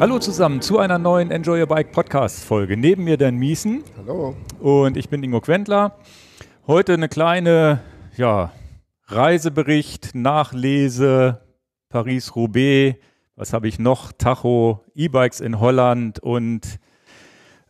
Hallo zusammen zu einer neuen Enjoy Your Bike Podcast Folge. Neben mir Dan Miesen. Hallo. Und ich bin Ingo Quendler. Heute eine kleine ja, Reisebericht, Nachlese, Paris-Roubaix, was habe ich noch? Tacho, E-Bikes in Holland und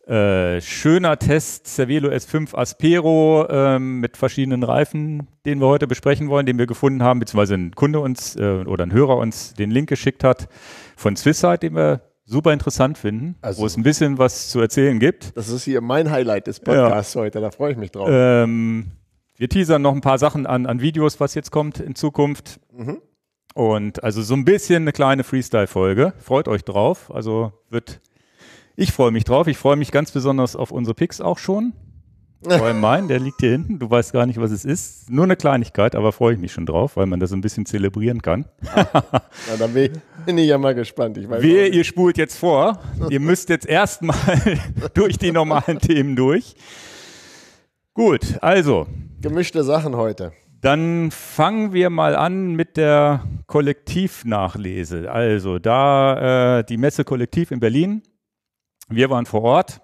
äh, schöner Test Cervelo S5 Aspero ähm, mit verschiedenen Reifen, den wir heute besprechen wollen, den wir gefunden haben, beziehungsweise ein Kunde uns äh, oder ein Hörer uns den Link geschickt hat von Swisside, den wir super interessant finden, also, wo es ein bisschen was zu erzählen gibt. Das ist hier mein Highlight des Podcasts ja. heute, da freue ich mich drauf. Ähm, wir teasern noch ein paar Sachen an, an Videos, was jetzt kommt in Zukunft. Mhm. Und also so ein bisschen eine kleine Freestyle-Folge. Freut euch drauf. Also wird ich freue mich drauf. Ich freue mich ganz besonders auf unsere Picks auch schon. Vor allem mein, der liegt hier hinten. Du weißt gar nicht, was es ist. Nur eine Kleinigkeit, aber freue ich mich schon drauf, weil man das ein bisschen zelebrieren kann. Ah, na, dann bin ich ja mal gespannt. Ich weiß Wehe, ihr spult jetzt vor. ihr müsst jetzt erstmal durch die normalen Themen durch. Gut, also. Gemischte Sachen heute. Dann fangen wir mal an mit der Kollektivnachlese. Also da äh, die Messe Kollektiv in Berlin wir waren vor Ort.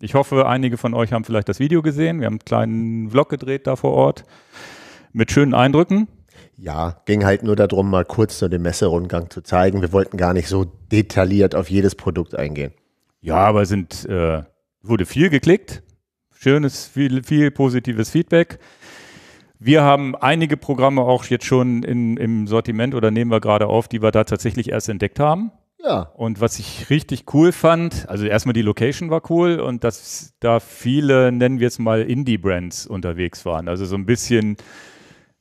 Ich hoffe, einige von euch haben vielleicht das Video gesehen. Wir haben einen kleinen Vlog gedreht da vor Ort mit schönen Eindrücken. Ja, ging halt nur darum, mal kurz so den Messerundgang zu zeigen. Wir wollten gar nicht so detailliert auf jedes Produkt eingehen. Ja, aber es äh, wurde viel geklickt, schönes, viel, viel positives Feedback. Wir haben einige Programme auch jetzt schon in, im Sortiment oder nehmen wir gerade auf, die wir da tatsächlich erst entdeckt haben. Ja. Und was ich richtig cool fand, also erstmal die Location war cool und dass da viele, nennen wir es mal, Indie-Brands unterwegs waren. Also so ein bisschen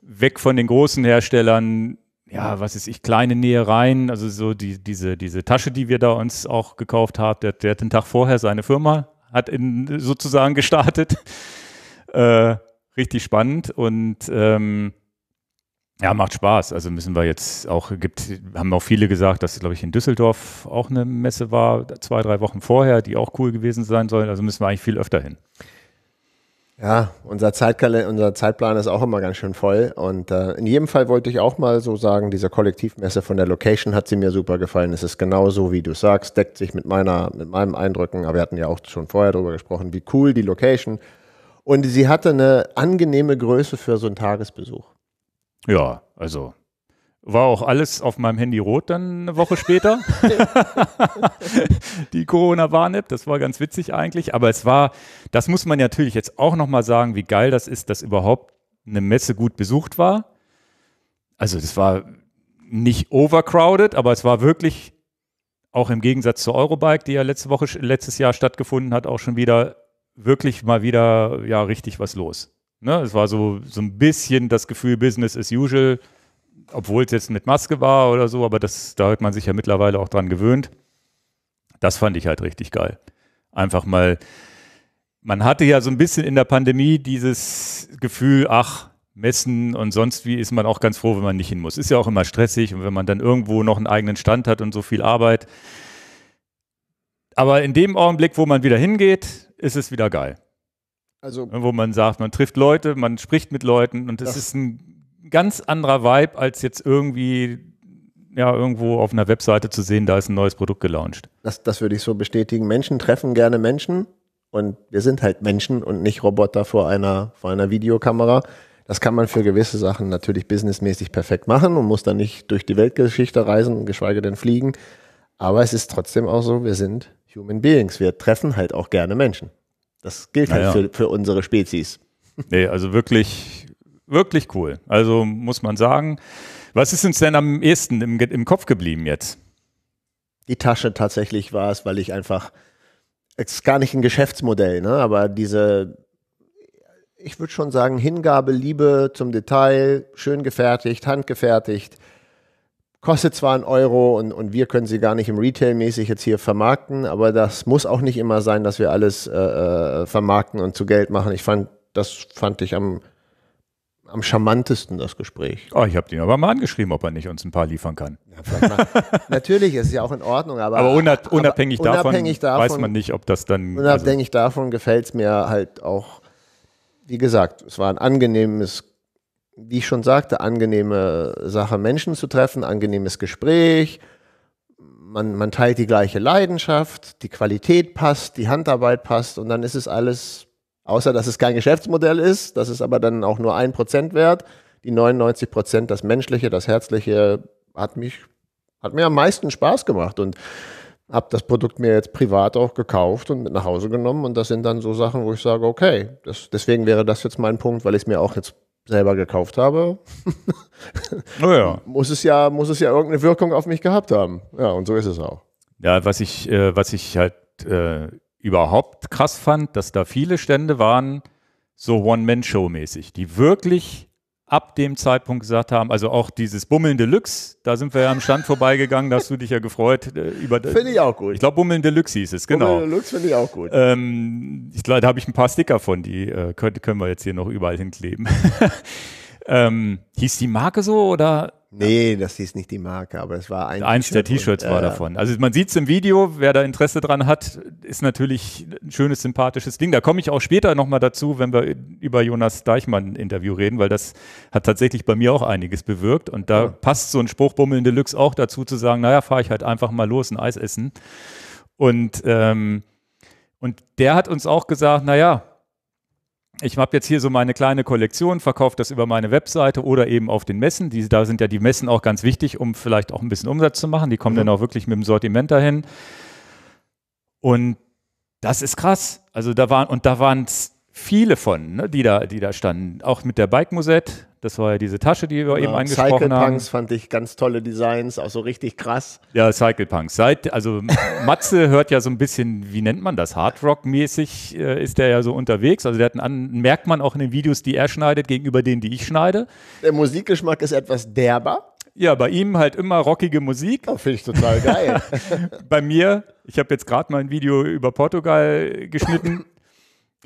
weg von den großen Herstellern, ja, was ist ich, kleine Nähe rein, also so die, diese, diese Tasche, die wir da uns auch gekauft haben, der, der hat den Tag vorher seine Firma, hat in, sozusagen gestartet. äh, richtig spannend und ähm, ja, macht Spaß. Also müssen wir jetzt auch, gibt, haben auch viele gesagt, dass, glaube ich, in Düsseldorf auch eine Messe war, zwei, drei Wochen vorher, die auch cool gewesen sein soll. Also müssen wir eigentlich viel öfter hin. Ja, unser, unser Zeitplan ist auch immer ganz schön voll. Und äh, in jedem Fall wollte ich auch mal so sagen, diese Kollektivmesse von der Location hat sie mir super gefallen. Es ist genau so, wie du sagst, deckt sich mit meiner, mit meinem Eindrücken. Aber wir hatten ja auch schon vorher darüber gesprochen, wie cool die Location. Und sie hatte eine angenehme Größe für so einen Tagesbesuch. Ja, also war auch alles auf meinem Handy rot dann eine Woche später. die Corona-Warn-App, das war ganz witzig eigentlich. Aber es war, das muss man natürlich jetzt auch nochmal sagen, wie geil das ist, dass überhaupt eine Messe gut besucht war. Also das war nicht overcrowded, aber es war wirklich auch im Gegensatz zur Eurobike, die ja letzte Woche, letztes Jahr stattgefunden hat, auch schon wieder wirklich mal wieder ja richtig was los. Ne? Es war so, so ein bisschen das Gefühl, Business as usual, obwohl es jetzt mit Maske war oder so, aber das, da hat man sich ja mittlerweile auch dran gewöhnt. Das fand ich halt richtig geil. Einfach mal, man hatte ja so ein bisschen in der Pandemie dieses Gefühl, ach, messen und sonst wie ist man auch ganz froh, wenn man nicht hin muss. Ist ja auch immer stressig und wenn man dann irgendwo noch einen eigenen Stand hat und so viel Arbeit. Aber in dem Augenblick, wo man wieder hingeht, ist es wieder geil. Also wo man sagt, man trifft Leute, man spricht mit Leuten und es ist ein ganz anderer Vibe als jetzt irgendwie ja, irgendwo auf einer Webseite zu sehen, da ist ein neues Produkt gelauncht. Das, das würde ich so bestätigen. Menschen treffen gerne Menschen und wir sind halt Menschen und nicht Roboter vor einer, vor einer Videokamera. Das kann man für gewisse Sachen natürlich businessmäßig perfekt machen und muss dann nicht durch die Weltgeschichte reisen, geschweige denn fliegen. Aber es ist trotzdem auch so, wir sind Human Beings. Wir treffen halt auch gerne Menschen. Das gilt naja. halt für, für unsere Spezies. Nee, also wirklich, wirklich cool. Also muss man sagen. Was ist uns denn am ehesten im, im Kopf geblieben jetzt? Die Tasche tatsächlich war es, weil ich einfach, es ist gar nicht ein Geschäftsmodell, ne? aber diese, ich würde schon sagen, Hingabe, Liebe zum Detail, schön gefertigt, handgefertigt, kostet zwar einen Euro und, und wir können sie gar nicht im Retail-mäßig jetzt hier vermarkten, aber das muss auch nicht immer sein, dass wir alles äh, äh vermarkten und zu Geld machen. Ich fand, das fand ich am, am charmantesten, das Gespräch. Oh, ich habe den aber mal angeschrieben, ob er nicht uns ein paar liefern kann. Ja, Natürlich, ist ja auch in Ordnung, aber, aber, unab unabhängig, aber davon unabhängig, davon weiß man nicht, ob das dann... Also unabhängig also davon gefällt es mir halt auch, wie gesagt, es war ein angenehmes Gespräch wie ich schon sagte, angenehme Sache, Menschen zu treffen, angenehmes Gespräch. Man, man teilt die gleiche Leidenschaft, die Qualität passt, die Handarbeit passt und dann ist es alles, außer dass es kein Geschäftsmodell ist, das ist aber dann auch nur ein Prozent wert. Die 99 Prozent, das Menschliche, das Herzliche, hat mich, hat mir am meisten Spaß gemacht und habe das Produkt mir jetzt privat auch gekauft und mit nach Hause genommen und das sind dann so Sachen, wo ich sage, okay, das, deswegen wäre das jetzt mein Punkt, weil ich es mir auch jetzt selber gekauft habe, oh ja. muss, es ja, muss es ja irgendeine Wirkung auf mich gehabt haben. Ja, und so ist es auch. Ja, was ich, äh, was ich halt äh, überhaupt krass fand, dass da viele Stände waren, so One-Man-Show-mäßig, die wirklich ab dem Zeitpunkt gesagt haben, also auch dieses Bummeln Deluxe, da sind wir ja am Stand vorbeigegangen, da hast du dich ja gefreut äh, Finde ich auch gut. Ich glaube, Bummeln Deluxe hieß es, genau. Bummeln Deluxe finde ich auch gut. Ähm, ich glaube, da habe ich ein paar Sticker von, die äh, können, können wir jetzt hier noch überall hinkleben. ähm, hieß die Marke so oder Nee, das hieß nicht die Marke, aber es war ein Eins der T-Shirts äh, war davon. Also man sieht es im Video, wer da Interesse dran hat, ist natürlich ein schönes, sympathisches Ding. Da komme ich auch später nochmal dazu, wenn wir über Jonas Deichmann Interview reden, weil das hat tatsächlich bei mir auch einiges bewirkt. Und da ja. passt so ein Spruch Bummeln Deluxe auch dazu zu sagen, naja, fahre ich halt einfach mal los, ein Eis essen. Und, ähm, und der hat uns auch gesagt, naja, ich habe jetzt hier so meine kleine Kollektion, verkaufe das über meine Webseite oder eben auf den Messen. Die, da sind ja die Messen auch ganz wichtig, um vielleicht auch ein bisschen Umsatz zu machen. Die kommen mhm. dann auch wirklich mit dem Sortiment dahin. Und das ist krass. Also da waren, und da waren es viele von, ne, die, da, die da standen. Auch mit der Bike Musette, das war ja diese Tasche, die wir ja, eben angesprochen Cycle haben. Cyclepunks fand ich ganz tolle Designs, auch so richtig krass. Ja, Cyclepunks. Seit, also Matze hört ja so ein bisschen, wie nennt man das, Hardrock-mäßig äh, ist der ja so unterwegs. Also der hat einen, merkt man auch in den Videos, die er schneidet, gegenüber denen, die ich schneide. Der Musikgeschmack ist etwas derber. Ja, bei ihm halt immer rockige Musik. Oh, Finde ich total geil. bei mir, ich habe jetzt gerade mal ein Video über Portugal äh, geschnitten.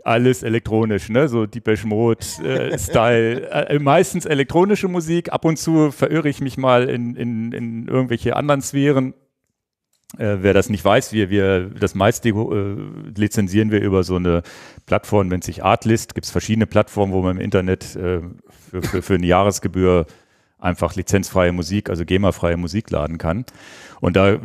alles elektronisch, ne? so Deepesh Mode-Style. Äh, äh, meistens elektronische Musik. Ab und zu verirre ich mich mal in, in, in irgendwelche anderen Sphären. Äh, wer das nicht weiß, wir, wir das meiste äh, lizenzieren wir über so eine Plattform, nennt sich Artlist. Gibt es verschiedene Plattformen, wo man im Internet äh, für, für, für eine Jahresgebühr einfach lizenzfreie Musik, also GEMA-freie Musik laden kann. Und da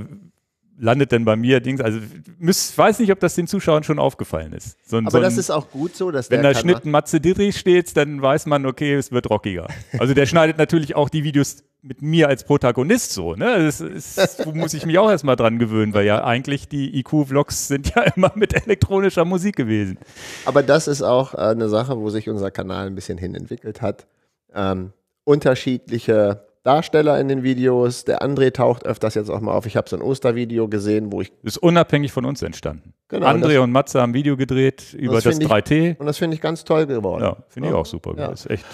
landet denn bei mir Dings. Also ich weiß nicht, ob das den Zuschauern schon aufgefallen ist. So Aber so ein, das ist auch gut so, dass wenn der da Schnitt ne? Matze Dietrich steht, dann weiß man, okay, es wird rockiger. Also der schneidet natürlich auch die Videos mit mir als Protagonist so. Ne? Das ist, wo muss ich mich auch erstmal dran gewöhnen, weil ja eigentlich die IQ-Vlogs sind ja immer mit elektronischer Musik gewesen. Aber das ist auch äh, eine Sache, wo sich unser Kanal ein bisschen hin entwickelt hat. Ähm, unterschiedliche Darsteller in den Videos. Der André taucht öfters jetzt auch mal auf. Ich habe so ein Ostervideo gesehen, wo ich. Ist unabhängig von uns entstanden. Genau, André und Matze haben ein Video gedreht über das, das 3T. Ich, und das finde ich ganz toll geworden. Ja, finde ich auch super. Ja. ist echt.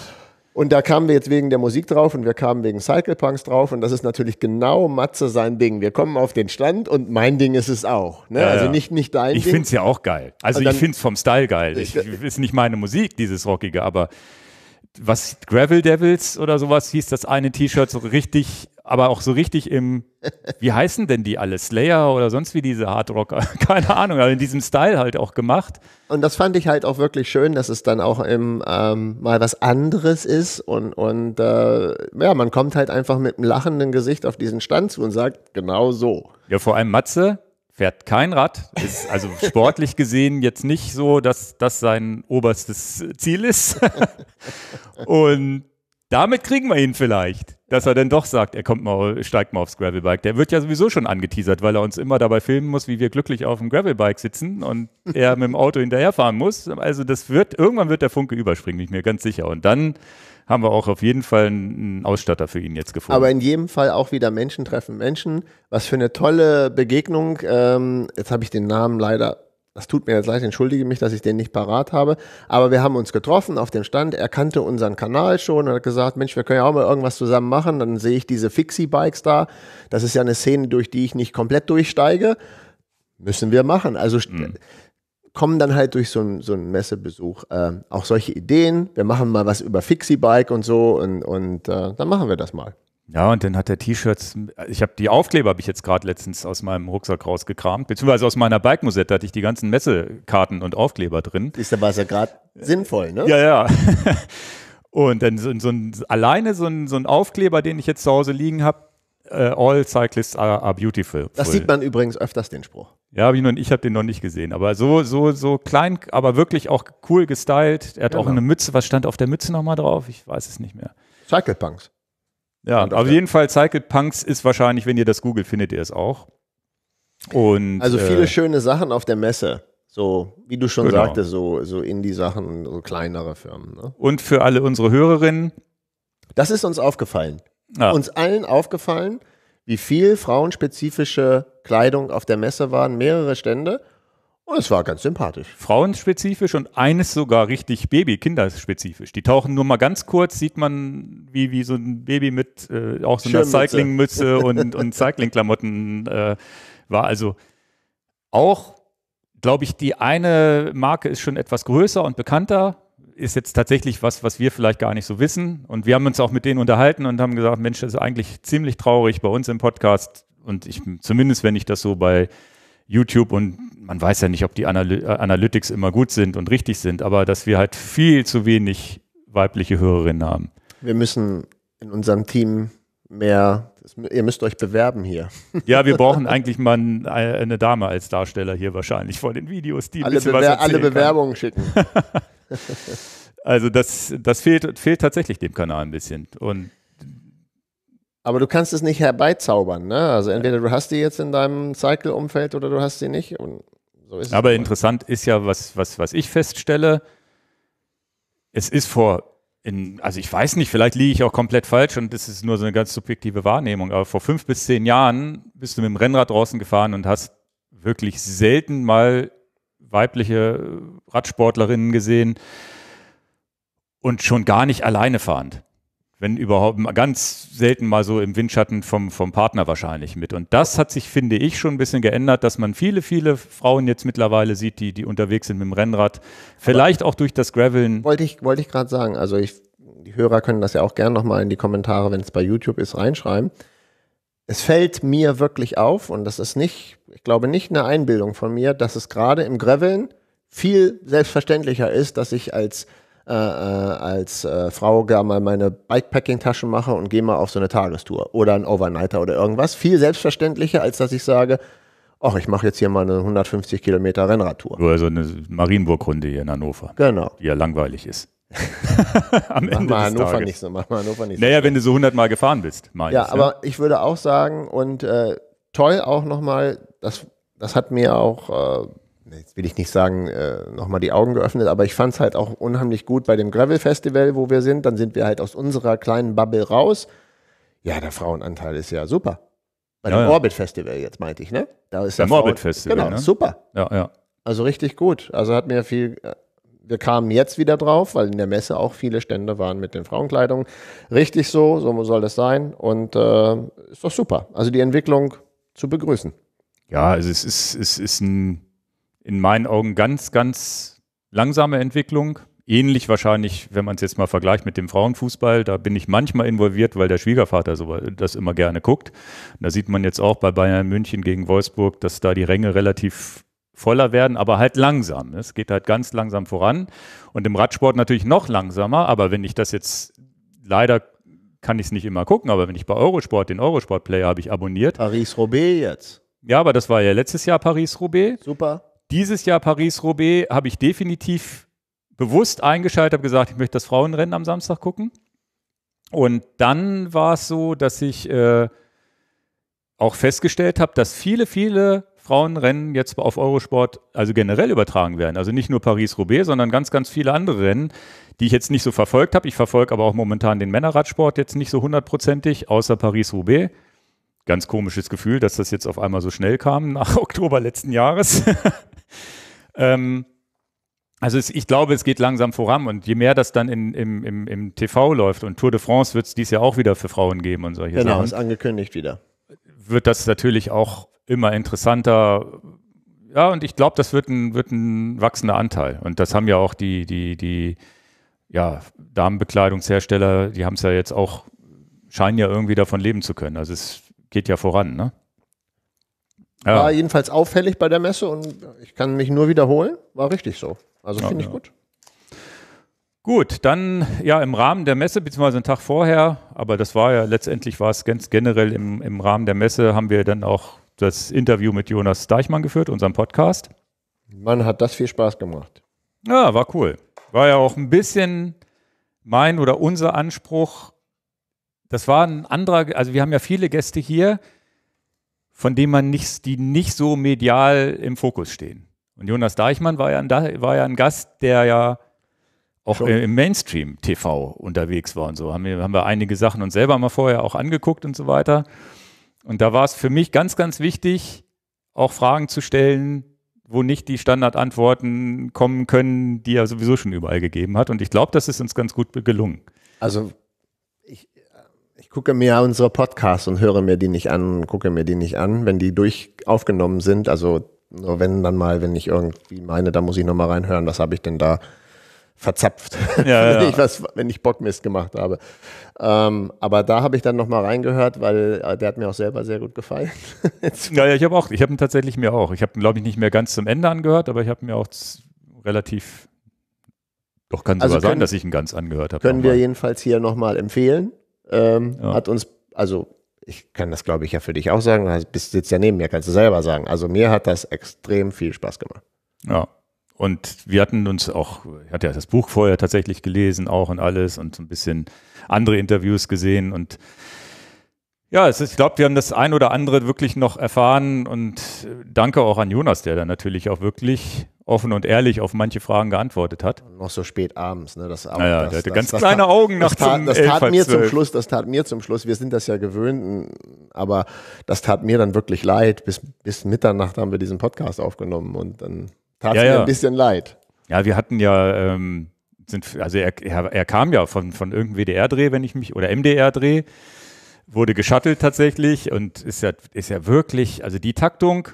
Und da kamen wir jetzt wegen der Musik drauf und wir kamen wegen Cyclepunks drauf und das ist natürlich genau Matze sein Ding. Wir kommen auf den Stand und mein Ding ist es auch. Ne? Ja, also nicht, nicht dein ich Ding. Ich finde es ja auch geil. Also dann, ich finde es vom Style geil. Ich, ich, ist nicht meine Musik, dieses Rockige, aber was Gravel Devils oder sowas hieß das eine T-Shirt so richtig, aber auch so richtig im, wie heißen denn die alle? Slayer oder sonst wie diese Hardrocker? Keine Ahnung, aber in diesem Style halt auch gemacht. Und das fand ich halt auch wirklich schön, dass es dann auch im, ähm, mal was anderes ist und, und äh, ja, man kommt halt einfach mit einem lachenden Gesicht auf diesen Stand zu und sagt, genau so. Ja, vor allem Matze, fährt kein Rad, ist also sportlich gesehen jetzt nicht so, dass das sein oberstes Ziel ist. und damit kriegen wir ihn vielleicht, dass er dann doch sagt, er kommt mal, steigt mal aufs Gravelbike. Der wird ja sowieso schon angeteasert, weil er uns immer dabei filmen muss, wie wir glücklich auf dem Gravelbike sitzen und er mit dem Auto hinterherfahren muss. Also das wird, irgendwann wird der Funke überspringen, bin ich mir ganz sicher. Und dann haben wir auch auf jeden Fall einen Ausstatter für ihn jetzt gefunden. Aber in jedem Fall auch wieder Menschen treffen Menschen. Was für eine tolle Begegnung. Ähm, jetzt habe ich den Namen leider das tut mir jetzt leid, entschuldige mich, dass ich den nicht parat habe. Aber wir haben uns getroffen auf dem Stand. Er kannte unseren Kanal schon und hat gesagt, Mensch, wir können ja auch mal irgendwas zusammen machen. Dann sehe ich diese Fixie-Bikes da. Das ist ja eine Szene, durch die ich nicht komplett durchsteige. Müssen wir machen. Also mhm kommen dann halt durch so einen so Messebesuch äh, auch solche Ideen. Wir machen mal was über Fixie Bike und so und, und äh, dann machen wir das mal. Ja, und dann hat der T-Shirts, äh, ich habe die Aufkleber habe ich jetzt gerade letztens aus meinem Rucksack rausgekramt, beziehungsweise aus meiner Bike Musette hatte ich die ganzen Messekarten und Aufkleber drin. Ist aber ja gerade sinnvoll, ne? Ja, ja. und dann so, so ein, alleine so ein, so ein Aufkleber, den ich jetzt zu Hause liegen habe, äh, all cyclists are, are beautiful. Das sieht man übrigens öfters den Spruch. Ja, Bino und ich habe den noch nicht gesehen. Aber so, so, so klein, aber wirklich auch cool gestylt. Er hat genau. auch eine Mütze. Was stand auf der Mütze nochmal drauf? Ich weiß es nicht mehr. Cycle Punks. Ja, auf jeden Fall Cycle Punks ist wahrscheinlich, wenn ihr das googelt, findet ihr es auch. Und, also äh, viele äh, schöne Sachen auf der Messe. So, wie du schon genau. sagtest, so, so Indie-Sachen, so kleinere Firmen. Ne? Und für alle unsere Hörerinnen. Das ist uns aufgefallen. Ja. Ah. Uns allen aufgefallen wie viel frauenspezifische Kleidung auf der Messe waren, mehrere Stände. Und es war ganz sympathisch. Frauenspezifisch und eines sogar richtig Baby-Kinderspezifisch. Die tauchen nur mal ganz kurz, sieht man, wie, wie so ein Baby mit äh, auch so einer Cyclingmütze und, und Cyclingklamotten äh, war. Also auch, glaube ich, die eine Marke ist schon etwas größer und bekannter ist jetzt tatsächlich was, was wir vielleicht gar nicht so wissen. Und wir haben uns auch mit denen unterhalten und haben gesagt, Mensch, das ist eigentlich ziemlich traurig bei uns im Podcast. Und ich, zumindest wenn ich das so bei YouTube und man weiß ja nicht, ob die Analy äh, Analytics immer gut sind und richtig sind, aber dass wir halt viel zu wenig weibliche Hörerinnen haben. Wir müssen in unserem Team mehr, das, ihr müsst euch bewerben hier. Ja, wir brauchen eigentlich mal ein, äh, eine Dame als Darsteller hier wahrscheinlich vor den Videos, die alle, Bewer alle Bewerbungen kann. schicken. also das, das fehlt, fehlt tatsächlich dem Kanal ein bisschen. Und aber du kannst es nicht herbeizaubern, ne? Also entweder du hast die jetzt in deinem Cycle-Umfeld oder du hast sie nicht. So aber immer. interessant ist ja, was, was, was ich feststelle, es ist vor in, also ich weiß nicht, vielleicht liege ich auch komplett falsch und das ist nur so eine ganz subjektive Wahrnehmung, aber vor fünf bis zehn Jahren bist du mit dem Rennrad draußen gefahren und hast wirklich selten mal weibliche äh, Radsportlerinnen gesehen und schon gar nicht alleine fahrend. Wenn überhaupt, ganz selten mal so im Windschatten vom, vom Partner wahrscheinlich mit. Und das hat sich, finde ich, schon ein bisschen geändert, dass man viele, viele Frauen jetzt mittlerweile sieht, die, die unterwegs sind mit dem Rennrad. Vielleicht Aber auch durch das Graveln. Wollte ich, wollte ich gerade sagen. Also ich, die Hörer können das ja auch gerne nochmal in die Kommentare, wenn es bei YouTube ist, reinschreiben es fällt mir wirklich auf, und das ist nicht, ich glaube nicht eine Einbildung von mir, dass es gerade im Graveln viel selbstverständlicher ist, dass ich als, äh, äh als äh, Frau gerne mal meine Bikepacking-Tasche mache und gehe mal auf so eine Tagestour oder einen Overnighter oder irgendwas. Viel selbstverständlicher, als dass ich sage, ach, ich mache jetzt hier mal eine 150 Kilometer Rennradtour. Oder so eine Marienburg-Runde hier in Hannover. Genau. Die ja langweilig ist. Am Ende mach Ende mal des Hannover Tages. nicht so, mach mal Hannover nicht Naja, so. wenn du so 100 Mal gefahren bist, meine Ja, ich, ne? aber ich würde auch sagen, und äh, toll auch nochmal, das, das hat mir auch, äh, jetzt will ich nicht sagen, äh, nochmal die Augen geöffnet, aber ich fand es halt auch unheimlich gut bei dem Gravel Festival, wo wir sind. Dann sind wir halt aus unserer kleinen Bubble raus. Ja, der Frauenanteil ist ja super. Bei ja, dem ja. Orbit Festival jetzt meinte ich, ne? Da ist Beim Orbit Festival. Genau, ne? super. Ja, ja. Also richtig gut. Also hat mir viel, äh, wir kamen jetzt wieder drauf, weil in der Messe auch viele Stände waren mit den Frauenkleidungen. Richtig so, so soll das sein. Und äh, ist doch super. Also die Entwicklung zu begrüßen. Ja, also es ist, es ist ein, in meinen Augen ganz, ganz langsame Entwicklung. Ähnlich wahrscheinlich, wenn man es jetzt mal vergleicht mit dem Frauenfußball, da bin ich manchmal involviert, weil der Schwiegervater so, das immer gerne guckt. Und da sieht man jetzt auch bei Bayern München gegen Wolfsburg, dass da die Ränge relativ voller werden, aber halt langsam. Es geht halt ganz langsam voran und im Radsport natürlich noch langsamer, aber wenn ich das jetzt leider kann ich es nicht immer gucken, aber wenn ich bei Eurosport, den Eurosport-Player habe ich abonniert. Paris-Roubaix jetzt. Ja, aber das war ja letztes Jahr Paris-Roubaix. Super. Dieses Jahr Paris-Roubaix habe ich definitiv bewusst eingeschaltet, habe gesagt, ich möchte das Frauenrennen am Samstag gucken. Und dann war es so, dass ich äh, auch festgestellt habe, dass viele, viele Frauenrennen jetzt auf Eurosport also generell übertragen werden. Also nicht nur Paris-Roubaix, sondern ganz, ganz viele andere Rennen, die ich jetzt nicht so verfolgt habe. Ich verfolge aber auch momentan den Männerradsport jetzt nicht so hundertprozentig, außer Paris-Roubaix. Ganz komisches Gefühl, dass das jetzt auf einmal so schnell kam nach Oktober letzten Jahres. ähm, also es, ich glaube, es geht langsam voran und je mehr das dann in, im, im, im TV läuft und Tour de France wird es dies Jahr auch wieder für Frauen geben und solche genau, Sachen. Genau, ist angekündigt wieder. Wird das natürlich auch immer interessanter. Ja, und ich glaube, das wird ein, wird ein wachsender Anteil. Und das haben ja auch die, die, die ja, Damenbekleidungshersteller, die haben es ja jetzt auch, scheinen ja irgendwie davon leben zu können. Also es geht ja voran, ne? Ja. War jedenfalls auffällig bei der Messe und ich kann mich nur wiederholen, war richtig so. Also finde ja, ich ja. gut. Gut, dann ja im Rahmen der Messe, beziehungsweise einen Tag vorher, aber das war ja letztendlich war es ganz generell im, im Rahmen der Messe, haben wir dann auch das Interview mit Jonas Deichmann geführt, unserem Podcast. Man hat das viel Spaß gemacht. Ja, war cool. War ja auch ein bisschen mein oder unser Anspruch. Das war ein anderer, also wir haben ja viele Gäste hier, von denen man nicht, die nicht so medial im Fokus stehen. Und Jonas Deichmann war ja ein, war ja ein Gast, der ja auch Schon. im Mainstream TV unterwegs war und so. Haben wir, haben wir einige Sachen uns selber mal vorher auch angeguckt und so weiter. Und da war es für mich ganz, ganz wichtig, auch Fragen zu stellen, wo nicht die Standardantworten kommen können, die er sowieso schon überall gegeben hat. Und ich glaube, das ist uns ganz gut gelungen. Also ich, ich gucke mir ja unsere Podcasts und höre mir die nicht an, gucke mir die nicht an, wenn die durch aufgenommen sind. Also nur wenn dann mal, wenn ich irgendwie meine, da muss ich nochmal reinhören, was habe ich denn da verzapft, ja, wenn, Ich was, wenn ich Bockmist gemacht habe. Ähm, aber da habe ich dann nochmal reingehört, weil äh, der hat mir auch selber sehr gut gefallen. ja, ja, ich habe auch, ich habe ihn tatsächlich mir auch. Ich habe ihn, glaube ich, nicht mehr ganz zum Ende angehört, aber ich habe mir auch relativ, doch kann also sogar können, sein, dass ich ihn ganz angehört habe. Können wir jedenfalls hier nochmal empfehlen. Ähm, ja. Hat uns, also ich kann das, glaube ich, ja für dich auch sagen, du sitzt ja neben mir, kannst du selber sagen. Also mir hat das extrem viel Spaß gemacht. Ja. Und wir hatten uns auch, ich hatte ja das Buch vorher tatsächlich gelesen, auch und alles und so ein bisschen andere Interviews gesehen und ja, ist, ich glaube, wir haben das ein oder andere wirklich noch erfahren und äh, danke auch an Jonas, der da natürlich auch wirklich offen und ehrlich auf manche Fragen geantwortet hat. Und noch so spät abends, ne? Das, naja, das, der hatte das, ganz das, kleine Augen nach tat, Das tat mir 12. zum Schluss, das tat mir zum Schluss, wir sind das ja gewöhnt, aber das tat mir dann wirklich leid. Bis, bis Mitternacht haben wir diesen Podcast aufgenommen und dann Tat ja, mir ja. ein bisschen leid. Ja, wir hatten ja, ähm, sind, also er, er, er, kam ja von, von irgendeinem WDR-Dreh, wenn ich mich, oder MDR-Dreh, wurde geschattelt tatsächlich und ist ja, ist ja wirklich, also die Taktung,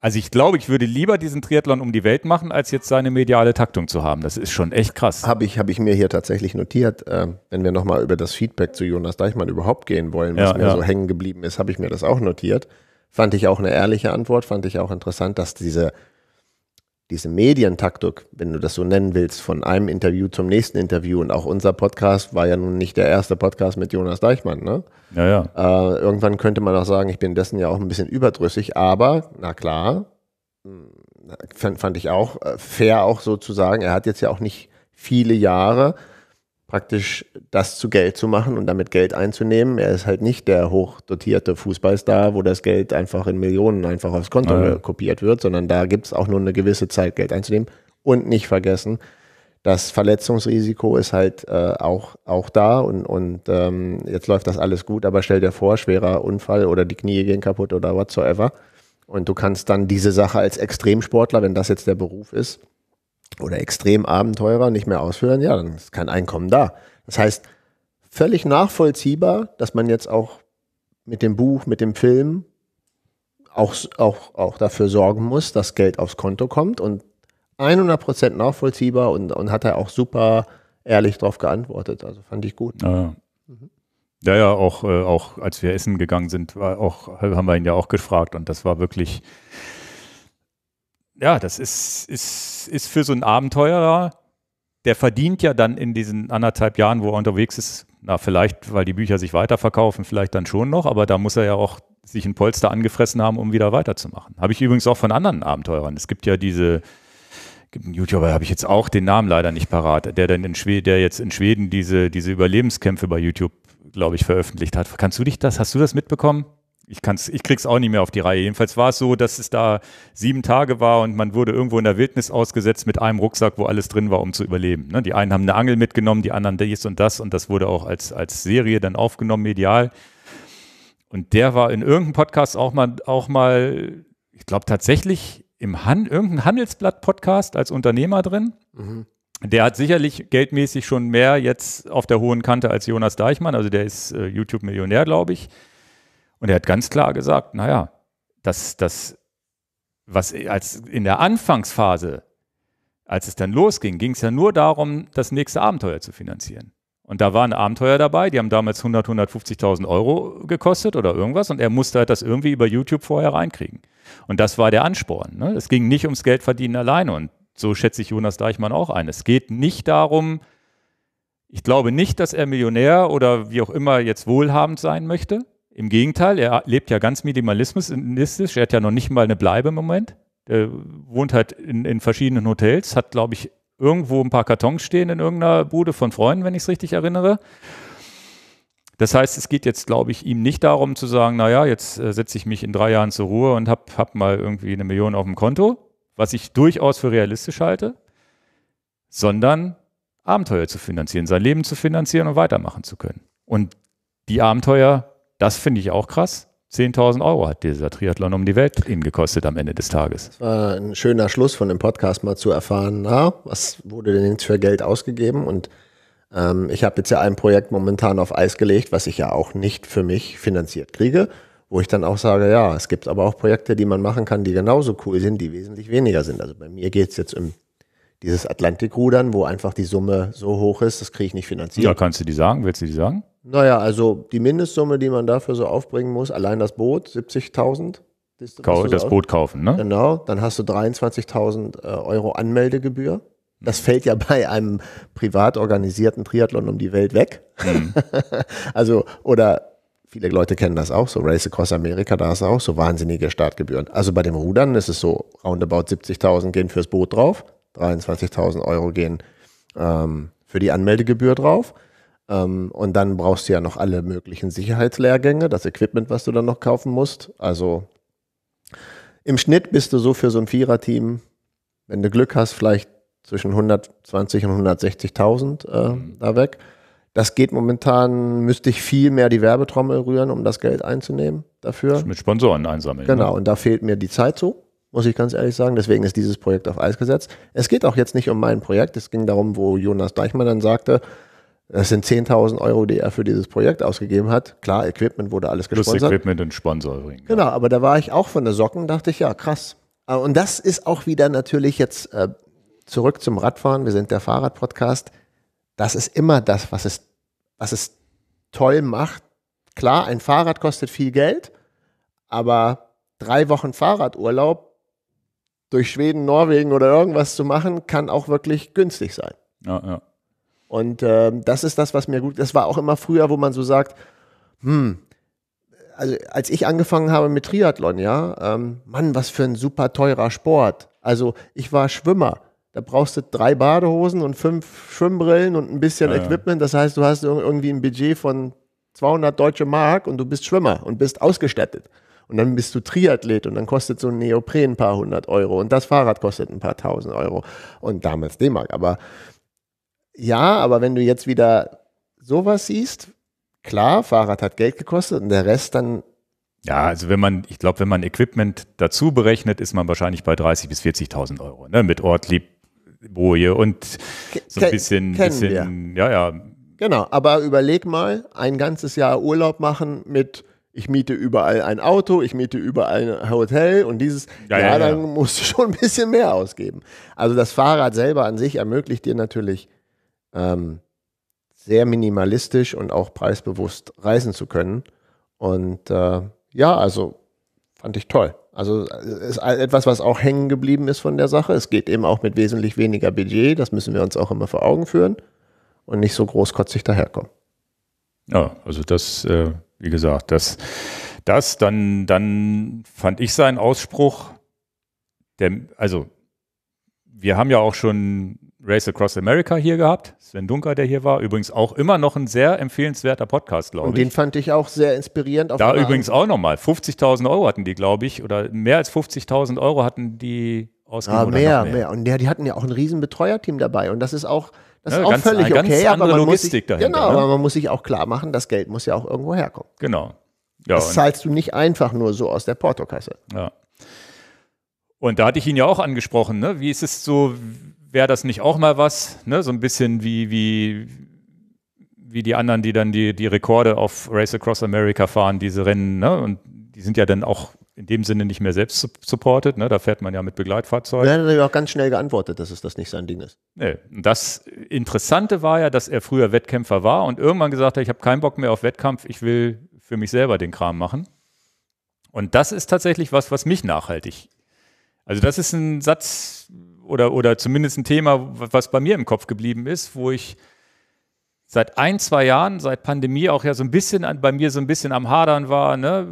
also ich glaube, ich würde lieber diesen Triathlon um die Welt machen, als jetzt seine mediale Taktung zu haben. Das ist schon echt krass. Habe ich, hab ich mir hier tatsächlich notiert, äh, wenn wir nochmal über das Feedback zu Jonas Deichmann überhaupt gehen wollen, was ja, mir ja. so hängen geblieben ist, habe ich mir das auch notiert. Fand ich auch eine ehrliche Antwort, fand ich auch interessant, dass diese diese Medientaktik, wenn du das so nennen willst, von einem Interview zum nächsten Interview und auch unser Podcast war ja nun nicht der erste Podcast mit Jonas Deichmann, ne? Ja, ja. Äh, irgendwann könnte man auch sagen, ich bin dessen ja auch ein bisschen überdrüssig, aber na klar, hm, fand, fand ich auch äh, fair auch sozusagen, er hat jetzt ja auch nicht viele Jahre praktisch das zu Geld zu machen und damit Geld einzunehmen. Er ist halt nicht der hochdotierte Fußballstar, wo das Geld einfach in Millionen einfach aufs Konto ah, ja. kopiert wird, sondern da gibt es auch nur eine gewisse Zeit, Geld einzunehmen. Und nicht vergessen, das Verletzungsrisiko ist halt äh, auch, auch da und, und ähm, jetzt läuft das alles gut, aber stell dir vor, schwerer Unfall oder die Knie gehen kaputt oder whatsoever. Und du kannst dann diese Sache als Extremsportler, wenn das jetzt der Beruf ist, oder extrem Abenteurer nicht mehr ausführen, ja, dann ist kein Einkommen da. Das heißt, völlig nachvollziehbar, dass man jetzt auch mit dem Buch, mit dem Film auch, auch, auch dafür sorgen muss, dass Geld aufs Konto kommt und 100% nachvollziehbar und, und hat er auch super ehrlich darauf geantwortet. Also fand ich gut. Ah, ja, mhm. ja, ja auch, äh, auch als wir essen gegangen sind, war auch, haben wir ihn ja auch gefragt und das war wirklich. Mhm ja, das ist, ist, ist für so einen Abenteurer, der verdient ja dann in diesen anderthalb Jahren, wo er unterwegs ist, na, vielleicht, weil die Bücher sich weiterverkaufen, vielleicht dann schon noch, aber da muss er ja auch sich ein Polster angefressen haben, um wieder weiterzumachen. Habe ich übrigens auch von anderen Abenteurern. Es gibt ja diese, gibt einen YouTuber, habe ich jetzt auch den Namen leider nicht parat, der dann in Schweden, der jetzt in Schweden diese, diese Überlebenskämpfe bei YouTube, glaube ich, veröffentlicht hat. Kannst du dich das, hast du das mitbekommen? ich kann's, ich krieg's auch nicht mehr auf die Reihe. Jedenfalls war es so, dass es da sieben Tage war und man wurde irgendwo in der Wildnis ausgesetzt mit einem Rucksack, wo alles drin war, um zu überleben. Ne? Die einen haben eine Angel mitgenommen, die anderen dies und das und das wurde auch als, als Serie dann aufgenommen, medial. Und der war in irgendeinem Podcast auch mal, auch mal, ich glaube tatsächlich im Han irgendein Handelsblatt-Podcast als Unternehmer drin. Mhm. Der hat sicherlich geldmäßig schon mehr jetzt auf der hohen Kante als Jonas Deichmann. Also der ist äh, YouTube-Millionär, glaube ich. Und er hat ganz klar gesagt, naja, das, das, was als in der Anfangsphase, als es dann losging, ging es ja nur darum, das nächste Abenteuer zu finanzieren. Und da waren Abenteuer dabei, die haben damals 100, 150.000 Euro gekostet oder irgendwas und er musste halt das irgendwie über YouTube vorher reinkriegen. Und das war der Ansporn. Ne? Es ging nicht ums Geldverdienen alleine und so schätze ich Jonas Deichmann auch ein. Es geht nicht darum, ich glaube nicht, dass er Millionär oder wie auch immer jetzt wohlhabend sein möchte, im Gegenteil, er lebt ja ganz minimalistisch. Er hat ja noch nicht mal eine Bleibe im Moment. Er wohnt halt in, in verschiedenen Hotels, hat, glaube ich, irgendwo ein paar Kartons stehen in irgendeiner Bude von Freunden, wenn ich es richtig erinnere. Das heißt, es geht jetzt, glaube ich, ihm nicht darum zu sagen, naja, jetzt äh, setze ich mich in drei Jahren zur Ruhe und habe hab mal irgendwie eine Million auf dem Konto, was ich durchaus für realistisch halte, sondern Abenteuer zu finanzieren, sein Leben zu finanzieren und weitermachen zu können. Und die Abenteuer das finde ich auch krass. 10.000 Euro hat dieser Triathlon um die Welt ihn gekostet am Ende des Tages. Das war ein schöner Schluss von dem Podcast mal zu erfahren, na, was wurde denn jetzt für Geld ausgegeben? Und ähm, ich habe jetzt ja ein Projekt momentan auf Eis gelegt, was ich ja auch nicht für mich finanziert kriege, wo ich dann auch sage, ja, es gibt aber auch Projekte, die man machen kann, die genauso cool sind, die wesentlich weniger sind. Also bei mir geht es jetzt um dieses Atlantikrudern, wo einfach die Summe so hoch ist, das kriege ich nicht finanziert. Ja, kannst du die sagen? Willst du die sagen? Naja, also die Mindestsumme, die man dafür so aufbringen muss, allein das Boot, 70.000. Das, das Boot kaufen, ne? Genau, dann hast du 23.000 äh, Euro Anmeldegebühr. Das fällt ja bei einem privat organisierten Triathlon um die Welt weg. Mhm. also, oder viele Leute kennen das auch so, Race Across America, da hast du auch so wahnsinnige Startgebühren. Also bei dem Rudern ist es so, roundabout 70.000 gehen fürs Boot drauf, 23.000 Euro gehen ähm, für die Anmeldegebühr drauf. Ähm, und dann brauchst du ja noch alle möglichen Sicherheitslehrgänge, das Equipment, was du dann noch kaufen musst. Also im Schnitt bist du so für so ein Viererteam, wenn du Glück hast, vielleicht zwischen 120 und 160.000 äh, mhm. da weg. Das geht momentan, müsste ich viel mehr die Werbetrommel rühren, um das Geld einzunehmen dafür. Mit Sponsoren einsammeln. Ne? Genau, ne? und da fehlt mir die Zeit zu, muss ich ganz ehrlich sagen. Deswegen ist dieses Projekt auf Eis gesetzt. Es geht auch jetzt nicht um mein Projekt. Es ging darum, wo Jonas Deichmann dann sagte, das sind 10.000 Euro, die er für dieses Projekt ausgegeben hat. Klar, Equipment wurde alles gesponsert. Plus Equipment und Sponsoring. Genau, aber da war ich auch von der Socken, dachte ich, ja, krass. Äh, und das ist auch wieder natürlich jetzt äh, zurück zum Radfahren. Wir sind der Fahrrad-Podcast. Das ist immer das, was es, was es toll macht. Klar, ein Fahrrad kostet viel Geld, aber drei Wochen Fahrradurlaub durch Schweden, Norwegen oder irgendwas zu machen, kann auch wirklich günstig sein. Ja, ja. Und äh, das ist das, was mir gut, das war auch immer früher, wo man so sagt, hm, also als ich angefangen habe mit Triathlon, ja, ähm, Mann, was für ein super teurer Sport. Also ich war Schwimmer. Da brauchst du drei Badehosen und fünf Schwimmbrillen und ein bisschen ja, Equipment. Das heißt, du hast irgendwie ein Budget von 200 deutsche Mark und du bist Schwimmer und bist ausgestattet. Und dann bist du Triathlet und dann kostet so ein Neopren ein paar hundert Euro und das Fahrrad kostet ein paar tausend Euro und damals D-Mark. Aber ja, aber wenn du jetzt wieder sowas siehst, klar, Fahrrad hat Geld gekostet und der Rest dann. Ja, also wenn man, ich glaube, wenn man Equipment dazu berechnet, ist man wahrscheinlich bei 30.000 bis 40.000 Euro. Ne? Mit Ortlieb, Boje und so ein bisschen, bisschen ja, ja. Genau, aber überleg mal, ein ganzes Jahr Urlaub machen mit ich miete überall ein Auto, ich miete überall ein Hotel und dieses, ja, ja, ja, ja. dann musst du schon ein bisschen mehr ausgeben. Also das Fahrrad selber an sich ermöglicht dir natürlich ähm, sehr minimalistisch und auch preisbewusst reisen zu können. Und äh, ja, also fand ich toll. Also ist etwas, was auch hängen geblieben ist von der Sache. Es geht eben auch mit wesentlich weniger Budget. Das müssen wir uns auch immer vor Augen führen und nicht so großkotzig daherkommen. Ja, also das, äh, wie gesagt, das, das, dann, dann fand ich seinen Ausspruch, der, also wir haben ja auch schon Race Across America hier gehabt. Sven Dunker, der hier war. Übrigens auch immer noch ein sehr empfehlenswerter Podcast, glaube ich. Und den fand ich auch sehr inspirierend. da übrigens auch nochmal. 50.000 Euro hatten die, glaube ich, oder mehr als 50.000 Euro hatten die ausgegeben. Ah, mehr, mehr, mehr, Und ja, die hatten ja auch ein riesen Betreuerteam dabei. Und das ist auch, das ja, ist auch ganz, völlig ganz okay. aber man Logistik muss sich, dahinter, Genau, ne? aber man muss sich auch klar machen, das Geld muss ja auch irgendwo herkommen. Genau. Ja, das zahlst du nicht einfach nur so aus der Portokasse. Ja. Und da hatte ich ihn ja auch angesprochen, ne? Wie ist es so, wäre das nicht auch mal was, ne? so ein bisschen wie, wie, wie die anderen, die dann die, die Rekorde auf Race Across America fahren, diese Rennen, ne? und die sind ja dann auch in dem Sinne nicht mehr selbst supported, ne? da fährt man ja mit Begleitfahrzeugen. Er hat natürlich auch ganz schnell geantwortet, dass es das nicht sein Ding ist. Nee. Das Interessante war ja, dass er früher Wettkämpfer war und irgendwann gesagt hat, ich habe keinen Bock mehr auf Wettkampf, ich will für mich selber den Kram machen. Und das ist tatsächlich was, was mich nachhaltig. Also das ist ein Satz, oder, oder zumindest ein Thema, was bei mir im Kopf geblieben ist, wo ich seit ein, zwei Jahren, seit Pandemie auch ja so ein bisschen an, bei mir so ein bisschen am Hadern war, ne?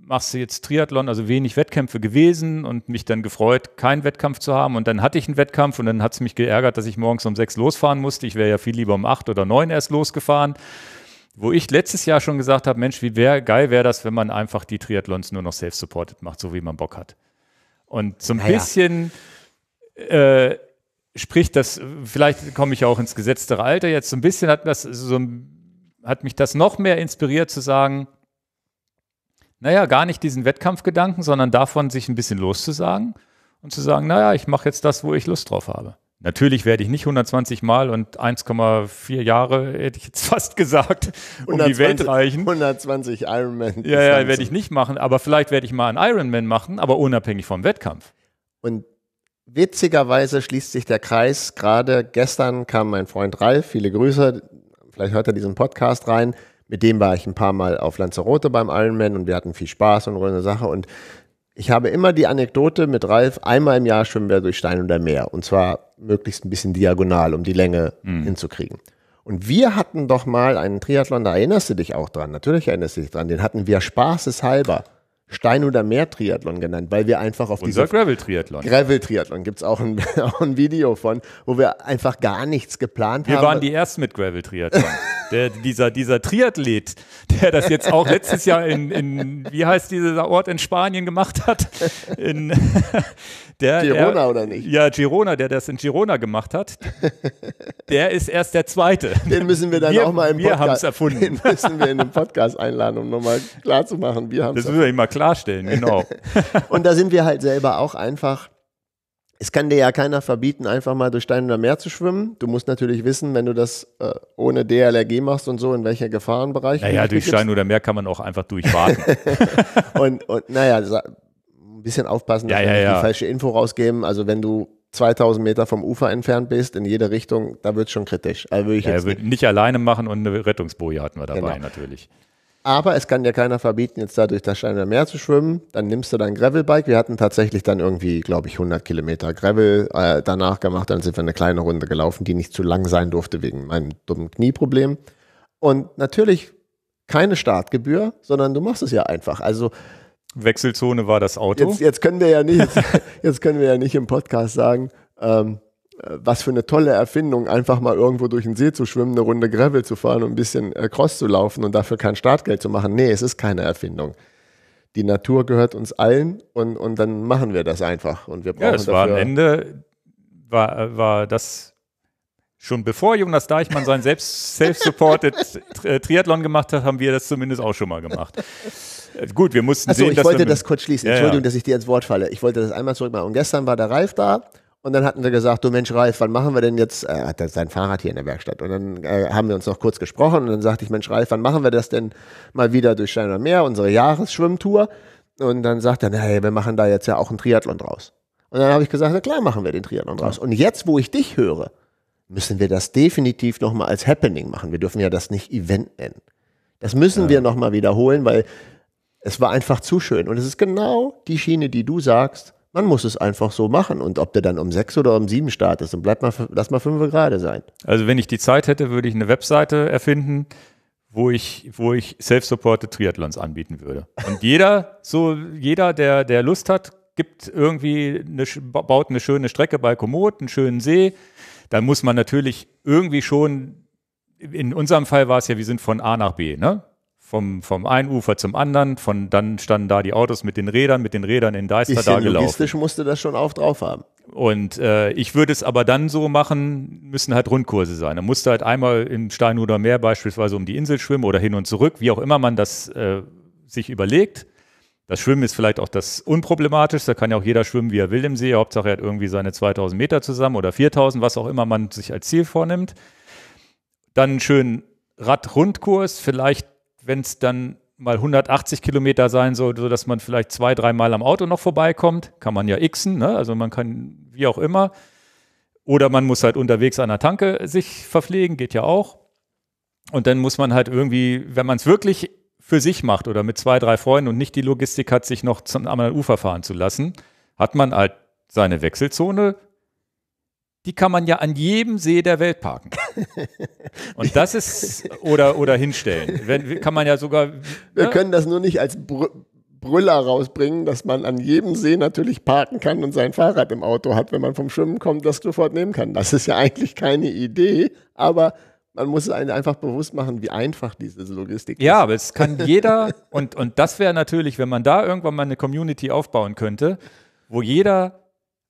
Machst du jetzt Triathlon, also wenig Wettkämpfe gewesen und mich dann gefreut, keinen Wettkampf zu haben. Und dann hatte ich einen Wettkampf und dann hat es mich geärgert, dass ich morgens um sechs losfahren musste. Ich wäre ja viel lieber um acht oder neun erst losgefahren. Wo ich letztes Jahr schon gesagt habe: Mensch, wie wär, geil wäre das, wenn man einfach die Triathlons nur noch self-supported macht, so wie man Bock hat. Und so ein naja. bisschen äh, spricht das, vielleicht komme ich auch ins gesetztere Alter jetzt, so ein bisschen hat, das, so, hat mich das noch mehr inspiriert zu sagen, naja, gar nicht diesen Wettkampfgedanken, sondern davon sich ein bisschen loszusagen und zu sagen, naja, ich mache jetzt das, wo ich Lust drauf habe. Natürlich werde ich nicht 120 Mal und 1,4 Jahre, hätte ich jetzt fast gesagt, um 120, die Welt reichen. 120 Ironman. Ja, ja, werde ich nicht machen, aber vielleicht werde ich mal einen Ironman machen, aber unabhängig vom Wettkampf. Und witzigerweise schließt sich der Kreis. Gerade gestern kam mein Freund Ralf, viele Grüße, vielleicht hört er diesen Podcast rein. Mit dem war ich ein paar Mal auf Lanzarote beim Ironman und wir hatten viel Spaß und runde Sache. Und ich habe immer die Anekdote mit Ralf, einmal im Jahr schwimmen wir durch Stein oder Meer. Und zwar möglichst ein bisschen diagonal, um die Länge mhm. hinzukriegen. Und wir hatten doch mal einen Triathlon, da erinnerst du dich auch dran. Natürlich erinnerst du dich dran. Den hatten wir spaßeshalber. Stein- oder Meer-Triathlon genannt, weil wir einfach auf Unser diese... Gravel-Triathlon. Gravel-Triathlon gibt es auch, auch ein, Video von, wo wir einfach gar nichts geplant wir haben. Wir waren die Ersten mit Gravel-Triathlon. dieser, dieser Triathlet, der das jetzt auch letztes Jahr in, in wie heißt dieser Ort in Spanien gemacht hat? In, der, Girona er, oder nicht? Ja, Girona, der das in Girona gemacht hat, der ist erst der Zweite. Den müssen wir dann wir, auch mal im Podcast... Wir haben es erfunden. Den müssen wir in den Podcast einladen, um nochmal klarzumachen, wir haben es erfunden. Mal klar klarstellen, genau. und da sind wir halt selber auch einfach. Es kann dir ja keiner verbieten, einfach mal durch Stein oder Meer zu schwimmen. Du musst natürlich wissen, wenn du das äh, ohne DLRG machst und so, in welcher Gefahrenbereich. Naja, durch begibst. Stein oder Meer kann man auch einfach durchwarten. und, und naja, ein bisschen aufpassen, dass ja, ja, ja. die falsche Info rausgeben. Also wenn du 2000 Meter vom Ufer entfernt bist, in jede Richtung, da wird es schon kritisch. Also ja, nicht. nicht. alleine machen und eine Rettungsboje hatten wir dabei genau. natürlich. Aber es kann dir keiner verbieten, jetzt da durch das Steiner Meer zu schwimmen. Dann nimmst du dein Gravelbike. Wir hatten tatsächlich dann irgendwie, glaube ich, 100 Kilometer Gravel äh, danach gemacht. Dann sind wir eine kleine Runde gelaufen, die nicht zu lang sein durfte wegen meinem dummen Knieproblem. Und natürlich keine Startgebühr, sondern du machst es ja einfach. Also Wechselzone war das Auto. Jetzt, jetzt können wir ja nicht, jetzt, jetzt können wir ja nicht im Podcast sagen, ähm, äh, was für eine tolle Erfindung, einfach mal irgendwo durch den See zu schwimmen, eine Runde Gravel zu fahren und ein bisschen äh, Cross zu laufen und dafür kein Startgeld zu machen. Nee, es ist keine Erfindung. Die Natur gehört uns allen und, und dann machen wir das einfach. Und wir brauchen ja, es war am Ende, war, äh, war das schon bevor Jonas Deichmann seinen self-supported Triathlon gemacht hat, haben wir das zumindest auch schon mal gemacht. Gut, wir mussten also, sehen, ich dass wollte das kurz schließen. Ja, Entschuldigung, ja. dass ich dir ins Wort falle. Ich wollte das einmal zurück machen. Und gestern war der Ralf da und dann hatten wir gesagt, du Mensch, Ralf, wann machen wir denn jetzt? Er äh, hat sein Fahrrad hier in der Werkstatt. Und dann äh, haben wir uns noch kurz gesprochen und dann sagte ich, Mensch, Ralf, wann machen wir das denn mal wieder durch Steiner Meer, unsere Jahresschwimmtour? Und dann sagt er, naja, wir machen da jetzt ja auch einen Triathlon draus. Und dann habe ich gesagt, na klar, machen wir den Triathlon draus. Und jetzt, wo ich dich höre, müssen wir das definitiv nochmal als Happening machen. Wir dürfen ja das nicht Event nennen. Das müssen ja. wir nochmal wiederholen, weil es war einfach zu schön. Und es ist genau die Schiene, die du sagst. Man muss es einfach so machen. Und ob der dann um sechs oder um sieben startet, dann bleibt mal, lass mal fünf gerade sein. Also wenn ich die Zeit hätte, würde ich eine Webseite erfinden, wo ich, wo ich self-supported Triathlons anbieten würde. Und jeder, so, jeder, der, der Lust hat, gibt irgendwie eine, baut eine schöne Strecke bei Komoot, einen schönen See. Dann muss man natürlich irgendwie schon, in unserem Fall war es ja, wir sind von A nach B, ne? vom, vom einen Ufer zum anderen. Von dann standen da die Autos mit den Rädern, mit den Rädern in Deister da gelaufen. Logistisch musste das schon auf drauf haben. Und äh, ich würde es aber dann so machen, müssen halt Rundkurse sein. Da musste halt einmal im Steinhuder Meer beispielsweise um die Insel schwimmen oder hin und zurück, wie auch immer man das äh, sich überlegt. Das Schwimmen ist vielleicht auch das Unproblematischste. Da kann ja auch jeder schwimmen, wie er will im See. Hauptsache, er hat irgendwie seine 2000 Meter zusammen oder 4000, was auch immer man sich als Ziel vornimmt. Dann schön Radrundkurs, vielleicht wenn es dann mal 180 Kilometer sein soll, sodass man vielleicht zwei, dreimal am Auto noch vorbeikommt, kann man ja xen, ne? also man kann wie auch immer. Oder man muss halt unterwegs an der Tanke sich verpflegen, geht ja auch. Und dann muss man halt irgendwie, wenn man es wirklich für sich macht oder mit zwei, drei Freunden und nicht die Logistik hat, sich noch zum anderen Ufer fahren zu lassen, hat man halt seine Wechselzone, die kann man ja an jedem See der Welt parken. Und das ist, oder, oder hinstellen. Wenn, kann man ja sogar. Wir ne? können das nur nicht als Br Brüller rausbringen, dass man an jedem See natürlich parken kann und sein Fahrrad im Auto hat, wenn man vom Schwimmen kommt, das sofort nehmen kann. Das ist ja eigentlich keine Idee, aber man muss es einfach bewusst machen, wie einfach diese Logistik ist. Ja, aber es kann jeder, und, und das wäre natürlich, wenn man da irgendwann mal eine Community aufbauen könnte, wo jeder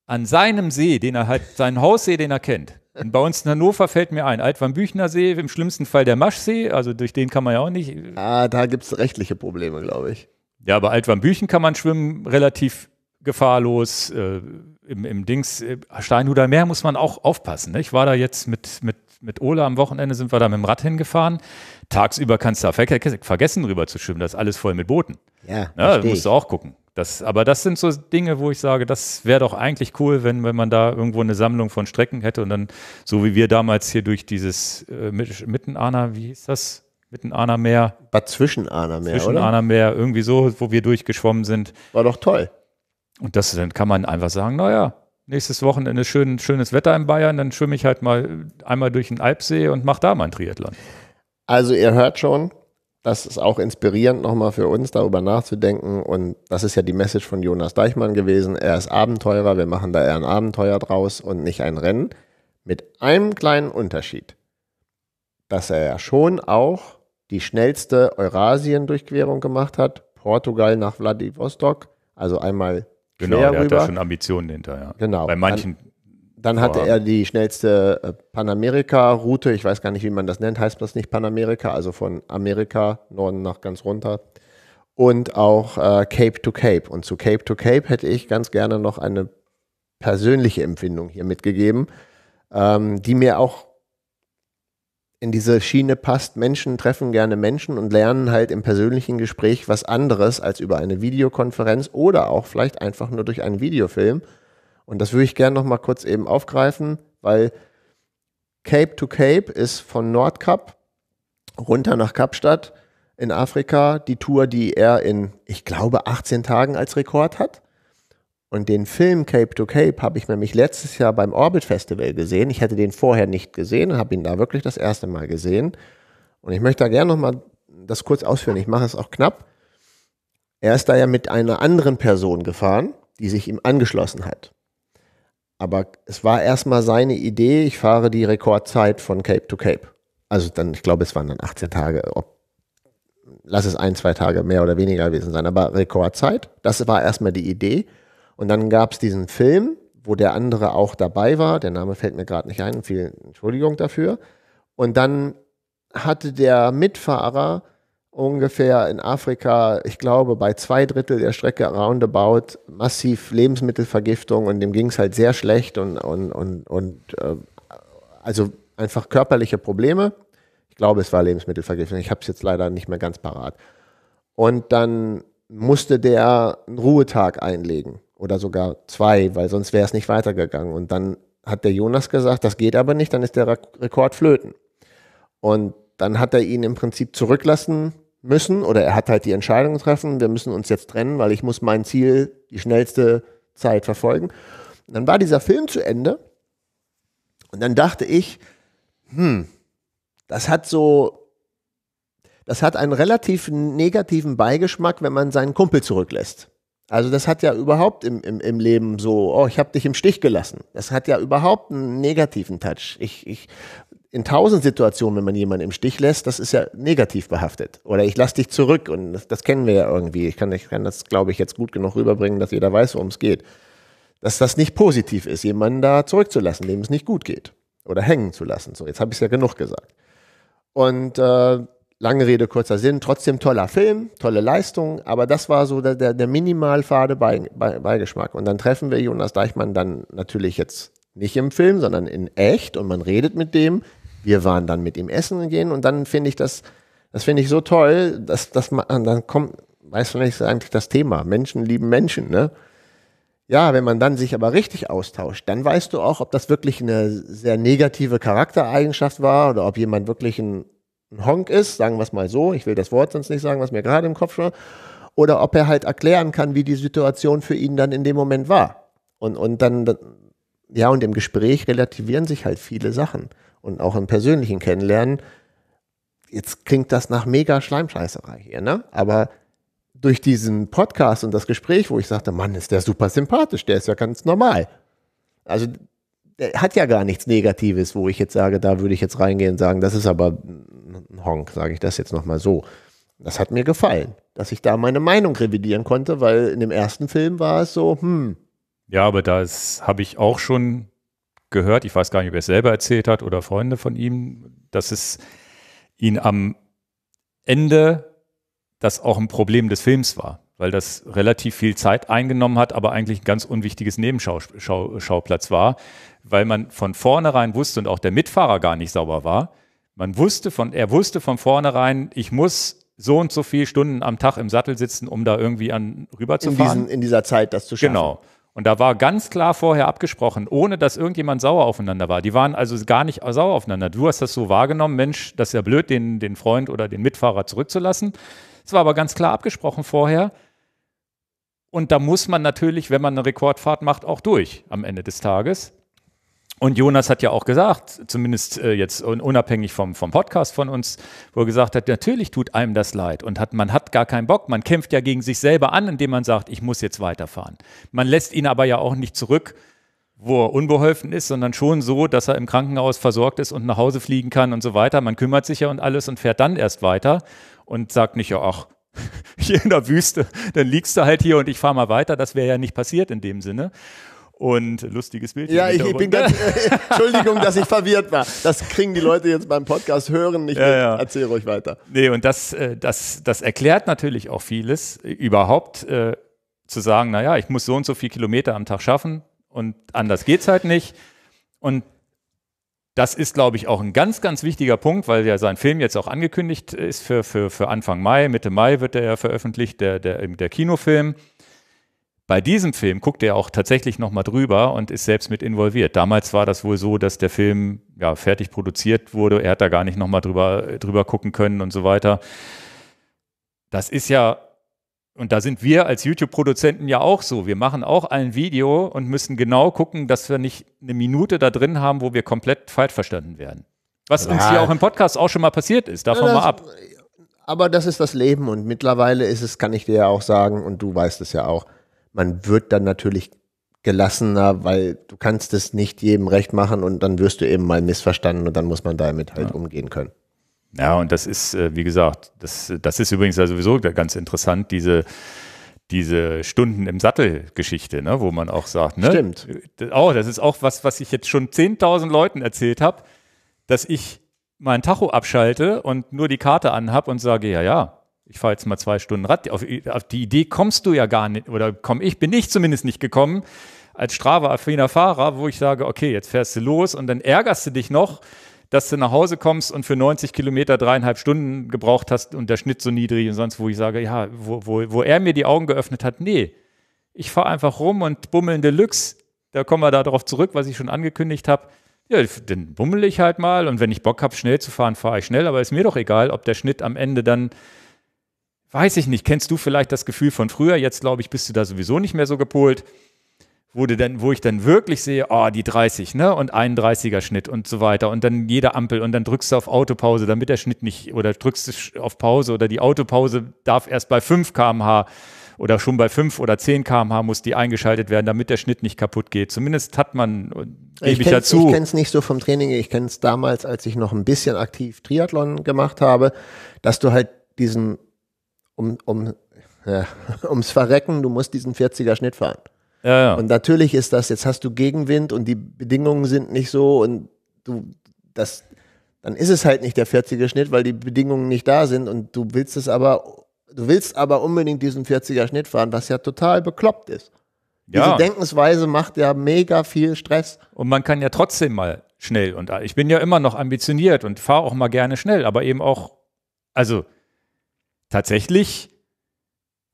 an seinem See, den er halt, seinen Haussee, den er kennt. Und bei uns in Hannover fällt mir ein, Altwan-Büchner See, im schlimmsten Fall der Maschsee, also durch den kann man ja auch nicht. Äh, ah, da gibt es rechtliche Probleme, glaube ich. Ja, aber Altwan-Büchen kann man schwimmen, relativ gefahrlos. Äh, im, Im Dings, äh, Steinhuder Meer muss man auch aufpassen. Ne? Ich war da jetzt mit, mit, mit Ola am Wochenende, sind wir da mit dem Rad hingefahren. Tagsüber kannst du da vergessen, rüber zu schwimmen, das ist alles voll mit Booten. Ja, ja da musst du auch gucken. Das, aber das sind so Dinge, wo ich sage, das wäre doch eigentlich cool, wenn, wenn man da irgendwo eine Sammlung von Strecken hätte und dann, so wie wir damals hier durch dieses äh, Mittenaner, wie hieß das? Mittenaner Meer. Bad Zwischenaner Meer, Zwischen oder? Meer, irgendwie so, wo wir durchgeschwommen sind. War doch toll. Und das, dann kann man einfach sagen, naja, nächstes Wochenende schön, schönes Wetter in Bayern, dann schwimme ich halt mal einmal durch den Alpsee und mache da mal Triathlon. Also ihr hört schon, das ist auch inspirierend nochmal für uns, darüber nachzudenken. Und das ist ja die Message von Jonas Deichmann gewesen. Er ist Abenteurer, wir machen da eher ein Abenteuer draus und nicht ein Rennen. Mit einem kleinen Unterschied, dass er ja schon auch die schnellste Eurasien-Durchquerung gemacht hat, Portugal nach Vladivostok, also einmal Genau, der hat da schon Ambitionen hinterher. ja. Genau. Bei manchen dann hatte er die schnellste äh, Panamerika-Route. Ich weiß gar nicht, wie man das nennt. Heißt das nicht Panamerika? Also von Amerika Norden nach ganz runter. Und auch äh, Cape to Cape. Und zu Cape to Cape hätte ich ganz gerne noch eine persönliche Empfindung hier mitgegeben, ähm, die mir auch in diese Schiene passt. Menschen treffen gerne Menschen und lernen halt im persönlichen Gespräch was anderes als über eine Videokonferenz oder auch vielleicht einfach nur durch einen Videofilm und das würde ich gerne nochmal kurz eben aufgreifen, weil Cape to Cape ist von Nordkap runter nach Kapstadt in Afrika die Tour, die er in, ich glaube, 18 Tagen als Rekord hat. Und den Film Cape to Cape habe ich nämlich letztes Jahr beim Orbit Festival gesehen. Ich hatte den vorher nicht gesehen und habe ihn da wirklich das erste Mal gesehen. Und ich möchte da gerne nochmal das kurz ausführen. Ich mache es auch knapp. Er ist da ja mit einer anderen Person gefahren, die sich ihm angeschlossen hat. Aber es war erstmal seine Idee, ich fahre die Rekordzeit von Cape to Cape. Also dann, ich glaube, es waren dann 18 Tage, ob, lass es ein, zwei Tage mehr oder weniger gewesen sein, aber Rekordzeit, das war erstmal die Idee. Und dann gab es diesen Film, wo der andere auch dabei war, der Name fällt mir gerade nicht ein, vielen Entschuldigung dafür. Und dann hatte der Mitfahrer ungefähr in Afrika, ich glaube, bei zwei Drittel der Strecke roundabout massiv Lebensmittelvergiftung und dem ging es halt sehr schlecht und, und, und, und äh, also einfach körperliche Probleme. Ich glaube, es war Lebensmittelvergiftung. Ich habe es jetzt leider nicht mehr ganz parat. Und dann musste der einen Ruhetag einlegen oder sogar zwei, weil sonst wäre es nicht weitergegangen. Und dann hat der Jonas gesagt, das geht aber nicht, dann ist der Rekord flöten. Und dann hat er ihn im Prinzip zurücklassen müssen oder er hat halt die Entscheidung treffen, wir müssen uns jetzt trennen, weil ich muss mein Ziel, die schnellste Zeit verfolgen. Und dann war dieser Film zu Ende und dann dachte ich, hm, das hat so, das hat einen relativ negativen Beigeschmack, wenn man seinen Kumpel zurücklässt. Also das hat ja überhaupt im, im, im Leben so, oh, ich habe dich im Stich gelassen. Das hat ja überhaupt einen negativen Touch. Ich, ich, in tausend Situationen, wenn man jemanden im Stich lässt, das ist ja negativ behaftet. Oder ich lass dich zurück und das, das kennen wir ja irgendwie. Ich kann, ich kann das, glaube ich, jetzt gut genug rüberbringen, dass jeder weiß, worum es geht. Dass das nicht positiv ist, jemanden da zurückzulassen, dem es nicht gut geht. Oder hängen zu lassen. So, jetzt habe ich es ja genug gesagt. Und äh, lange Rede, kurzer Sinn, trotzdem toller Film, tolle Leistung, aber das war so der, der, der minimal fade Be Be Beigeschmack. Und dann treffen wir Jonas Deichmann dann natürlich jetzt nicht im Film, sondern in echt und man redet mit dem wir waren dann mit ihm essen gehen und dann finde ich das, das finde ich so toll, dass, dass man, ah, dann kommt, weißt du nicht, eigentlich das Thema. Menschen lieben Menschen, ne? Ja, wenn man dann sich aber richtig austauscht, dann weißt du auch, ob das wirklich eine sehr negative Charaktereigenschaft war oder ob jemand wirklich ein, ein Honk ist, sagen wir es mal so, ich will das Wort sonst nicht sagen, was mir gerade im Kopf war, oder ob er halt erklären kann, wie die Situation für ihn dann in dem Moment war. Und, und dann, ja, und im Gespräch relativieren sich halt viele Sachen und auch im persönlichen Kennenlernen, jetzt klingt das nach mega Schleimscheißerei hier, ne? Aber durch diesen Podcast und das Gespräch, wo ich sagte, Mann, ist der super sympathisch, der ist ja ganz normal. Also der hat ja gar nichts Negatives, wo ich jetzt sage, da würde ich jetzt reingehen und sagen, das ist aber ein Honk, sage ich das jetzt nochmal so. Das hat mir gefallen, dass ich da meine Meinung revidieren konnte, weil in dem ersten Film war es so, hm. Ja, aber da habe ich auch schon gehört, ich weiß gar nicht, ob er es selber erzählt hat oder Freunde von ihm, dass es ihn am Ende das auch ein Problem des Films war, weil das relativ viel Zeit eingenommen hat, aber eigentlich ein ganz unwichtiges Nebenschauplatz war, weil man von vornherein wusste und auch der Mitfahrer gar nicht sauber war. Man wusste von, er wusste von vornherein, ich muss so und so viele Stunden am Tag im Sattel sitzen, um da irgendwie an rüberzufahren. In, diesen, in dieser Zeit das zu schaffen. Genau. Und da war ganz klar vorher abgesprochen, ohne dass irgendjemand sauer aufeinander war. Die waren also gar nicht sauer aufeinander. Du hast das so wahrgenommen, Mensch, das ist ja blöd, den, den Freund oder den Mitfahrer zurückzulassen. Es war aber ganz klar abgesprochen vorher. Und da muss man natürlich, wenn man eine Rekordfahrt macht, auch durch am Ende des Tages. Und Jonas hat ja auch gesagt, zumindest äh, jetzt unabhängig vom, vom Podcast von uns, wo er gesagt hat, natürlich tut einem das leid und hat, man hat gar keinen Bock. Man kämpft ja gegen sich selber an, indem man sagt, ich muss jetzt weiterfahren. Man lässt ihn aber ja auch nicht zurück, wo er unbeholfen ist, sondern schon so, dass er im Krankenhaus versorgt ist und nach Hause fliegen kann und so weiter. Man kümmert sich ja und alles und fährt dann erst weiter und sagt nicht, ja, ach, hier in der Wüste, dann liegst du halt hier und ich fahre mal weiter. Das wäre ja nicht passiert in dem Sinne und lustiges Bild. Ja, ich, ich, bin ganz, äh, Entschuldigung, dass ich verwirrt war. Das kriegen die Leute jetzt beim Podcast hören. Ich ja, ja. erzähle euch weiter. Nee, und das, äh, das, das erklärt natürlich auch vieles, äh, überhaupt äh, zu sagen, naja, ich muss so und so viele Kilometer am Tag schaffen und anders geht es halt nicht. Und das ist, glaube ich, auch ein ganz, ganz wichtiger Punkt, weil ja sein Film jetzt auch angekündigt ist für, für, für Anfang Mai, Mitte Mai wird er ja veröffentlicht, der, der, der Kinofilm. Bei diesem Film guckt er auch tatsächlich nochmal drüber und ist selbst mit involviert. Damals war das wohl so, dass der Film ja, fertig produziert wurde. Er hat da gar nicht nochmal drüber, drüber gucken können und so weiter. Das ist ja, und da sind wir als YouTube-Produzenten ja auch so. Wir machen auch ein Video und müssen genau gucken, dass wir nicht eine Minute da drin haben, wo wir komplett falsch verstanden werden. Was ja. uns hier auch im Podcast auch schon mal passiert ist. Davon ja, mal ab. Aber das ist das Leben und mittlerweile ist es, kann ich dir ja auch sagen, und du weißt es ja auch man wird dann natürlich gelassener, weil du kannst es nicht jedem recht machen und dann wirst du eben mal missverstanden und dann muss man damit halt ja. umgehen können. Ja, und das ist, äh, wie gesagt, das, das ist übrigens ja sowieso ganz interessant, diese, diese Stunden im Sattel-Geschichte, ne, wo man auch sagt, ne? Stimmt. Auch, oh, das ist auch was, was ich jetzt schon 10.000 Leuten erzählt habe, dass ich meinen Tacho abschalte und nur die Karte anhab und sage, ja, ja, ich fahre jetzt mal zwei Stunden Rad. Auf, auf, die Idee kommst du ja gar nicht, oder komm ich, bin ich zumindest nicht gekommen, als Strava-affiner Fahrer, wo ich sage, okay, jetzt fährst du los und dann ärgerst du dich noch, dass du nach Hause kommst und für 90 Kilometer dreieinhalb Stunden gebraucht hast und der Schnitt so niedrig und sonst, wo ich sage, ja, wo, wo, wo er mir die Augen geöffnet hat, nee, ich fahre einfach rum und bummeln Deluxe, da kommen wir darauf zurück, was ich schon angekündigt habe. Ja, dann bummel ich halt mal und wenn ich Bock habe, schnell zu fahren, fahre ich schnell, aber ist mir doch egal, ob der Schnitt am Ende dann weiß ich nicht, kennst du vielleicht das Gefühl von früher? Jetzt glaube ich, bist du da sowieso nicht mehr so gepolt. Wo, dann, wo ich dann wirklich sehe, oh, die 30, ne? Und 31er Schnitt und so weiter. Und dann jede Ampel und dann drückst du auf Autopause, damit der Schnitt nicht, oder drückst du auf Pause oder die Autopause darf erst bei 5 km/h oder schon bei 5 oder 10 km/h muss die eingeschaltet werden, damit der Schnitt nicht kaputt geht. Zumindest hat man, äh, gebe ich, ich dazu. Ich kenne es nicht so vom Training, ich kenne es damals, als ich noch ein bisschen aktiv Triathlon gemacht habe, dass du halt diesen um, um, ja, ums Verrecken, du musst diesen 40er Schnitt fahren. Ja, ja. Und natürlich ist das, jetzt hast du Gegenwind und die Bedingungen sind nicht so und du, das, dann ist es halt nicht der 40er Schnitt, weil die Bedingungen nicht da sind und du willst es aber, du willst aber unbedingt diesen 40er Schnitt fahren, was ja total bekloppt ist. Diese ja. Denkensweise macht ja mega viel Stress. Und man kann ja trotzdem mal schnell und ich bin ja immer noch ambitioniert und fahre auch mal gerne schnell, aber eben auch, also tatsächlich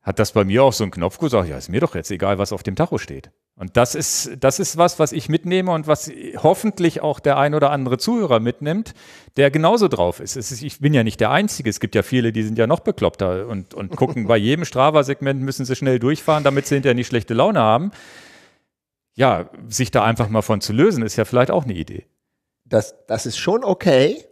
hat das bei mir auch so einen Knopf gesagt, ja, ist mir doch jetzt egal, was auf dem Tacho steht. Und das ist, das ist was, was ich mitnehme und was hoffentlich auch der ein oder andere Zuhörer mitnimmt, der genauso drauf ist. ist ich bin ja nicht der Einzige. Es gibt ja viele, die sind ja noch bekloppter und, und gucken, bei jedem Strava-Segment müssen sie schnell durchfahren, damit sie hinterher nicht schlechte Laune haben. Ja, sich da einfach mal von zu lösen, ist ja vielleicht auch eine Idee. Das, das ist schon okay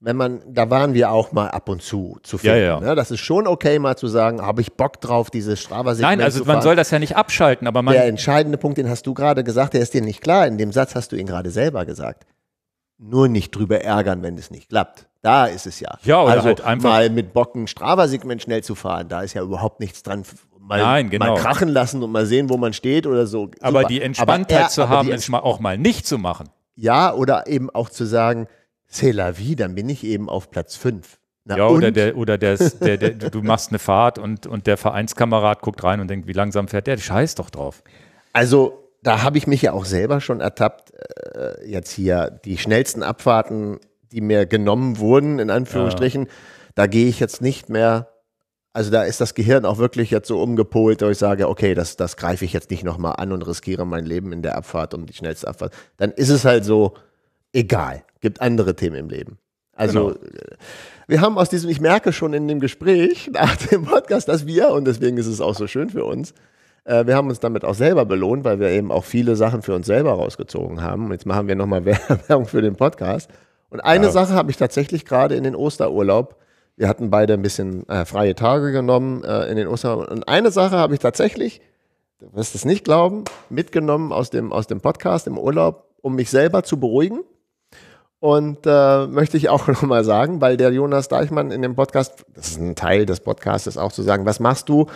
wenn man, da waren wir auch mal ab und zu zu viel. Ja, ja. Ne? Das ist schon okay, mal zu sagen, habe ich Bock drauf, diese strava zu Nein, also man soll das ja nicht abschalten, aber man. Der entscheidende Punkt, den hast du gerade gesagt, der ist dir nicht klar. In dem Satz hast du ihn gerade selber gesagt. Nur nicht drüber ärgern, wenn es nicht klappt. Da ist es ja. Ja, oder also halt einfach mal mit Bocken Strava-Segment schnell zu fahren, da ist ja überhaupt nichts dran mal, Nein, genau. mal krachen lassen und mal sehen, wo man steht oder so. Aber Super. die Entspanntheit aber er, zu haben, es auch mal nicht zu machen. Ja, oder eben auch zu sagen, C'est la vie, dann bin ich eben auf Platz 5. Na ja, oder, der, oder der, der, der, du machst eine Fahrt und, und der Vereinskamerad guckt rein und denkt, wie langsam fährt der? Scheiß doch drauf. Also, da habe ich mich ja auch selber schon ertappt, äh, jetzt hier die schnellsten Abfahrten, die mir genommen wurden, in Anführungsstrichen, ja. da gehe ich jetzt nicht mehr. Also da ist das Gehirn auch wirklich jetzt so umgepolt, dass ich sage, okay, das, das greife ich jetzt nicht nochmal an und riskiere mein Leben in der Abfahrt um die schnellste Abfahrt. Dann ist es halt so, egal gibt andere Themen im Leben. Also genau. Äh, wir haben aus diesem, ich merke schon in dem Gespräch nach dem Podcast, dass wir, und deswegen ist es auch so schön für uns, äh, wir haben uns damit auch selber belohnt, weil wir eben auch viele Sachen für uns selber rausgezogen haben. jetzt machen wir nochmal Werbung für den Podcast. Und eine ja. Sache habe ich tatsächlich gerade in den Osterurlaub, wir hatten beide ein bisschen äh, freie Tage genommen äh, in den Osterurlaub. Und eine Sache habe ich tatsächlich, du wirst es nicht glauben, mitgenommen aus dem, aus dem Podcast im Urlaub, um mich selber zu beruhigen und äh, möchte ich auch nochmal sagen, weil der Jonas Deichmann in dem Podcast, das ist ein Teil des Podcasts, auch zu sagen, was machst du,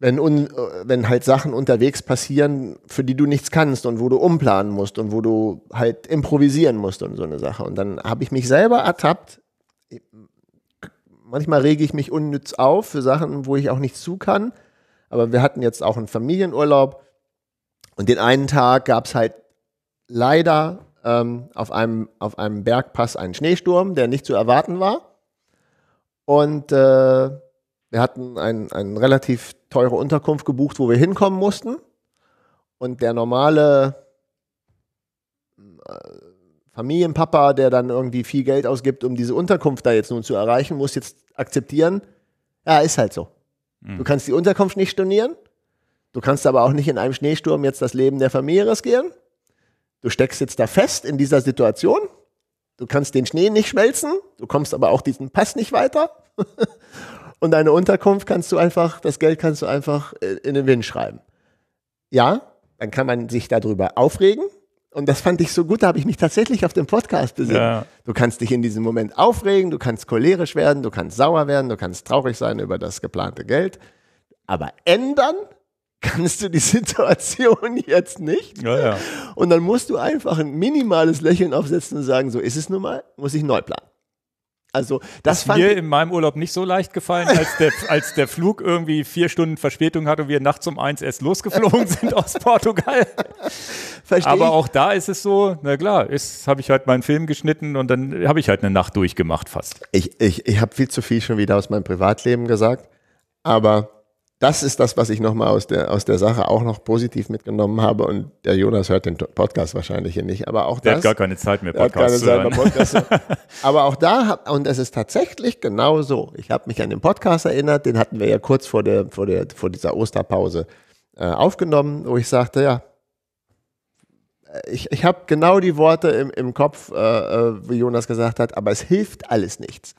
wenn, un, äh, wenn halt Sachen unterwegs passieren, für die du nichts kannst und wo du umplanen musst und wo du halt improvisieren musst und so eine Sache. Und dann habe ich mich selber ertappt. Manchmal rege ich mich unnütz auf für Sachen, wo ich auch nichts zu kann. Aber wir hatten jetzt auch einen Familienurlaub und den einen Tag gab es halt leider ähm, auf, einem, auf einem Bergpass einen Schneesturm, der nicht zu erwarten war. Und äh, wir hatten eine ein relativ teure Unterkunft gebucht, wo wir hinkommen mussten. Und der normale äh, Familienpapa, der dann irgendwie viel Geld ausgibt, um diese Unterkunft da jetzt nun zu erreichen, muss jetzt akzeptieren, ja, ist halt so. Mhm. Du kannst die Unterkunft nicht stornieren, du kannst aber auch nicht in einem Schneesturm jetzt das Leben der Familie riskieren du steckst jetzt da fest in dieser Situation, du kannst den Schnee nicht schmelzen, du kommst aber auch diesen Pass nicht weiter. und deine Unterkunft kannst du einfach, das Geld kannst du einfach äh, in den Wind schreiben. Ja, dann kann man sich darüber aufregen. Und das fand ich so gut, da habe ich mich tatsächlich auf dem Podcast gesehen. Ja. Du kannst dich in diesem Moment aufregen, du kannst cholerisch werden, du kannst sauer werden, du kannst traurig sein über das geplante Geld. Aber ändern kannst du die Situation jetzt nicht. Ja, ja. Und dann musst du einfach ein minimales Lächeln aufsetzen und sagen, so ist es nun mal, muss ich neu planen. Also das, das fand mir in meinem Urlaub nicht so leicht gefallen, als der, als der Flug irgendwie vier Stunden Verspätung hatte und wir nachts um eins erst losgeflogen sind aus Portugal. Verstehe Aber ich. auch da ist es so, na klar, habe ich halt meinen Film geschnitten und dann habe ich halt eine Nacht durchgemacht fast. Ich, ich, ich habe viel zu viel schon wieder aus meinem Privatleben gesagt. Aber das ist das, was ich nochmal aus der, aus der Sache auch noch positiv mitgenommen habe. Und der Jonas hört den Podcast wahrscheinlich hier nicht, aber auch der das. Der hat gar keine Zeit mehr, Podcast zu hören. Podcast aber auch da, und es ist tatsächlich genau so. Ich habe mich an den Podcast erinnert, den hatten wir ja kurz vor, der, vor, der, vor dieser Osterpause äh, aufgenommen, wo ich sagte, ja, äh, ich, ich habe genau die Worte im, im Kopf, äh, äh wie Jonas gesagt hat, aber es hilft alles nichts.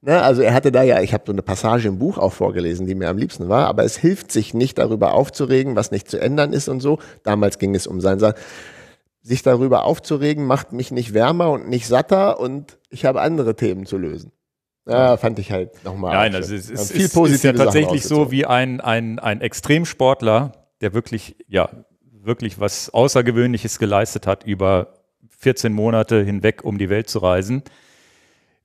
Ne, also er hatte da ja, ich habe so eine Passage im Buch auch vorgelesen, die mir am liebsten war, aber es hilft sich nicht darüber aufzuregen, was nicht zu ändern ist und so. Damals ging es um sein Sein. Sich darüber aufzuregen macht mich nicht wärmer und nicht satter und ich habe andere Themen zu lösen. Ja, fand ich halt nochmal. Nein, also es ist, also viel positive ist ja tatsächlich so wie ein, ein, ein Extremsportler, der wirklich, ja, wirklich was Außergewöhnliches geleistet hat, über 14 Monate hinweg um die Welt zu reisen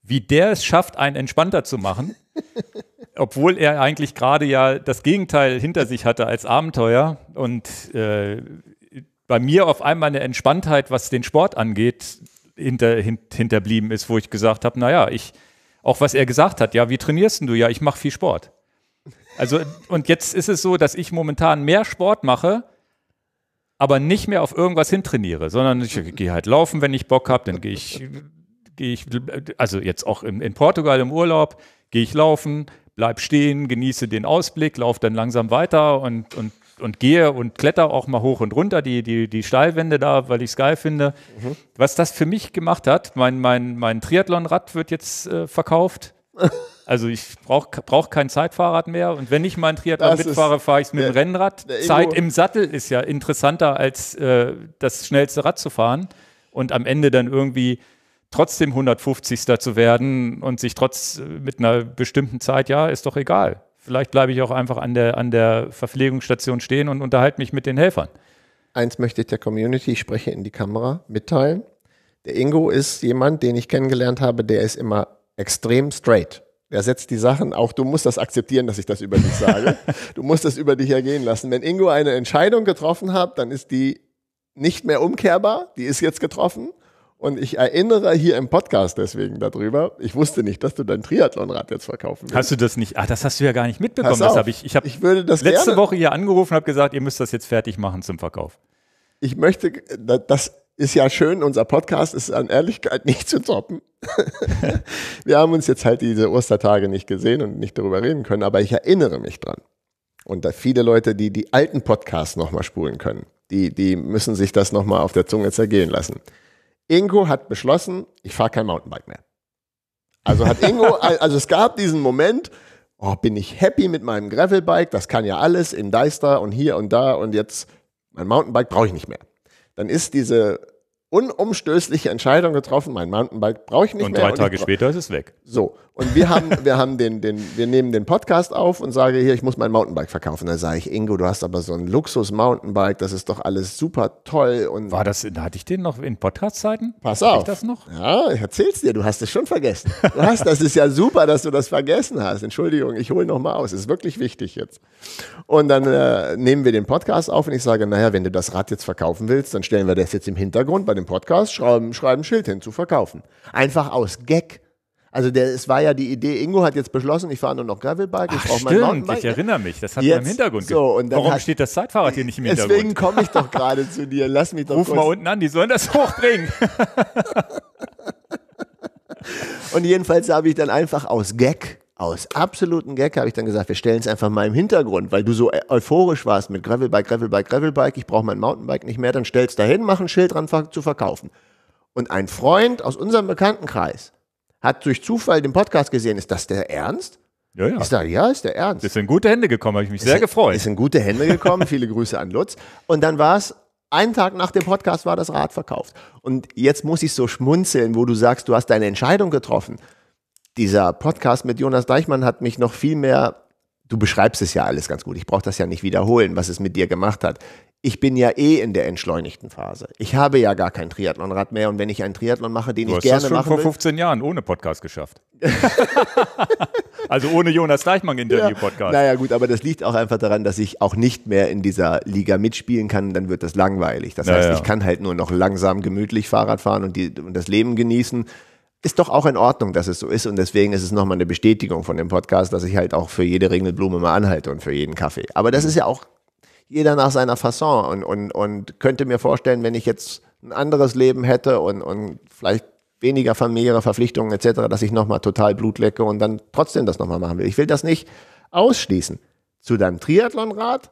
wie der es schafft, einen entspannter zu machen, obwohl er eigentlich gerade ja das Gegenteil hinter sich hatte als Abenteuer und äh, bei mir auf einmal eine Entspanntheit, was den Sport angeht, hinter, hin, hinterblieben ist, wo ich gesagt habe, naja, ich, auch was er gesagt hat, ja, wie trainierst du? Ja, ich mache viel Sport. Also, und jetzt ist es so, dass ich momentan mehr Sport mache, aber nicht mehr auf irgendwas hintrainiere, sondern ich gehe halt laufen, wenn ich Bock habe, dann gehe ich gehe ich, also jetzt auch im, in Portugal im Urlaub, gehe ich laufen, bleib stehen, genieße den Ausblick, laufe dann langsam weiter und, und, und gehe und kletter auch mal hoch und runter die, die, die Steilwände da, weil ich es geil finde. Mhm. Was das für mich gemacht hat, mein, mein, mein Triathlonrad wird jetzt äh, verkauft. Also ich brauche brauch kein Zeitfahrrad mehr und wenn ich mein Triathlon das mitfahre, fahre ich es mit dem Rennrad. Zeit im Sattel ist ja interessanter als äh, das schnellste Rad zu fahren und am Ende dann irgendwie trotzdem 150. zu werden und sich trotz äh, mit einer bestimmten Zeit, ja, ist doch egal. Vielleicht bleibe ich auch einfach an der, an der Verpflegungsstation stehen und unterhalte mich mit den Helfern. Eins möchte ich der Community, ich spreche in die Kamera, mitteilen. Der Ingo ist jemand, den ich kennengelernt habe, der ist immer extrem straight. Er setzt die Sachen auch, du musst das akzeptieren, dass ich das über dich sage. du musst das über dich ergehen lassen. Wenn Ingo eine Entscheidung getroffen hat, dann ist die nicht mehr umkehrbar, die ist jetzt getroffen. Und ich erinnere hier im Podcast deswegen darüber. Ich wusste nicht, dass du dein Triathlonrad jetzt verkaufen willst. Hast du das nicht? Ah, das hast du ja gar nicht mitbekommen. Das habe ich. Ich habe letzte gerne. Woche hier angerufen und habe gesagt, ihr müsst das jetzt fertig machen zum Verkauf. Ich möchte, das ist ja schön, unser Podcast ist an Ehrlichkeit nicht zu toppen. Wir haben uns jetzt halt diese Ostertage nicht gesehen und nicht darüber reden können, aber ich erinnere mich dran. Und da viele Leute, die die alten Podcasts nochmal spulen können, die, die müssen sich das nochmal auf der Zunge zergehen lassen. Ingo hat beschlossen, ich fahre kein Mountainbike mehr. Also hat Ingo, also es gab diesen Moment, oh, bin ich happy mit meinem Gravelbike, das kann ja alles in Deister und hier und da und jetzt mein Mountainbike brauche ich nicht mehr. Dann ist diese unumstößliche Entscheidung getroffen, mein Mountainbike brauche ich nicht und mehr. Drei und drei Tage später ist es weg. So, und wir haben, wir haben den, den, wir nehmen den Podcast auf und sage hier, ich muss mein Mountainbike verkaufen. Da sage ich, Ingo, du hast aber so ein Luxus-Mountainbike, das ist doch alles super toll. Und War das, hatte ich den noch in Podcast-Zeiten? Pass hatte auf. ich das noch? Ja, ich erzähl's dir, du hast es schon vergessen. Du hast, das ist ja super, dass du das vergessen hast. Entschuldigung, ich hole nochmal aus, ist wirklich wichtig jetzt. Und dann äh, nehmen wir den Podcast auf und ich sage, naja, wenn du das Rad jetzt verkaufen willst, dann stellen wir das jetzt im Hintergrund bei dem im Podcast, schreiben, schreiben Schild hin zu verkaufen. Einfach aus Gag. Also der, es war ja die Idee, Ingo hat jetzt beschlossen, ich fahre nur noch Gravelbike, Ach, ich brauche mein Mountainbike. ich ne? erinnere mich, das hat jetzt, im Hintergrund so, und Warum hat, steht das Zeitfahrrad hier nicht im Hintergrund? Deswegen komme ich doch gerade zu dir, lass mich doch Ruf kurz. mal unten an, die sollen das hochbringen. und jedenfalls habe ich dann einfach aus Gag aus absolutem Gag habe ich dann gesagt, wir stellen es einfach mal im Hintergrund, weil du so äh, euphorisch warst mit Gravelbike, Gravelbike, Gravelbike, ich brauche mein Mountainbike nicht mehr, dann stellst da hin, mach ein Schild dran zu verkaufen. Und ein Freund aus unserem Bekanntenkreis hat durch Zufall den Podcast gesehen, ist das der Ernst? Ja, ja. Ich sage, ja, ist der Ernst. Ist in gute Hände gekommen, habe ich mich ist sehr in, gefreut. Ist in gute Hände gekommen, viele Grüße an Lutz. Und dann war es, einen Tag nach dem Podcast war das Rad verkauft. Und jetzt muss ich so schmunzeln, wo du sagst, du hast deine Entscheidung getroffen dieser Podcast mit Jonas Deichmann hat mich noch viel mehr, du beschreibst es ja alles ganz gut, ich brauche das ja nicht wiederholen, was es mit dir gemacht hat. Ich bin ja eh in der entschleunigten Phase. Ich habe ja gar kein Triathlonrad mehr und wenn ich einen Triathlon mache, den du ich gerne mache. Du habe das vor 15 will, Jahren ohne Podcast geschafft. also ohne Jonas Deichmann Interview-Podcast. Ja, naja gut, aber das liegt auch einfach daran, dass ich auch nicht mehr in dieser Liga mitspielen kann, dann wird das langweilig. Das naja. heißt, ich kann halt nur noch langsam gemütlich Fahrrad fahren und, die, und das Leben genießen ist doch auch in Ordnung, dass es so ist. Und deswegen ist es nochmal eine Bestätigung von dem Podcast, dass ich halt auch für jede Ringelblume mal anhalte und für jeden Kaffee. Aber das mhm. ist ja auch jeder nach seiner Fasson und, und, und könnte mir vorstellen, wenn ich jetzt ein anderes Leben hätte und, und vielleicht weniger familiäre Verpflichtungen etc., dass ich nochmal total Blut lecke und dann trotzdem das nochmal machen will. Ich will das nicht ausschließen. Zu deinem Triathlonrad.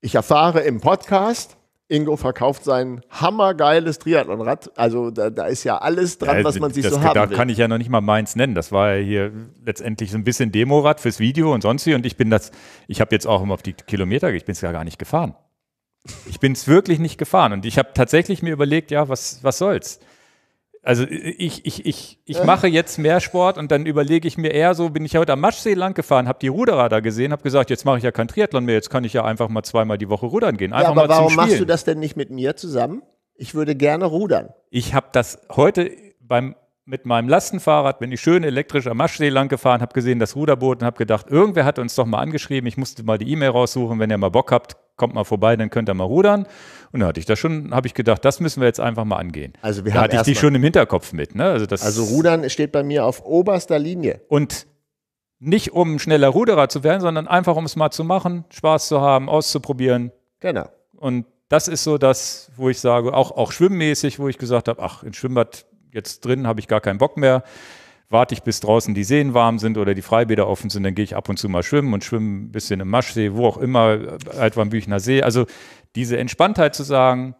Ich erfahre im Podcast, Ingo verkauft sein hammergeiles Triathlonrad. Also da, da ist ja alles dran, ja, was man sich das, so haben Da will. kann ich ja noch nicht mal meins nennen. Das war ja hier letztendlich so ein bisschen Demorad fürs Video und sonst wie. Und ich bin das, ich habe jetzt auch immer auf die Kilometer, ich bin es ja gar nicht gefahren. Ich bin es wirklich nicht gefahren. Und ich habe tatsächlich mir überlegt, ja, was, was soll's? also ich, ich, ich, ich mache jetzt mehr Sport und dann überlege ich mir eher so, bin ich heute am Maschsee lang gefahren, habe die Ruderer da gesehen, habe gesagt, jetzt mache ich ja kein Triathlon mehr, jetzt kann ich ja einfach mal zweimal die Woche rudern gehen. Einfach ja, aber mal warum machst du das denn nicht mit mir zusammen? Ich würde gerne rudern. Ich habe das heute beim mit meinem Lastenfahrrad, bin ich schön elektrisch am Maschsee lang gefahren, habe gesehen das Ruderboot und habe gedacht, irgendwer hat uns doch mal angeschrieben, ich musste mal die E-Mail raussuchen, wenn ihr mal Bock habt, kommt mal vorbei, dann könnt ihr mal rudern. Und dann hatte ich das schon, habe ich gedacht, das müssen wir jetzt einfach mal angehen. Also wir da haben hatte ich die schon im Hinterkopf mit. Ne? Also, das also Rudern steht bei mir auf oberster Linie. Und nicht um schneller Ruderer zu werden, sondern einfach um es mal zu machen, Spaß zu haben, auszuprobieren. Genau. Und das ist so das, wo ich sage, auch, auch schwimmmäßig, wo ich gesagt habe, ach, ins Schwimmbad jetzt drin, habe ich gar keinen Bock mehr. Warte ich, bis draußen die Seen warm sind oder die Freibäder offen sind, dann gehe ich ab und zu mal schwimmen und schwimme ein bisschen im Maschsee, wo auch immer, Altwarmbüchner See. Also diese Entspanntheit zu sagen,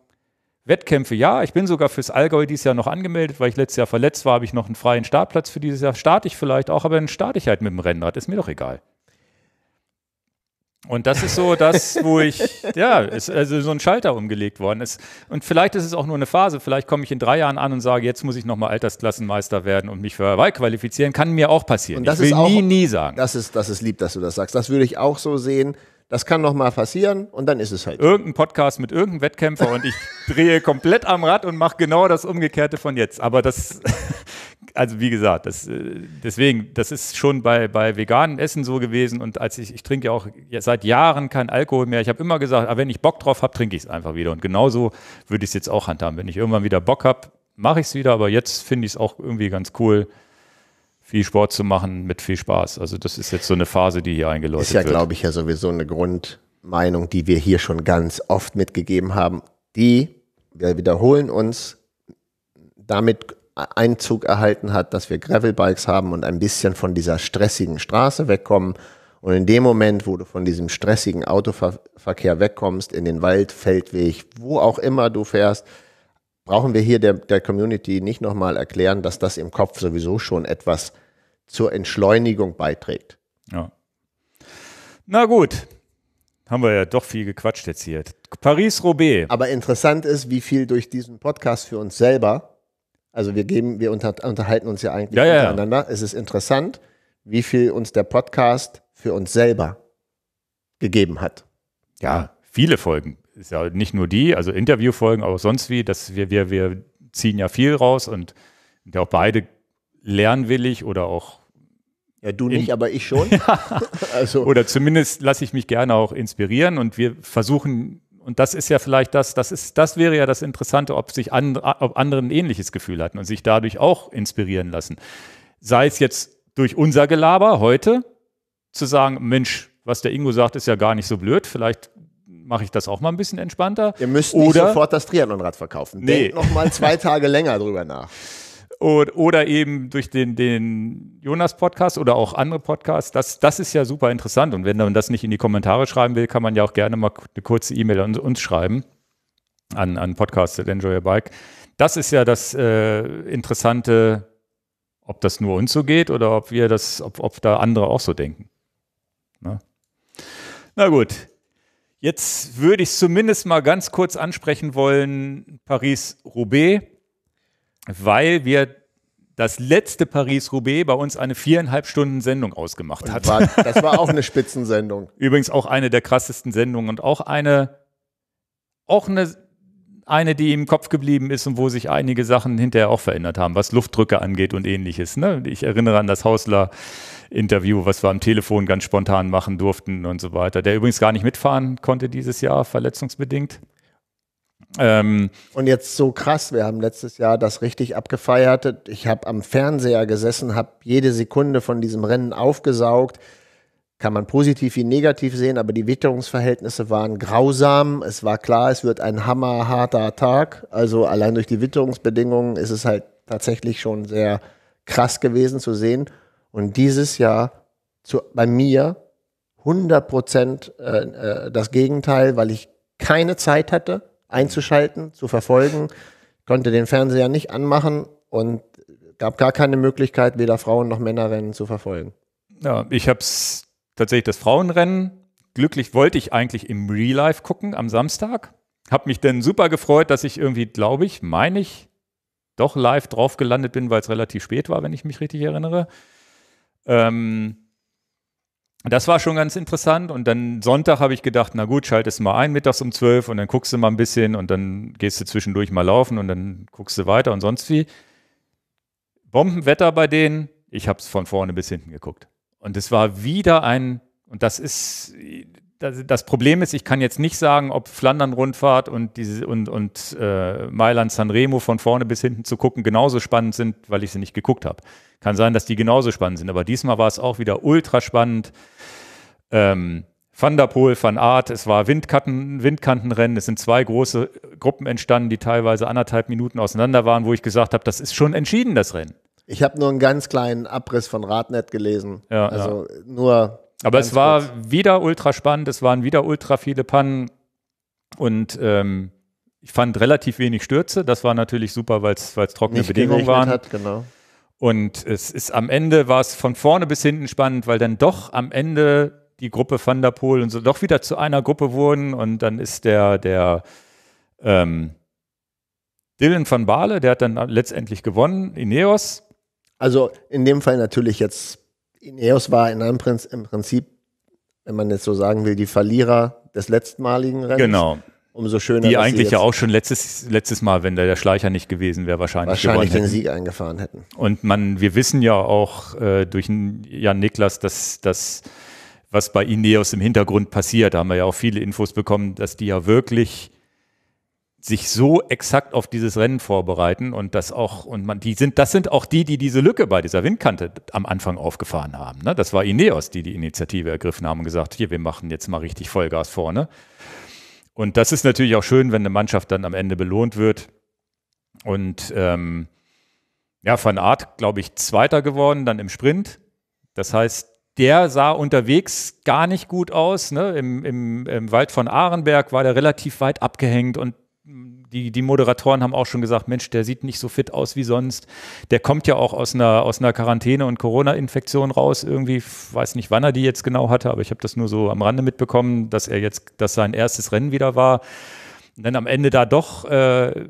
Wettkämpfe, ja, ich bin sogar fürs Allgäu dieses Jahr noch angemeldet, weil ich letztes Jahr verletzt war, habe ich noch einen freien Startplatz für dieses Jahr. Starte ich vielleicht auch, aber dann starte ich halt mit dem Rennrad, ist mir doch egal. Und das ist so das, wo ich, ja, ist also so ein Schalter umgelegt worden ist. Und vielleicht ist es auch nur eine Phase. Vielleicht komme ich in drei Jahren an und sage, jetzt muss ich nochmal Altersklassenmeister werden und mich für Hawaii qualifizieren. Kann mir auch passieren. Und das ich will ist auch, nie, nie sagen. Das ist, das ist lieb, dass du das sagst. Das würde ich auch so sehen. Das kann nochmal passieren und dann ist es halt. Irgendein Podcast mit irgendeinem Wettkämpfer und ich drehe komplett am Rad und mache genau das Umgekehrte von jetzt. Aber das, also wie gesagt, das, äh, deswegen, das ist schon bei, bei veganen Essen so gewesen und als ich, ich trinke ja auch seit Jahren keinen Alkohol mehr. Ich habe immer gesagt, ah, wenn ich Bock drauf habe, trinke ich es einfach wieder. Und genauso würde ich es jetzt auch handhaben. Wenn ich irgendwann wieder Bock habe, mache ich es wieder, aber jetzt finde ich es auch irgendwie ganz cool, viel Sport zu machen mit viel Spaß. Also das ist jetzt so eine Phase, die hier eingeläutet ist ja, wird. Ist ja, glaube ich, ja sowieso eine Grundmeinung, die wir hier schon ganz oft mitgegeben haben. Die, wir wiederholen uns, damit Einzug erhalten hat, dass wir Gravelbikes haben und ein bisschen von dieser stressigen Straße wegkommen. Und in dem Moment, wo du von diesem stressigen Autoverkehr wegkommst, in den Wald, Feldweg, wo auch immer du fährst, brauchen wir hier der, der Community nicht nochmal erklären, dass das im Kopf sowieso schon etwas zur Entschleunigung beiträgt. Ja. Na gut, haben wir ja doch viel gequatscht jetzt hier. Paris-Roubaix. Aber interessant ist, wie viel durch diesen Podcast für uns selber also wir geben, wir unter, unterhalten uns ja eigentlich ja, untereinander. Ja, ja. Es ist interessant, wie viel uns der Podcast für uns selber gegeben hat. Ja, viele Folgen. Ist ja nicht nur die, also Interviewfolgen, auch sonst wie, dass wir, wir, wir ziehen ja viel raus und ja auch beide lernwillig oder auch ja, du nicht, aber ich schon. also. Oder zumindest lasse ich mich gerne auch inspirieren und wir versuchen und das ist ja vielleicht das, das ist, das wäre ja das Interessante, ob sich and, ob andere ein ähnliches Gefühl hatten und sich dadurch auch inspirieren lassen. Sei es jetzt durch unser Gelaber heute zu sagen, Mensch, was der Ingo sagt, ist ja gar nicht so blöd, vielleicht mache ich das auch mal ein bisschen entspannter. Ihr müsst nicht Oder, sofort das Triathlonrad verkaufen. Nee. Denkt noch mal zwei Tage länger drüber nach. Und, oder eben durch den, den Jonas-Podcast oder auch andere Podcasts. Das, das ist ja super interessant. Und wenn man das nicht in die Kommentare schreiben will, kann man ja auch gerne mal eine kurze E-Mail an uns schreiben. An, an Podcast at Enjoy Your Bike. Das ist ja das äh, Interessante, ob das nur uns so geht oder ob wir das, ob, ob da andere auch so denken. Na, ne? Na gut. Jetzt würde ich zumindest mal ganz kurz ansprechen wollen, Paris-Roubaix weil wir das letzte Paris-Roubaix bei uns eine viereinhalb Stunden Sendung ausgemacht hat. War, das war auch eine Spitzensendung. Übrigens auch eine der krassesten Sendungen und auch eine, auch eine, eine, die im Kopf geblieben ist und wo sich einige Sachen hinterher auch verändert haben, was Luftdrücke angeht und ähnliches. Ne? Ich erinnere an das Hausler-Interview, was wir am Telefon ganz spontan machen durften und so weiter. Der übrigens gar nicht mitfahren konnte dieses Jahr, verletzungsbedingt. Ähm, und jetzt so krass, wir haben letztes Jahr das richtig abgefeiert. Ich habe am Fernseher gesessen, habe jede Sekunde von diesem Rennen aufgesaugt. Kann man positiv wie negativ sehen, aber die Witterungsverhältnisse waren grausam. Es war klar, es wird ein hammerharter Tag. Also allein durch die Witterungsbedingungen ist es halt tatsächlich schon sehr krass gewesen zu sehen. Und dieses Jahr zu, bei mir 100 Prozent äh, äh, das Gegenteil, weil ich keine Zeit hatte einzuschalten, zu verfolgen. Konnte den Fernseher nicht anmachen und gab gar keine Möglichkeit, weder Frauen noch Männerrennen zu verfolgen. Ja, ich habe es tatsächlich das Frauenrennen. Glücklich wollte ich eigentlich im Real Life gucken am Samstag. Habe mich dann super gefreut, dass ich irgendwie, glaube ich, meine ich, doch live drauf gelandet bin, weil es relativ spät war, wenn ich mich richtig erinnere. Ähm, das war schon ganz interessant. Und dann Sonntag habe ich gedacht, na gut, schaltest mal ein mittags um zwölf und dann guckst du mal ein bisschen und dann gehst du zwischendurch mal laufen und dann guckst du weiter und sonst wie. Bombenwetter bei denen. Ich habe es von vorne bis hinten geguckt. Und es war wieder ein, und das ist, das, Problem ist, ich kann jetzt nicht sagen, ob Flandern-Rundfahrt und, diese, und, und äh, Mailand-Sanremo von vorne bis hinten zu gucken genauso spannend sind, weil ich sie nicht geguckt habe. Kann sein, dass die genauso spannend sind, aber diesmal war es auch wieder ultra spannend ähm, Van der Poel, Van Art, es war Windkanten, Windkantenrennen, es sind zwei große Gruppen entstanden, die teilweise anderthalb Minuten auseinander waren, wo ich gesagt habe, das ist schon entschieden, das Rennen. Ich habe nur einen ganz kleinen Abriss von Radnet gelesen. Ja, also ja. nur. Aber es war kurz. wieder ultra spannend, es waren wieder ultra viele Pannen und ähm, ich fand relativ wenig Stürze. Das war natürlich super, weil es trockene Nicht Bedingungen waren. Hat, genau. Und es ist am Ende war es von vorne bis hinten spannend, weil dann doch am Ende die Gruppe Van der Poel und so doch wieder zu einer Gruppe wurden und dann ist der, der ähm, Dylan van Baale, der hat dann letztendlich gewonnen, Ineos. Also in dem Fall natürlich jetzt, Ineos war in einem Prinz, im Prinzip, wenn man jetzt so sagen will, die Verlierer des letztmaligen Rennens. Genau. Umso schöner. Die eigentlich ja auch schon letztes, letztes Mal, wenn der, der Schleicher nicht gewesen wäre, wahrscheinlich, wahrscheinlich den hätten. Sieg eingefahren hätten. Und man, wir wissen ja auch äh, durch Jan Niklas, dass, dass was bei Ineos im Hintergrund passiert. Da haben wir ja auch viele Infos bekommen, dass die ja wirklich sich so exakt auf dieses Rennen vorbereiten und das auch, und man, die sind, das sind auch die, die diese Lücke bei dieser Windkante am Anfang aufgefahren haben. Ne? Das war Ineos, die die Initiative ergriffen haben und gesagt, hier, wir machen jetzt mal richtig Vollgas vorne. Und das ist natürlich auch schön, wenn eine Mannschaft dann am Ende belohnt wird. Und ähm, ja, Van Art, glaube ich, Zweiter geworden, dann im Sprint. Das heißt, der sah unterwegs gar nicht gut aus. Ne? Im, im, Im, Wald von Ahrenberg war der relativ weit abgehängt und die, die, Moderatoren haben auch schon gesagt, Mensch, der sieht nicht so fit aus wie sonst. Der kommt ja auch aus einer, aus einer Quarantäne und Corona-Infektion raus. Irgendwie weiß nicht, wann er die jetzt genau hatte, aber ich habe das nur so am Rande mitbekommen, dass er jetzt, dass sein erstes Rennen wieder war. Und dann am Ende da doch äh,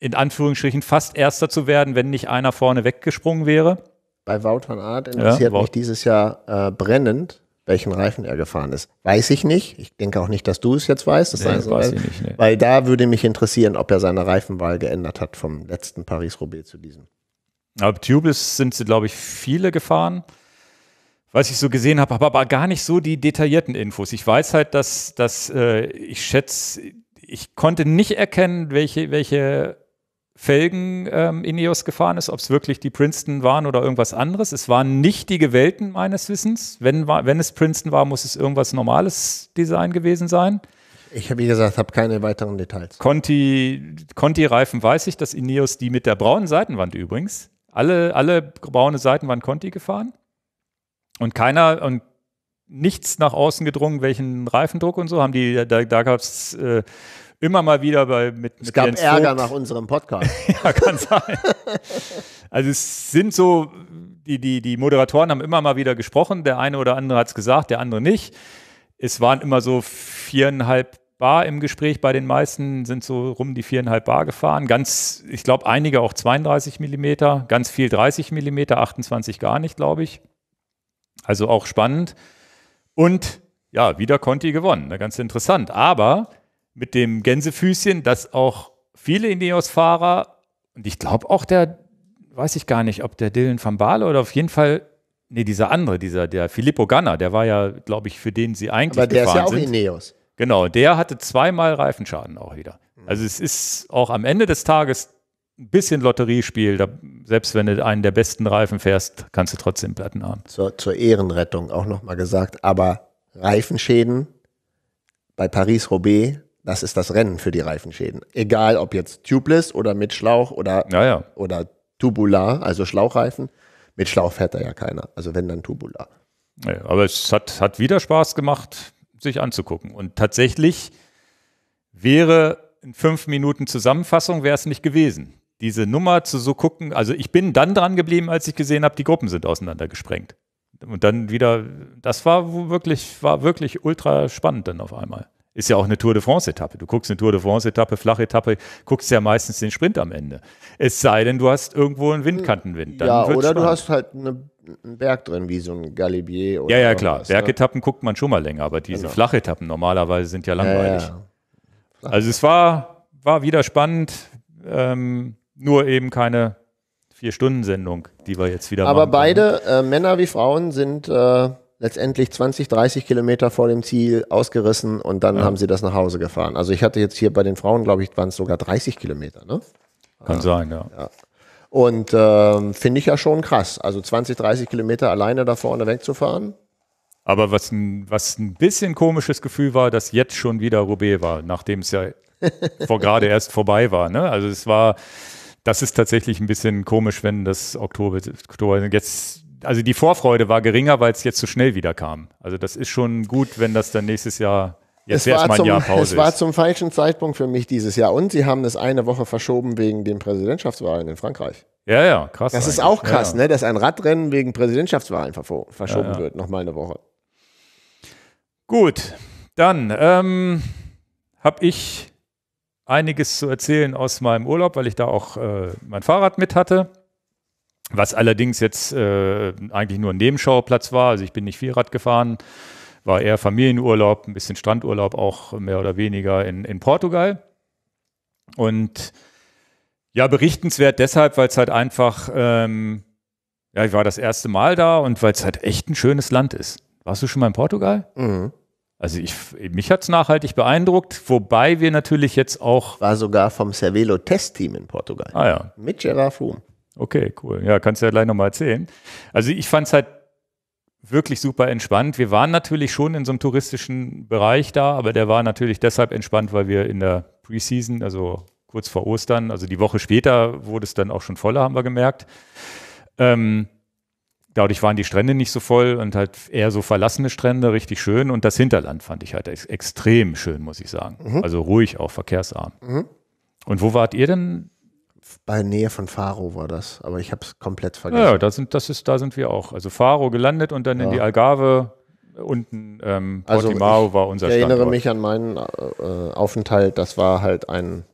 in Anführungsstrichen fast erster zu werden, wenn nicht einer vorne weggesprungen wäre bei Wout van Aert interessiert ja, mich dieses Jahr äh, brennend, welchen Reifen er gefahren ist. Weiß ich nicht. Ich denke auch nicht, dass du es jetzt weißt. Nee, weiß weil, nicht, nee. weil da würde mich interessieren, ob er seine Reifenwahl geändert hat vom letzten Paris-Roubaix zu diesem. Aber Tubes sind sie, glaube ich, viele gefahren. Was ich so gesehen habe, habe aber gar nicht so die detaillierten Infos. Ich weiß halt, dass, dass äh, ich schätze, ich konnte nicht erkennen, welche, welche Felgen ähm, Ineos gefahren ist, ob es wirklich die Princeton waren oder irgendwas anderes. Es waren nicht die gewählten meines Wissens. Wenn, wenn es Princeton war, muss es irgendwas normales Design gewesen sein. Ich habe, wie gesagt, habe keine weiteren Details. Conti, Conti-Reifen weiß ich, dass Ineos die mit der braunen Seitenwand übrigens, alle, alle braune Seitenwand Conti gefahren. Und keiner, und nichts nach außen gedrungen, welchen Reifendruck und so haben die, da, da gab es äh, immer mal wieder bei mit, mit Es gab Jens Ärger Vogt. nach unserem Podcast. ja, kann sein. Also es sind so, die, die, die Moderatoren haben immer mal wieder gesprochen, der eine oder andere hat es gesagt, der andere nicht. Es waren immer so viereinhalb Bar im Gespräch, bei den meisten sind so rum die viereinhalb Bar gefahren. Ganz, ich glaube, einige auch 32 Millimeter, ganz viel 30 Millimeter, 28 gar nicht, glaube ich. Also auch spannend. Und ja, wieder Conti gewonnen, ne, ganz interessant. Aber mit dem Gänsefüßchen, dass auch viele Ineos-Fahrer und ich glaube auch der, weiß ich gar nicht, ob der Dylan van Baale oder auf jeden Fall, nee, dieser andere, dieser, der Filippo Ganna, der war ja, glaube ich, für den sie eigentlich Aber der ist ja auch sind. Ineos. Genau, der hatte zweimal Reifenschaden auch wieder. Mhm. Also es ist auch am Ende des Tages ein bisschen Lotteriespiel. Da, selbst wenn du einen der besten Reifen fährst, kannst du trotzdem Platten haben. Zur, zur Ehrenrettung auch nochmal gesagt, aber Reifenschäden bei Paris-Roubaix das ist das Rennen für die Reifenschäden. Egal ob jetzt tubeless oder mit Schlauch oder, ja, ja. oder tubular, also Schlauchreifen. Mit Schlauch fährt da ja keiner. Also wenn, dann tubular. Ja, aber es hat, hat wieder Spaß gemacht, sich anzugucken. Und tatsächlich wäre in fünf Minuten Zusammenfassung wäre es nicht gewesen. Diese Nummer zu so gucken, also ich bin dann dran geblieben, als ich gesehen habe, die Gruppen sind auseinandergesprengt. Und dann wieder, das war wirklich, war wirklich ultra spannend dann auf einmal. Ist ja auch eine Tour de France-Etappe. Du guckst eine Tour de France-Etappe, flache Etappe, guckst ja meistens den Sprint am Ende. Es sei denn, du hast irgendwo einen Windkantenwind. Dann ja, oder spannend. du hast halt eine, einen Berg drin, wie so ein Galibier. Oder ja, ja, klar. Was, ne? Bergetappen ja. guckt man schon mal länger, aber diese genau. Flachetappen normalerweise sind ja langweilig. Ja, ja. Also es war, war wieder spannend, ähm, nur eben keine Vier-Stunden-Sendung, die wir jetzt wieder aber machen. Aber beide, äh, Männer wie Frauen, sind äh, letztendlich 20, 30 Kilometer vor dem Ziel ausgerissen und dann ja. haben sie das nach Hause gefahren. Also ich hatte jetzt hier bei den Frauen, glaube ich, waren es sogar 30 Kilometer, ne? Kann ja. sein, ja. ja. Und ähm, finde ich ja schon krass. Also 20, 30 Kilometer alleine da vorne wegzufahren. Aber was ein, was ein bisschen komisches Gefühl war, dass jetzt schon wieder Roubaix war, nachdem es ja vor gerade erst vorbei war. Ne? Also es war, das ist tatsächlich ein bisschen komisch, wenn das Oktober, Oktober jetzt also die Vorfreude war geringer, weil es jetzt so schnell wieder kam. Also das ist schon gut, wenn das dann nächstes Jahr Jetzt es, war zum, es war zum falschen Zeitpunkt für mich dieses Jahr. Und sie haben es eine Woche verschoben wegen den Präsidentschaftswahlen in Frankreich. Ja, ja, krass. Das eigentlich. ist auch krass, ja, ja. Ne, dass ein Radrennen wegen Präsidentschaftswahlen verschoben ja, wird, nochmal eine Woche. Gut, dann ähm, habe ich einiges zu erzählen aus meinem Urlaub, weil ich da auch äh, mein Fahrrad mit hatte. Was allerdings jetzt äh, eigentlich nur ein Nebenschauplatz war. Also ich bin nicht viel Rad gefahren, war eher Familienurlaub, ein bisschen Strandurlaub auch mehr oder weniger in, in Portugal. Und ja, berichtenswert deshalb, weil es halt einfach, ähm, ja, ich war das erste Mal da und weil es halt echt ein schönes Land ist. Warst du schon mal in Portugal? Mhm. Also ich, mich hat es nachhaltig beeindruckt, wobei wir natürlich jetzt auch. War sogar vom Cervelo Testteam in Portugal. Ah ja. Mit Gerard Froome. Okay, cool. Ja, kannst du ja gleich nochmal erzählen. Also ich fand es halt wirklich super entspannt. Wir waren natürlich schon in so einem touristischen Bereich da, aber der war natürlich deshalb entspannt, weil wir in der Preseason, also kurz vor Ostern, also die Woche später wurde es dann auch schon voller, haben wir gemerkt. Ähm, dadurch waren die Strände nicht so voll und halt eher so verlassene Strände, richtig schön. Und das Hinterland fand ich halt ex extrem schön, muss ich sagen. Mhm. Also ruhig auch, verkehrsarm. Mhm. Und wo wart ihr denn bei Nähe von Faro war das, aber ich habe es komplett vergessen. Ja, da sind, das ist, da sind wir auch. Also Faro gelandet und dann ja. in die Algarve unten ähm, also war unser Standort. Ich erinnere mich an meinen äh, äh, Aufenthalt, das war halt ein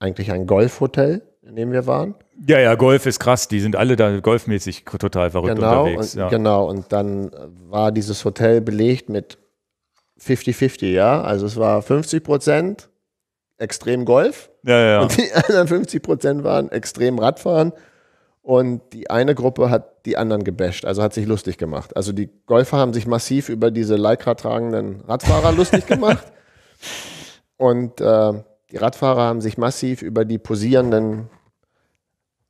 eigentlich ein Golfhotel, in dem wir waren. Ja, ja, Golf ist krass, die sind alle da golfmäßig total verrückt genau, unterwegs. Und, ja. Genau, und dann äh, war dieses Hotel belegt mit 50-50, ja. Also es war 50 Prozent extrem Golf. Ja, ja. Und die anderen 50 Prozent waren extrem Radfahren. Und die eine Gruppe hat die anderen gebasht, also hat sich lustig gemacht. Also die Golfer haben sich massiv über diese Leica-tragenden Radfahrer lustig gemacht. Und äh, die Radfahrer haben sich massiv über die posierenden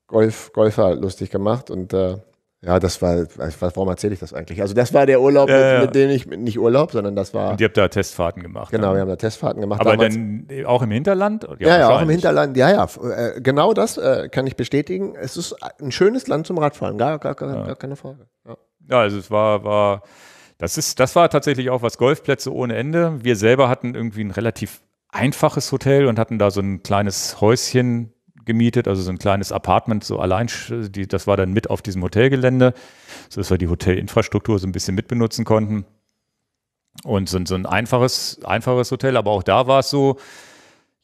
Golf Golfer lustig gemacht. Und äh, ja, das war, warum erzähle ich das eigentlich? Also das war der Urlaub, ja, mit, mit, dem ich, nicht Urlaub, sondern das war... Und ihr habt da Testfahrten gemacht. Genau, dann. wir haben da Testfahrten gemacht. Aber damals. dann auch im Hinterland? Ja, ja, auch im Hinterland, ja, ja. Äh, genau das äh, kann ich bestätigen. Es ist ein schönes Land zum Radfahren, gar, gar, gar, gar keine Frage. Ja. also es war, war, das ist, das war tatsächlich auch was, Golfplätze ohne Ende. Wir selber hatten irgendwie ein relativ einfaches Hotel und hatten da so ein kleines Häuschen gemietet, also so ein kleines Apartment, so allein, die, das war dann mit auf diesem Hotelgelände, sodass wir die Hotelinfrastruktur so ein bisschen mitbenutzen konnten. Und so, so ein einfaches, einfaches Hotel, aber auch da war es so,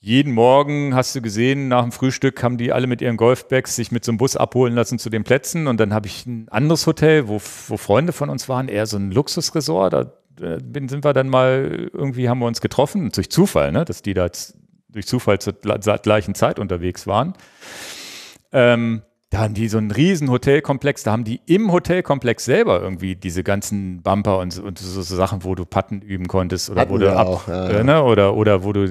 jeden Morgen hast du gesehen, nach dem Frühstück haben die alle mit ihren Golfbags sich mit so einem Bus abholen lassen zu den Plätzen. Und dann habe ich ein anderes Hotel, wo, wo Freunde von uns waren, eher so ein Luxusresort. Da äh, sind wir dann mal, irgendwie haben wir uns getroffen, durch Zufall, ne? dass die da jetzt durch Zufall zur gleichen Zeit unterwegs waren. Ähm, da haben die so einen riesen Hotelkomplex, da haben die im Hotelkomplex selber irgendwie diese ganzen Bumper und, und so, so, Sachen, wo du Patten üben konntest oder Hatten wo du ab, auch, ja, äh, ne? oder, oder wo du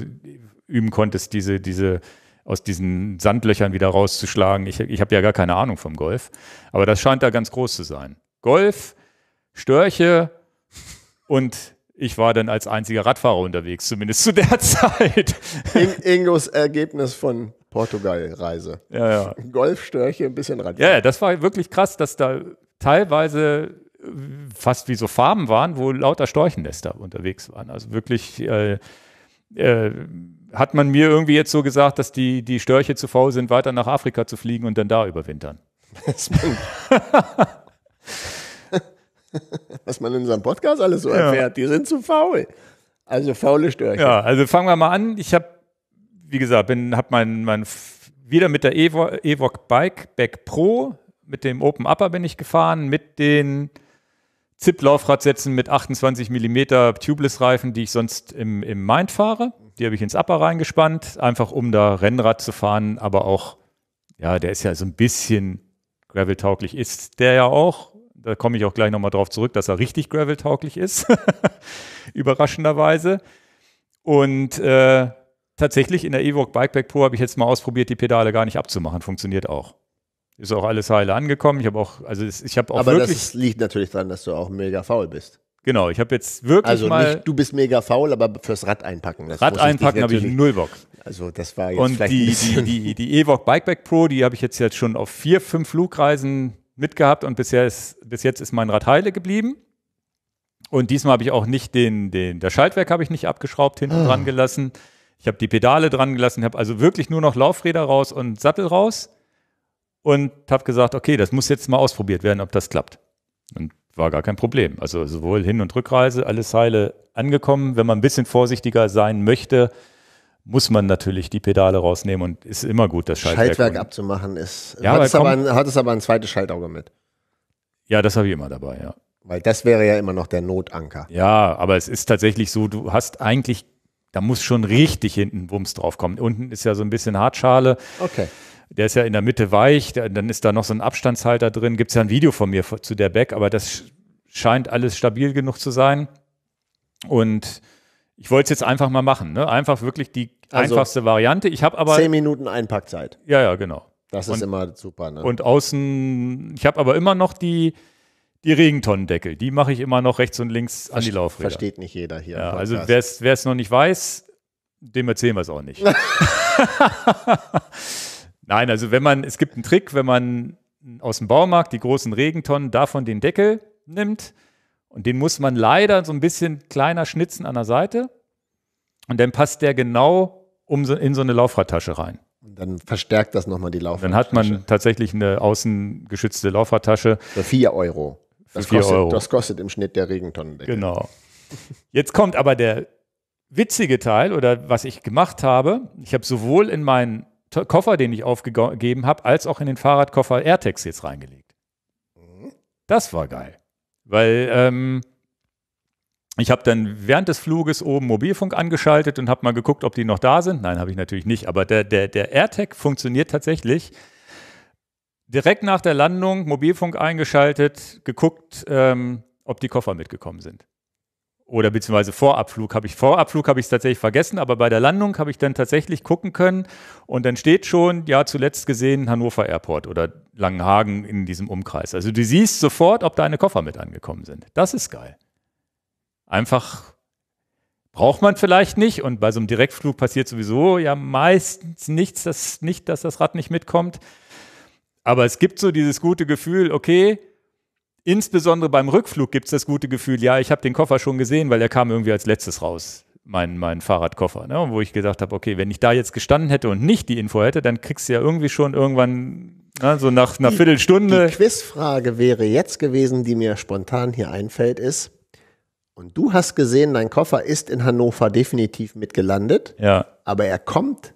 üben konntest, diese, diese aus diesen Sandlöchern wieder rauszuschlagen. Ich, ich habe ja gar keine Ahnung vom Golf, aber das scheint da ganz groß zu sein. Golf, Störche und ich war dann als einziger Radfahrer unterwegs, zumindest zu der Zeit. In Ingos Ergebnis von Portugal-Reise. Ja, ja. Golfstörche, ein bisschen Radfahrer. Ja, das war wirklich krass, dass da teilweise äh, fast wie so Farben waren, wo lauter Storchennester unterwegs waren. Also wirklich äh, äh, hat man mir irgendwie jetzt so gesagt, dass die, die Störche zu faul sind, weiter nach Afrika zu fliegen und dann da überwintern. Das was man in unserem Podcast alles so ja. erfährt. Die sind zu faul. Also faule Störche. Ja, also fangen wir mal an. Ich habe, wie gesagt, bin, habe mein, mein wieder mit der Evo, Evoque Bike Back Pro, mit dem Open Upper bin ich gefahren, mit den Zip-Laufradsätzen mit 28 mm Tubeless-Reifen, die ich sonst im, im Main fahre. Die habe ich ins Upper reingespannt, einfach um da Rennrad zu fahren, aber auch, ja, der ist ja so ein bisschen gravel-tauglich, ist der ja auch, da komme ich auch gleich nochmal drauf zurück, dass er richtig gravel-tauglich ist, überraschenderweise. Und äh, tatsächlich in der Evoque Bikepack Pro habe ich jetzt mal ausprobiert, die Pedale gar nicht abzumachen. Funktioniert auch. Ist auch alles heile angekommen. Ich habe auch, also ich habe auch Aber wirklich. das liegt natürlich daran, dass du auch mega faul bist. Genau, ich habe jetzt wirklich also mal. Also du bist mega faul, aber fürs Rad einpacken. Rad einpacken habe ich null Bock. Also das war jetzt Und die, die, die, die Evoque Bikepack Pro, die habe ich jetzt, jetzt schon auf vier, fünf Flugreisen mitgehabt und bisher ist, bis jetzt ist mein Rad heile geblieben. Und diesmal habe ich auch nicht den, den das Schaltwerk habe ich nicht abgeschraubt, hinten oh. dran gelassen. Ich habe die Pedale dran gelassen, habe also wirklich nur noch Laufräder raus und Sattel raus und habe gesagt, okay, das muss jetzt mal ausprobiert werden, ob das klappt. Und war gar kein Problem. Also sowohl Hin- und Rückreise, alles Heile angekommen. Wenn man ein bisschen vorsichtiger sein möchte, muss man natürlich die Pedale rausnehmen und ist immer gut, das Schaltwerk. Schaltwerk abzumachen ist. Ja, hat, es aber ein, hat es aber ein zweites Schaltauge mit. Ja, das habe ich immer dabei, ja. Weil das wäre ja immer noch der Notanker. Ja, aber es ist tatsächlich so, du hast eigentlich, da muss schon richtig hinten Wumms draufkommen. Unten ist ja so ein bisschen Hartschale. Okay. Der ist ja in der Mitte weich, der, dann ist da noch so ein Abstandshalter drin. Gibt es ja ein Video von mir zu der Back, aber das scheint alles stabil genug zu sein. Und ich wollte es jetzt einfach mal machen, ne? Einfach wirklich die also einfachste Variante. Ich habe aber. Zehn Minuten Einpackzeit. Ja, ja, genau. Das und, ist immer super, ne? Und außen, ich habe aber immer noch die, die Regentonnendeckel. Die mache ich immer noch rechts und links an die Laufräder. Versteht nicht jeder hier. Ja, also wer es noch nicht weiß, dem erzählen wir es auch nicht. Nein, also wenn man, es gibt einen Trick, wenn man aus dem Baumarkt die großen Regentonnen davon den Deckel nimmt und den muss man leider so ein bisschen kleiner schnitzen an der Seite. Und dann passt der genau um so, in so eine Laufradtasche rein. Und dann verstärkt das nochmal die Laufradtasche. Dann hat man tatsächlich eine außengeschützte Laufradtasche. Für 4 Euro. Das, vier kostet, Euro. das kostet im Schnitt der Regentonnendeckel. Genau. Jetzt kommt aber der witzige Teil oder was ich gemacht habe. Ich habe sowohl in meinen Koffer, den ich aufgegeben habe, als auch in den Fahrradkoffer AirTags jetzt reingelegt. Mhm. Das war geil. Weil ähm, ich habe dann während des Fluges oben Mobilfunk angeschaltet und habe mal geguckt, ob die noch da sind. Nein, habe ich natürlich nicht. Aber der, der, der AirTag funktioniert tatsächlich. Direkt nach der Landung Mobilfunk eingeschaltet, geguckt, ähm, ob die Koffer mitgekommen sind oder beziehungsweise Vorabflug habe ich Vorabflug habe ich es tatsächlich vergessen, aber bei der Landung habe ich dann tatsächlich gucken können und dann steht schon ja zuletzt gesehen Hannover Airport oder Langenhagen in diesem Umkreis. Also du siehst sofort, ob deine Koffer mit angekommen sind. Das ist geil. Einfach braucht man vielleicht nicht und bei so einem Direktflug passiert sowieso ja meistens nichts, dass nicht, dass das Rad nicht mitkommt. Aber es gibt so dieses gute Gefühl, okay, Insbesondere beim Rückflug gibt es das gute Gefühl, ja, ich habe den Koffer schon gesehen, weil er kam irgendwie als letztes raus, mein, mein Fahrradkoffer. Ne? Wo ich gesagt habe, okay, wenn ich da jetzt gestanden hätte und nicht die Info hätte, dann kriegst du ja irgendwie schon irgendwann na, ne, so nach einer die, Viertelstunde. Die Quizfrage wäre jetzt gewesen, die mir spontan hier einfällt, ist, und du hast gesehen, dein Koffer ist in Hannover definitiv mitgelandet, ja. aber er kommt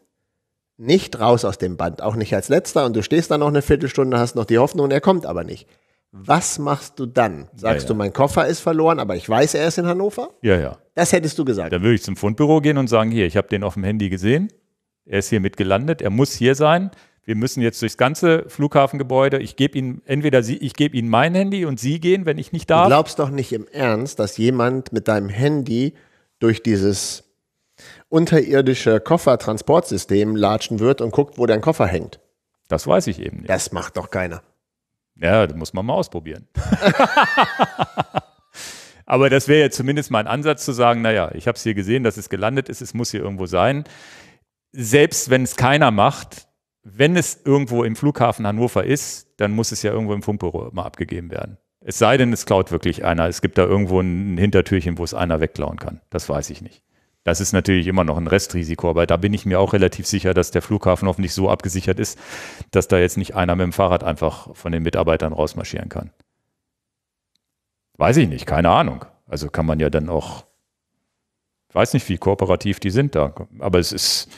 nicht raus aus dem Band, auch nicht als letzter, und du stehst da noch eine Viertelstunde, hast noch die Hoffnung, er kommt aber nicht was machst du dann? Sagst ja, ja. du, mein Koffer ist verloren, aber ich weiß, er ist in Hannover? Ja, ja. Das hättest du gesagt. Dann würde ich zum Fundbüro gehen und sagen, hier, ich habe den auf dem Handy gesehen, er ist hier mit gelandet, er muss hier sein. Wir müssen jetzt durchs ganze Flughafengebäude. Ich gebe Ihnen entweder Sie, ich gebe Ihnen mein Handy und Sie gehen, wenn ich nicht darf. Du glaubst doch nicht im Ernst, dass jemand mit deinem Handy durch dieses unterirdische Koffertransportsystem latschen wird und guckt, wo dein Koffer hängt. Das weiß ich eben nicht. Das macht doch keiner. Ja, das muss man mal ausprobieren. Aber das wäre ja zumindest mein Ansatz zu sagen, naja, ich habe es hier gesehen, dass es gelandet ist, es muss hier irgendwo sein. Selbst wenn es keiner macht, wenn es irgendwo im Flughafen Hannover ist, dann muss es ja irgendwo im Funkbüro mal abgegeben werden. Es sei denn, es klaut wirklich einer. Es gibt da irgendwo ein Hintertürchen, wo es einer wegklauen kann. Das weiß ich nicht. Das ist natürlich immer noch ein Restrisiko, aber da bin ich mir auch relativ sicher, dass der Flughafen hoffentlich so abgesichert ist, dass da jetzt nicht einer mit dem Fahrrad einfach von den Mitarbeitern rausmarschieren kann. Weiß ich nicht, keine Ahnung. Also kann man ja dann auch, ich weiß nicht, wie kooperativ die sind da, aber es ist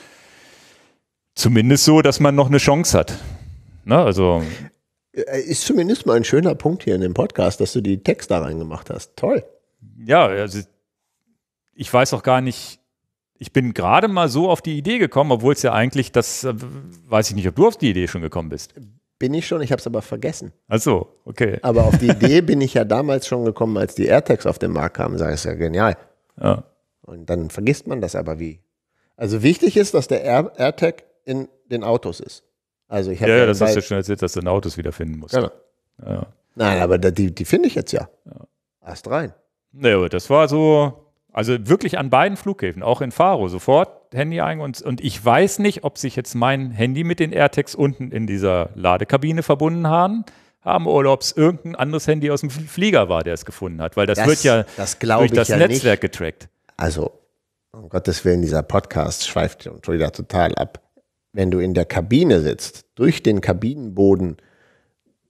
zumindest so, dass man noch eine Chance hat. Na, also äh, ist zumindest mal ein schöner Punkt hier in dem Podcast, dass du die Texte da reingemacht hast. Toll. Ja, also ich weiß auch gar nicht, ich bin gerade mal so auf die Idee gekommen, obwohl es ja eigentlich, das äh, weiß ich nicht, ob du auf die Idee schon gekommen bist. Bin ich schon, ich habe es aber vergessen. Ach so, okay. Aber auf die Idee bin ich ja damals schon gekommen, als die AirTags auf den Markt kamen. Das es ja genial. Ja. Und dann vergisst man das aber wie. Also wichtig ist, dass der Air AirTag in den Autos ist. Also ich ja, ja, das hast du schon erzählt, dass du in Autos wiederfinden musst. Genau. Ja. Nein, aber die, die finde ich jetzt ja. ja. Ast rein. Naja, aber das war so, also wirklich an beiden Flughäfen, auch in Faro, sofort Handy ein und, und ich weiß nicht, ob sich jetzt mein Handy mit den AirTags unten in dieser Ladekabine verbunden haben haben oder ob es irgendein anderes Handy aus dem Flieger war, der es gefunden hat, weil das, das wird ja das durch das ja Netzwerk nicht. getrackt. Also, um Gottes Willen, dieser Podcast schweift schon wieder total ab. Wenn du in der Kabine sitzt, durch den Kabinenboden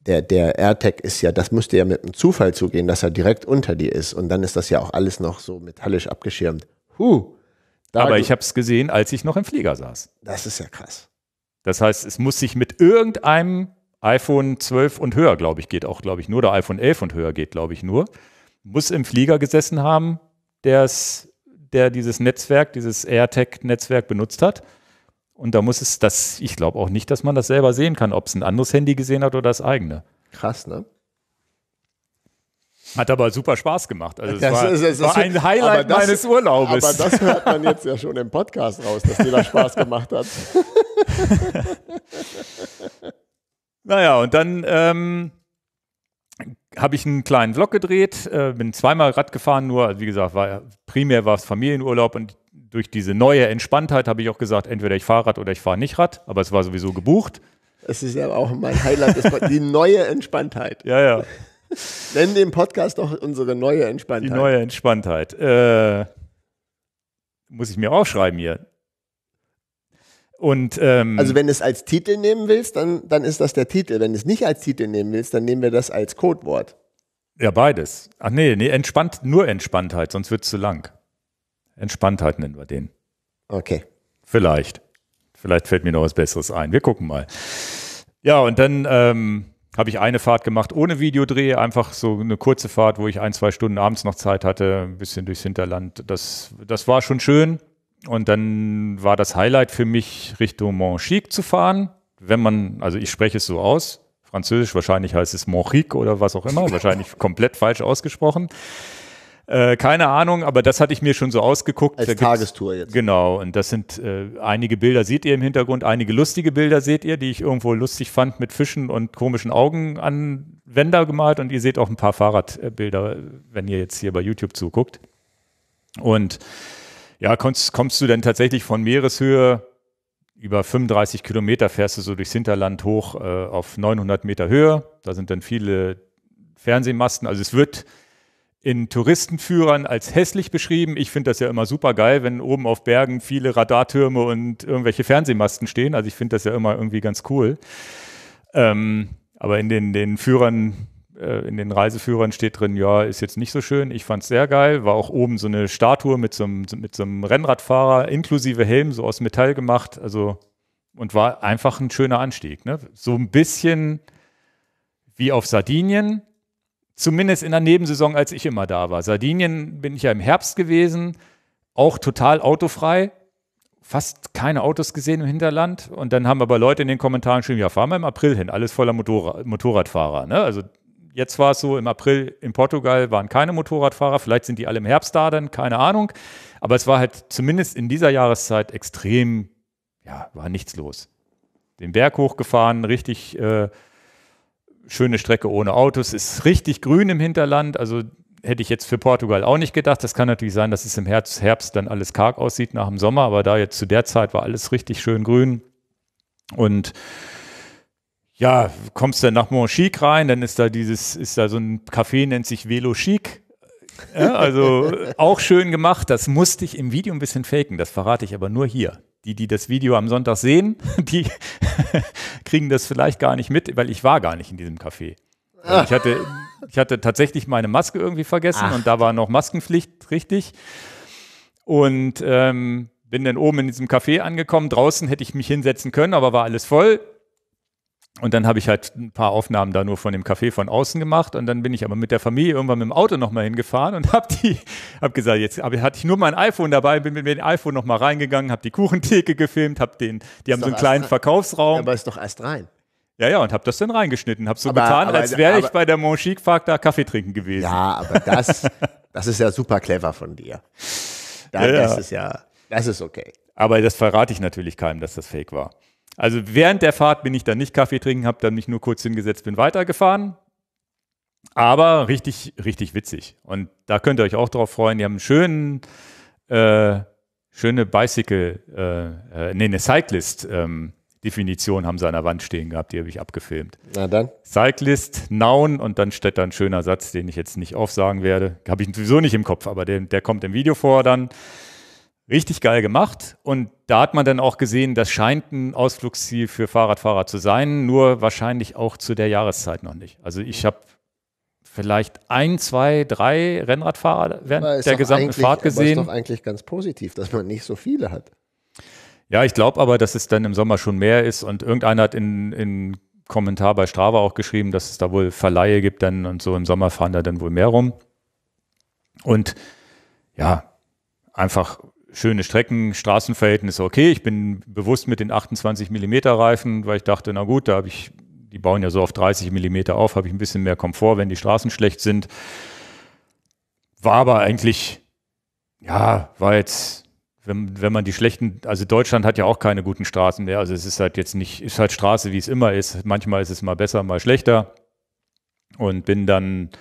der, der AirTag ist ja, das müsste ja mit einem Zufall zugehen, dass er direkt unter dir ist. Und dann ist das ja auch alles noch so metallisch abgeschirmt. Huh. Aber ich habe es gesehen, als ich noch im Flieger saß. Das ist ja krass. Das heißt, es muss sich mit irgendeinem iPhone 12 und höher, glaube ich, geht auch, glaube ich, nur, oder iPhone 11 und höher geht, glaube ich, nur, muss im Flieger gesessen haben, der's, der dieses Netzwerk, dieses AirTag-Netzwerk benutzt hat. Und da muss es das, ich glaube auch nicht, dass man das selber sehen kann, ob es ein anderes Handy gesehen hat oder das eigene. Krass, ne? Hat aber super Spaß gemacht. Also es das, war, das, das, war ein Highlight das, meines Urlaubes. Aber das hört man jetzt ja schon im Podcast raus, dass dir das Spaß gemacht hat. naja, und dann ähm, habe ich einen kleinen Vlog gedreht, äh, bin zweimal Rad gefahren, nur, wie gesagt, war, primär war es Familienurlaub und durch diese neue Entspanntheit habe ich auch gesagt, entweder ich fahre Rad oder ich fahre nicht Rad, aber es war sowieso gebucht. Das ist ja auch mein Highlight, die neue Entspanntheit. Ja, ja. Nennen den Podcast doch unsere neue Entspanntheit. Die neue Entspanntheit. Äh, muss ich mir aufschreiben hier. Und, ähm, also wenn du es als Titel nehmen willst, dann, dann ist das der Titel. Wenn du es nicht als Titel nehmen willst, dann nehmen wir das als Codewort. Ja, beides. Ach nee, nee, entspannt, nur Entspanntheit, sonst wird es zu lang. Entspanntheit nennen wir den. Okay. Vielleicht. Vielleicht fällt mir noch was Besseres ein. Wir gucken mal. Ja, und dann ähm, habe ich eine Fahrt gemacht ohne Videodreh, einfach so eine kurze Fahrt, wo ich ein, zwei Stunden abends noch Zeit hatte, ein bisschen durchs Hinterland. Das, das war schon schön. Und dann war das Highlight für mich, Richtung Montchique zu fahren. Wenn man, also ich spreche es so aus, Französisch wahrscheinlich heißt es Montchique oder was auch immer, wahrscheinlich komplett falsch ausgesprochen. Äh, keine Ahnung, aber das hatte ich mir schon so ausgeguckt. Als Tagestour jetzt. Genau, und das sind äh, einige Bilder, seht ihr im Hintergrund, einige lustige Bilder seht ihr, die ich irgendwo lustig fand mit Fischen und komischen Augen an Wender gemalt. Und ihr seht auch ein paar Fahrradbilder, wenn ihr jetzt hier bei YouTube zuguckt. Und ja, kommst, kommst du denn tatsächlich von Meereshöhe über 35 Kilometer fährst du so durchs Hinterland hoch äh, auf 900 Meter Höhe. Da sind dann viele Fernsehmasten. Also es wird in Touristenführern als hässlich beschrieben. Ich finde das ja immer super geil, wenn oben auf Bergen viele Radartürme und irgendwelche Fernsehmasten stehen. Also ich finde das ja immer irgendwie ganz cool. Ähm, aber in den, den Führern, äh, in den Reiseführern steht drin, ja, ist jetzt nicht so schön. Ich fand es sehr geil. War auch oben so eine Statue mit so, einem, mit so einem Rennradfahrer inklusive Helm, so aus Metall gemacht. Also und war einfach ein schöner Anstieg. Ne? So ein bisschen wie auf Sardinien, Zumindest in der Nebensaison, als ich immer da war. Sardinien bin ich ja im Herbst gewesen, auch total autofrei, fast keine Autos gesehen im Hinterland. Und dann haben aber Leute in den Kommentaren geschrieben, ja, fahren wir im April hin, alles voller Motorrad, Motorradfahrer. Ne? Also jetzt war es so, im April in Portugal waren keine Motorradfahrer, vielleicht sind die alle im Herbst da dann, keine Ahnung. Aber es war halt zumindest in dieser Jahreszeit extrem, ja, war nichts los. Den Berg hochgefahren, richtig... Äh, schöne Strecke ohne Autos, ist richtig grün im Hinterland, also hätte ich jetzt für Portugal auch nicht gedacht. Das kann natürlich sein, dass es im Herbst, Herbst dann alles karg aussieht nach dem Sommer, aber da jetzt zu der Zeit war alles richtig schön grün. Und ja, kommst dann nach Monchique rein, dann ist da dieses, ist da so ein Café, nennt sich Velo Chic. Ja, also auch schön gemacht. Das musste ich im Video ein bisschen faken. Das verrate ich aber nur hier die, die das Video am Sonntag sehen, die kriegen das vielleicht gar nicht mit, weil ich war gar nicht in diesem Café. Also ich hatte, ich hatte tatsächlich meine Maske irgendwie vergessen Ach. und da war noch Maskenpflicht, richtig. Und ähm, bin dann oben in diesem Café angekommen. Draußen hätte ich mich hinsetzen können, aber war alles voll. Und dann habe ich halt ein paar Aufnahmen da nur von dem Café von außen gemacht. Und dann bin ich aber mit der Familie irgendwann mit dem Auto nochmal hingefahren und habe die, habe gesagt, jetzt hab, hatte ich nur mein iPhone dabei, bin mit dem iPhone nochmal reingegangen, habe die Kuchentheke gefilmt, habe den, die haben so einen kleinen rein. Verkaufsraum. aber ist doch erst rein. Ja, ja, und habe das dann reingeschnitten. Habe so aber, getan, aber, als wäre ich bei der Monchique Fag da Kaffee trinken gewesen. Ja, aber das, das ist ja super clever von dir. Das, ja, ja. das ist ja, das ist okay. Aber das verrate ich natürlich keinem, dass das fake war. Also während der Fahrt bin ich dann nicht Kaffee trinken, habe dann mich nur kurz hingesetzt, bin weitergefahren. Aber richtig, richtig witzig. Und da könnt ihr euch auch drauf freuen. Die haben einen schönen, äh, schöne Bicycle, äh, äh, nee, eine Cyclist. Ähm, Definition haben sie an der Wand stehen gehabt, die habe ich abgefilmt. Na dann. Cyclist, Noun und dann steht da ein schöner Satz, den ich jetzt nicht aufsagen werde. Habe ich sowieso nicht im Kopf, aber der, der kommt im Video vor dann. Richtig geil gemacht und da hat man dann auch gesehen, das scheint ein Ausflugsziel für Fahrradfahrer zu sein, nur wahrscheinlich auch zu der Jahreszeit noch nicht. Also ich habe vielleicht ein, zwei, drei Rennradfahrer während der gesamten Fahrt gesehen. Aber ist doch eigentlich ganz positiv, dass man nicht so viele hat. Ja, ich glaube aber, dass es dann im Sommer schon mehr ist und irgendeiner hat in, in Kommentar bei Strava auch geschrieben, dass es da wohl Verleihe gibt dann und so im Sommer fahren da dann wohl mehr rum. Und ja, einfach schöne Strecken, Straßenverhältnisse okay. Ich bin bewusst mit den 28 Millimeter Reifen, weil ich dachte, na gut, da habe ich, die bauen ja so auf 30 Millimeter auf, habe ich ein bisschen mehr Komfort, wenn die Straßen schlecht sind. War aber eigentlich, ja, war jetzt, wenn, wenn man die schlechten, also Deutschland hat ja auch keine guten Straßen mehr. Also es ist halt jetzt nicht, ist halt Straße, wie es immer ist. Manchmal ist es mal besser, mal schlechter. Und bin dann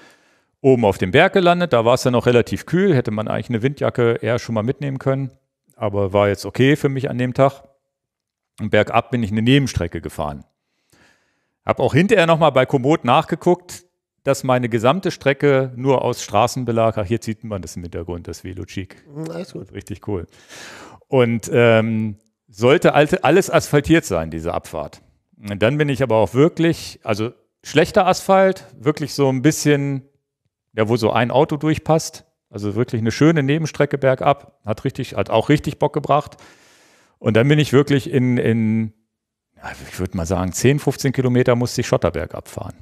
oben auf dem Berg gelandet. Da war es dann noch relativ kühl, hätte man eigentlich eine Windjacke eher schon mal mitnehmen können, aber war jetzt okay für mich an dem Tag. Und bergab bin ich eine Nebenstrecke gefahren. Habe auch hinterher nochmal bei Komoot nachgeguckt, dass meine gesamte Strecke nur aus Straßenbelag, ach, hier sieht man das im Hintergrund, das Velochic. Hm, alles gut. Richtig cool. Und ähm, sollte alles asphaltiert sein, diese Abfahrt. Und dann bin ich aber auch wirklich, also schlechter Asphalt, wirklich so ein bisschen ja, wo so ein Auto durchpasst. Also wirklich eine schöne Nebenstrecke bergab. Hat richtig, hat auch richtig Bock gebracht. Und dann bin ich wirklich in, in ich würde mal sagen, 10, 15 Kilometer musste ich Schotterberg abfahren.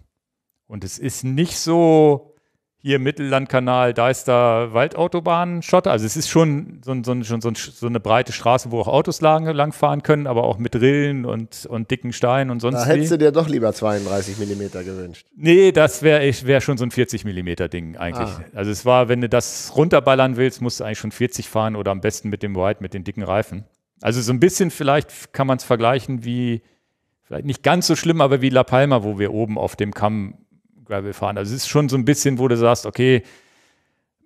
Und es ist nicht so, hier Mittellandkanal, da ist da Waldautobahnenschott. Also es ist schon so, so, so, so, eine breite Straße, wo auch Autos lang, langfahren können, aber auch mit Rillen und, und dicken Steinen und sonst Da hättest wie. du dir doch lieber 32 mm gewünscht. Nee, das wäre wär schon so ein 40 mm Ding eigentlich. Ah. Also es war, wenn du das runterballern willst, musst du eigentlich schon 40 fahren oder am besten mit dem White, mit den dicken Reifen. Also so ein bisschen vielleicht kann man es vergleichen wie, vielleicht nicht ganz so schlimm, aber wie La Palma, wo wir oben auf dem Kamm Gravel fahren. Also es ist schon so ein bisschen, wo du sagst, okay,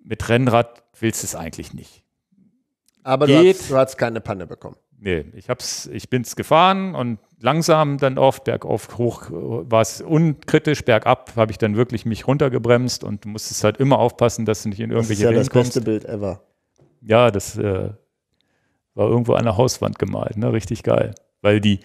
mit Rennrad willst du es eigentlich nicht. Aber du hast, du hast, keine Panne bekommen. Nee, ich, hab's, ich bin's gefahren und langsam dann oft, bergauf hoch war es unkritisch, bergab habe ich dann wirklich mich runtergebremst und musstest halt immer aufpassen, dass du nicht in irgendwelche Rennen kommst. Das ist ja Rennen das beste Bild ever. Ja, das äh, war irgendwo an der Hauswand gemalt, ne? richtig geil. Weil die,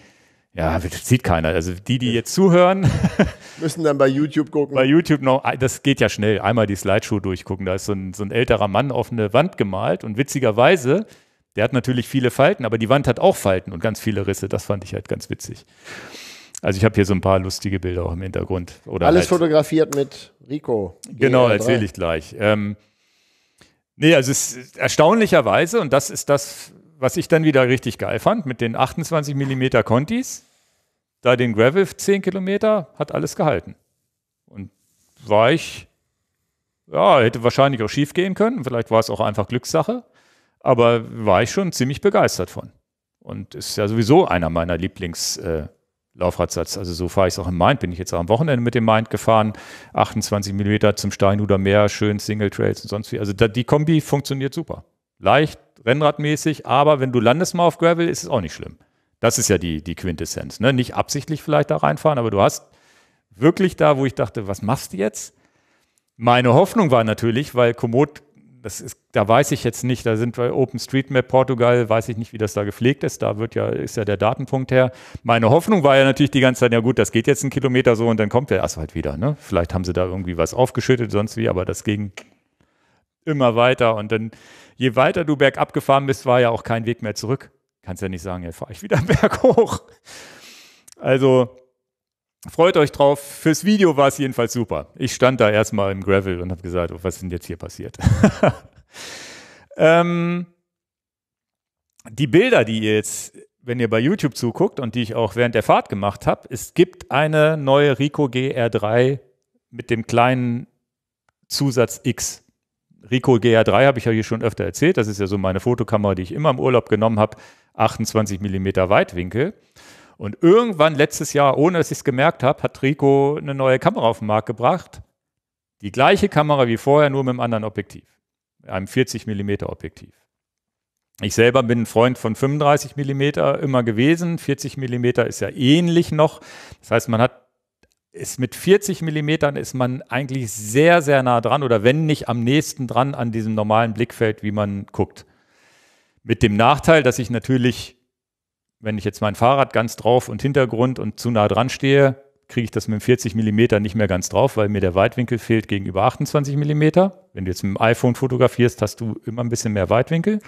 ja, das sieht keiner. Also die, die jetzt zuhören, müssen dann bei YouTube gucken. Bei YouTube noch, ah, das geht ja schnell, einmal die Slideshow durchgucken. Da ist so ein, so ein älterer Mann auf eine Wand gemalt und witzigerweise, der hat natürlich viele Falten, aber die Wand hat auch Falten und ganz viele Risse. Das fand ich halt ganz witzig. Also ich habe hier so ein paar lustige Bilder auch im Hintergrund. Oder Alles halt, fotografiert mit Rico. Genau, erzähle ich gleich. Ähm, nee, also es ist erstaunlicherweise, und das ist das, was ich dann wieder richtig geil fand, mit den 28 mm Contis da den Gravel 10 Kilometer, hat alles gehalten. Und war ich, ja, hätte wahrscheinlich auch schief gehen können, vielleicht war es auch einfach Glückssache, aber war ich schon ziemlich begeistert von. Und ist ja sowieso einer meiner Lieblings- äh, Laufradsatz. Also so fahre ich es auch im Mind, Bin ich jetzt auch am Wochenende mit dem Mind gefahren. 28 Millimeter zum Steinhuder Meer, schön Single Trails und sonst wie. Also da, die Kombi funktioniert super. Leicht, rennradmäßig, aber wenn du landest mal auf Gravel, ist es auch nicht schlimm. Das ist ja die, die Quintessenz. Ne? Nicht absichtlich vielleicht da reinfahren, aber du hast wirklich da, wo ich dachte, was machst du jetzt? Meine Hoffnung war natürlich, weil Komoot, das ist, da weiß ich jetzt nicht, da sind wir OpenStreetMap Portugal, weiß ich nicht, wie das da gepflegt ist, da wird ja, ist ja der Datenpunkt her. Meine Hoffnung war ja natürlich die ganze Zeit, ja gut, das geht jetzt einen Kilometer so und dann kommt der Asphalt wieder. Ne? Vielleicht haben sie da irgendwie was aufgeschüttet, sonst wie, aber das ging immer weiter und dann, je weiter du bergab gefahren bist, war ja auch kein Weg mehr zurück kannst ja nicht sagen, jetzt fahre ich wieder berghoch. Also freut euch drauf. Fürs Video war es jedenfalls super. Ich stand da erstmal im Gravel und habe gesagt, oh, was ist denn jetzt hier passiert? ähm, die Bilder, die ihr jetzt, wenn ihr bei YouTube zuguckt und die ich auch während der Fahrt gemacht habe, es gibt eine neue Rico GR3 mit dem kleinen Zusatz X Rico GR3 habe ich ja hier schon öfter erzählt. Das ist ja so meine Fotokamera, die ich immer im Urlaub genommen habe. 28 mm Weitwinkel. Und irgendwann letztes Jahr, ohne dass ich es gemerkt habe, hat Rico eine neue Kamera auf den Markt gebracht. Die gleiche Kamera wie vorher, nur mit einem anderen Objektiv. Einem 40 mm Objektiv. Ich selber bin ein Freund von 35 mm immer gewesen. 40 mm ist ja ähnlich noch. Das heißt, man hat ist mit 40 Millimetern ist man eigentlich sehr, sehr nah dran oder wenn nicht am nächsten dran an diesem normalen Blickfeld, wie man guckt. Mit dem Nachteil, dass ich natürlich, wenn ich jetzt mein Fahrrad ganz drauf und Hintergrund und zu nah dran stehe, kriege ich das mit dem 40 Millimeter nicht mehr ganz drauf, weil mir der Weitwinkel fehlt gegenüber 28 Millimeter. Wenn du jetzt mit dem iPhone fotografierst, hast du immer ein bisschen mehr Weitwinkel.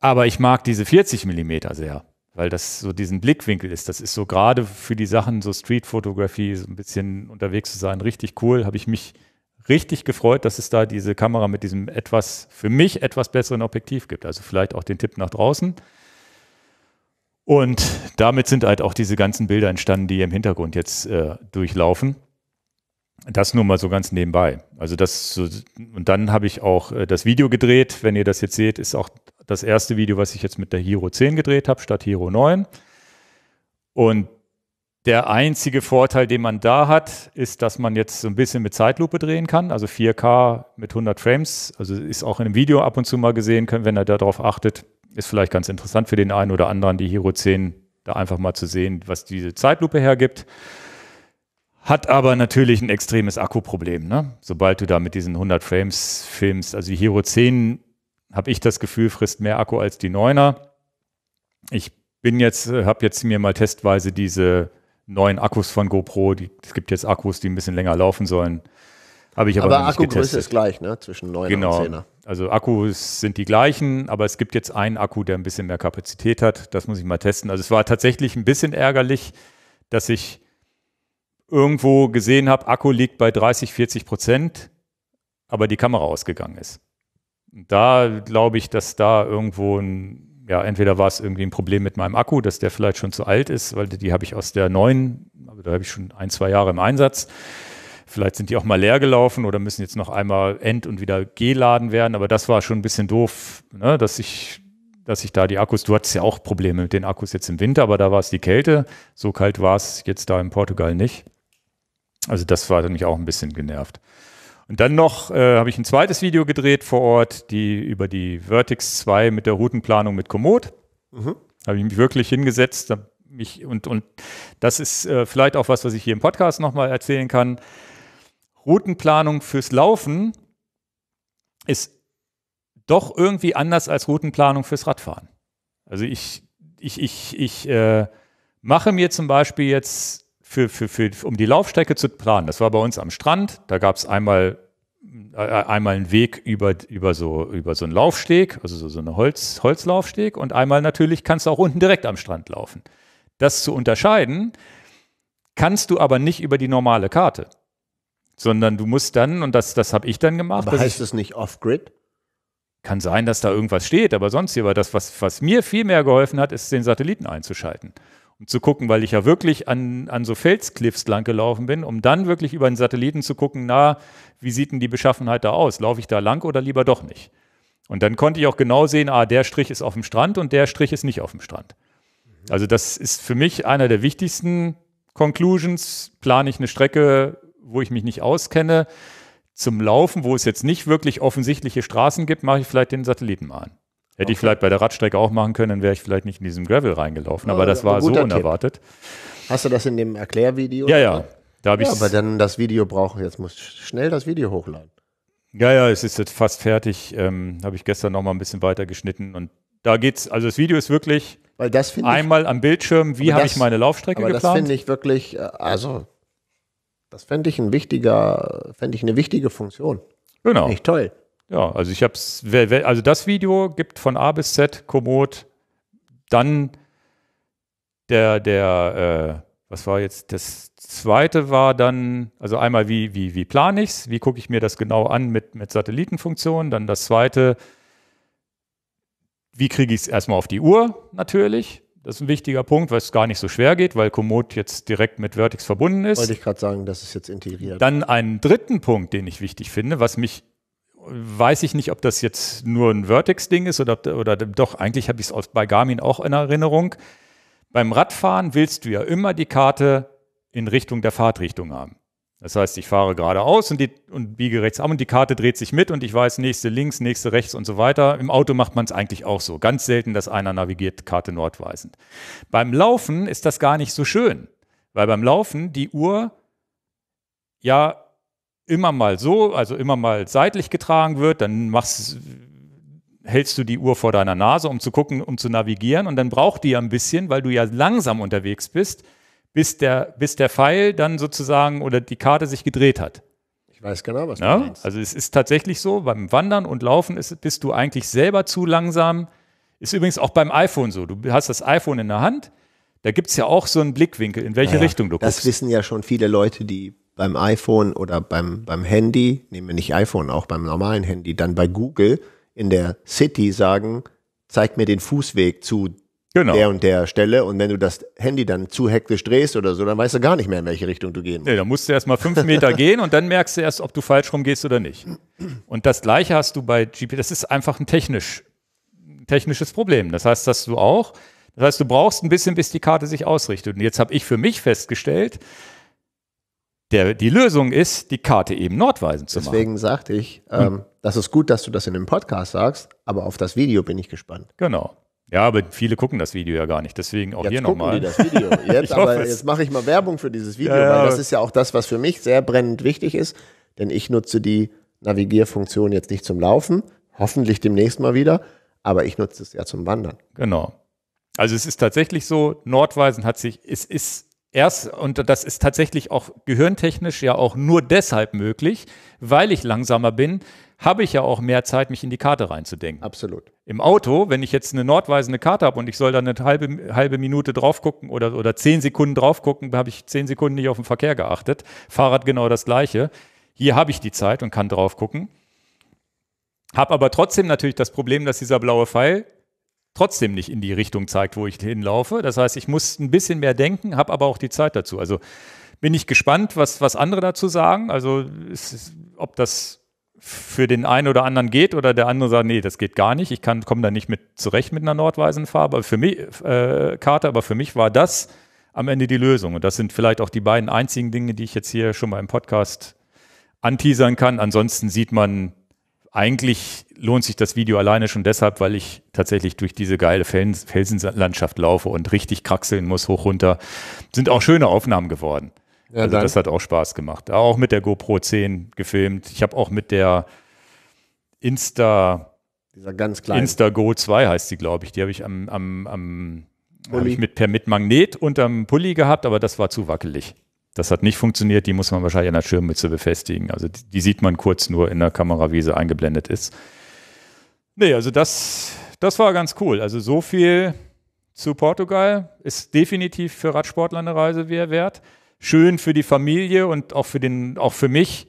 Aber ich mag diese 40 Millimeter sehr weil das so diesen Blickwinkel ist. Das ist so gerade für die Sachen, so Street-Fotografie, so ein bisschen unterwegs zu sein, richtig cool. Habe ich mich richtig gefreut, dass es da diese Kamera mit diesem etwas, für mich etwas besseren Objektiv gibt. Also vielleicht auch den Tipp nach draußen. Und damit sind halt auch diese ganzen Bilder entstanden, die im Hintergrund jetzt äh, durchlaufen. Das nur mal so ganz nebenbei. Also das so, und dann habe ich auch äh, das Video gedreht. Wenn ihr das jetzt seht, ist auch das erste Video, was ich jetzt mit der Hero 10 gedreht habe, statt Hero 9. Und der einzige Vorteil, den man da hat, ist, dass man jetzt so ein bisschen mit Zeitlupe drehen kann, also 4K mit 100 Frames. Also ist auch in einem Video ab und zu mal gesehen, wenn er darauf achtet, ist vielleicht ganz interessant für den einen oder anderen, die Hero 10 da einfach mal zu sehen, was diese Zeitlupe hergibt. Hat aber natürlich ein extremes Akkuproblem, ne? sobald du da mit diesen 100 Frames filmst. Also die Hero 10 habe ich das Gefühl, frisst mehr Akku als die 9er. Ich bin jetzt, äh, habe jetzt mir mal testweise diese neuen Akkus von GoPro, die, es gibt jetzt Akkus, die ein bisschen länger laufen sollen. Habe ich aber, aber Akkugröße ist gleich, ne? Zwischen 9 genau. und 10er. Also Akkus sind die gleichen, aber es gibt jetzt einen Akku, der ein bisschen mehr Kapazität hat. Das muss ich mal testen. Also es war tatsächlich ein bisschen ärgerlich, dass ich irgendwo gesehen habe, Akku liegt bei 30, 40 Prozent, aber die Kamera ausgegangen ist. Da glaube ich, dass da irgendwo ein, ja, entweder war es irgendwie ein Problem mit meinem Akku, dass der vielleicht schon zu alt ist, weil die habe ich aus der neuen, aber da habe ich schon ein, zwei Jahre im Einsatz. Vielleicht sind die auch mal leer gelaufen oder müssen jetzt noch einmal end- und wieder geladen werden. Aber das war schon ein bisschen doof, ne? dass ich dass ich da die Akkus, du hattest ja auch Probleme mit den Akkus jetzt im Winter, aber da war es die Kälte. So kalt war es jetzt da in Portugal nicht. Also das war dann mich auch ein bisschen genervt. Und dann noch äh, habe ich ein zweites Video gedreht vor Ort, die über die Vertex 2 mit der Routenplanung mit Komoot. Mhm. Habe ich mich wirklich hingesetzt. Mich, und, und das ist äh, vielleicht auch was, was ich hier im Podcast nochmal erzählen kann. Routenplanung fürs Laufen ist doch irgendwie anders als Routenplanung fürs Radfahren. Also ich, ich, ich, ich äh, mache mir zum Beispiel jetzt für, für, für, um die Laufstrecke zu planen. Das war bei uns am Strand. Da gab es einmal äh, einmal einen Weg über, über, so, über so einen Laufsteg, also so, so einen Holz, Holzlaufsteg und einmal natürlich kannst du auch unten direkt am Strand laufen. Das zu unterscheiden, kannst du aber nicht über die normale Karte, sondern du musst dann, und das, das habe ich dann gemacht. Aber heißt ich, es nicht off-grid? Kann sein, dass da irgendwas steht, aber sonst hier war das, was, was mir viel mehr geholfen hat, ist, den Satelliten einzuschalten um zu gucken, weil ich ja wirklich an, an so Felskliffs lang gelaufen bin, um dann wirklich über den Satelliten zu gucken, na, wie sieht denn die Beschaffenheit da aus? Laufe ich da lang oder lieber doch nicht? Und dann konnte ich auch genau sehen, ah, der Strich ist auf dem Strand und der Strich ist nicht auf dem Strand. Also das ist für mich einer der wichtigsten Conclusions. Plane ich eine Strecke, wo ich mich nicht auskenne, zum Laufen, wo es jetzt nicht wirklich offensichtliche Straßen gibt, mache ich vielleicht den Satelliten mal an. Hätte okay. ich vielleicht bei der Radstrecke auch machen können, dann wäre ich vielleicht nicht in diesem Gravel reingelaufen. Aber äh, das war so Tipp. unerwartet. Hast du das in dem Erklärvideo? Ja, ja. Da ja, aber dann das Video brauche ich. Jetzt muss schnell das Video hochladen. Ja, ja, es ist jetzt fast fertig. Ähm, Habe ich gestern nochmal ein bisschen weiter geschnitten und da geht's. Also das Video ist wirklich Weil das einmal ich, am Bildschirm. Wie habe ich meine Laufstrecke aber geplant? Das finde ich wirklich. Äh, also das fände ich ein wichtiger, fände ich eine wichtige Funktion. Genau. Finde ich toll. Ja, also ich habe es, also das Video gibt von A bis Z Komoot, dann der, der, äh, was war jetzt, das zweite war dann, also einmal wie, wie, wie plane ich es, wie gucke ich mir das genau an mit, mit Satellitenfunktionen, dann das zweite, wie kriege ich es erstmal auf die Uhr natürlich, das ist ein wichtiger Punkt, weil es gar nicht so schwer geht, weil Komoot jetzt direkt mit Vertex verbunden ist. Wollte ich gerade sagen, das ist jetzt integriert. Dann einen dritten Punkt, den ich wichtig finde, was mich weiß ich nicht, ob das jetzt nur ein Vertex-Ding ist oder, oder doch, eigentlich habe ich es bei Garmin auch in Erinnerung. Beim Radfahren willst du ja immer die Karte in Richtung der Fahrtrichtung haben. Das heißt, ich fahre geradeaus und, die, und biege rechts ab und die Karte dreht sich mit und ich weiß, nächste links, nächste rechts und so weiter. Im Auto macht man es eigentlich auch so. Ganz selten, dass einer navigiert, Karte nordweisend. Beim Laufen ist das gar nicht so schön, weil beim Laufen die Uhr ja immer mal so, also immer mal seitlich getragen wird, dann machst, hältst du die Uhr vor deiner Nase, um zu gucken, um zu navigieren und dann braucht die ja ein bisschen, weil du ja langsam unterwegs bist, bis der, bis der Pfeil dann sozusagen oder die Karte sich gedreht hat. Ich weiß genau, was ja? du meinst. Also es ist tatsächlich so, beim Wandern und Laufen ist, bist du eigentlich selber zu langsam. Ist übrigens auch beim iPhone so. Du hast das iPhone in der Hand, da gibt es ja auch so einen Blickwinkel, in welche naja, Richtung du guckst. Das wissen ja schon viele Leute, die beim iPhone oder beim, beim Handy, nehmen wir nicht iPhone, auch beim normalen Handy, dann bei Google in der City sagen, zeig mir den Fußweg zu genau. der und der Stelle. Und wenn du das Handy dann zu hektisch drehst oder so, dann weißt du gar nicht mehr, in welche Richtung du gehen musst. Nee, dann musst du erst mal fünf Meter gehen und dann merkst du erst, ob du falsch rumgehst oder nicht. Und das Gleiche hast du bei GPS. Das ist einfach ein technisch, technisches Problem. Das heißt, dass du auch, das heißt, du brauchst ein bisschen, bis die Karte sich ausrichtet. Und jetzt habe ich für mich festgestellt, der, die Lösung ist, die Karte eben nordweisen zu Deswegen machen. Deswegen sagte ich, ähm, hm. das ist gut, dass du das in dem Podcast sagst, aber auf das Video bin ich gespannt. Genau. Ja, aber viele gucken das Video ja gar nicht. Deswegen auch jetzt hier nochmal. Jetzt jetzt mache ich mal Werbung für dieses Video, ja, weil das ist ja auch das, was für mich sehr brennend wichtig ist. Denn ich nutze die Navigierfunktion jetzt nicht zum Laufen, hoffentlich demnächst mal wieder, aber ich nutze es ja zum Wandern. Genau. Also es ist tatsächlich so, Nordweisen hat sich, es ist Erst, und das ist tatsächlich auch gehirntechnisch ja auch nur deshalb möglich, weil ich langsamer bin, habe ich ja auch mehr Zeit, mich in die Karte reinzudenken. Absolut. Im Auto, wenn ich jetzt eine nordweisende Karte habe und ich soll da eine halbe, halbe Minute drauf gucken oder, oder zehn Sekunden drauf gucken, habe ich zehn Sekunden nicht auf den Verkehr geachtet. Fahrrad genau das Gleiche. Hier habe ich die Zeit und kann drauf gucken. Habe aber trotzdem natürlich das Problem, dass dieser blaue Pfeil trotzdem nicht in die Richtung zeigt, wo ich hinlaufe. Das heißt, ich muss ein bisschen mehr denken, habe aber auch die Zeit dazu. Also bin ich gespannt, was, was andere dazu sagen. Also ist, ob das für den einen oder anderen geht oder der andere sagt, nee, das geht gar nicht. Ich komme da nicht mit zurecht mit einer nordweisen Farbe. Für mich, äh, Karte, aber für mich war das am Ende die Lösung. Und das sind vielleicht auch die beiden einzigen Dinge, die ich jetzt hier schon mal im Podcast anteasern kann. Ansonsten sieht man eigentlich lohnt sich das Video alleine schon deshalb, weil ich tatsächlich durch diese geile Fels Felsenlandschaft laufe und richtig kraxeln muss, hoch runter. Sind auch schöne Aufnahmen geworden. Ja, also das hat auch Spaß gemacht. Auch mit der GoPro 10 gefilmt. Ich habe auch mit der Insta dieser ganz kleine. Insta Go 2 heißt sie, glaube ich. Die habe ich am, am, am habe ich mit, per, mit Magnet unterm Pulli gehabt, aber das war zu wackelig. Das hat nicht funktioniert, die muss man wahrscheinlich an der Schirmmütze befestigen. Also die, die sieht man kurz nur in der Kamera, wie sie eingeblendet ist. Nee, also das, das war ganz cool. Also so viel zu Portugal ist definitiv für Radsportler eine Reise wert. Schön für die Familie und auch für, den, auch für mich,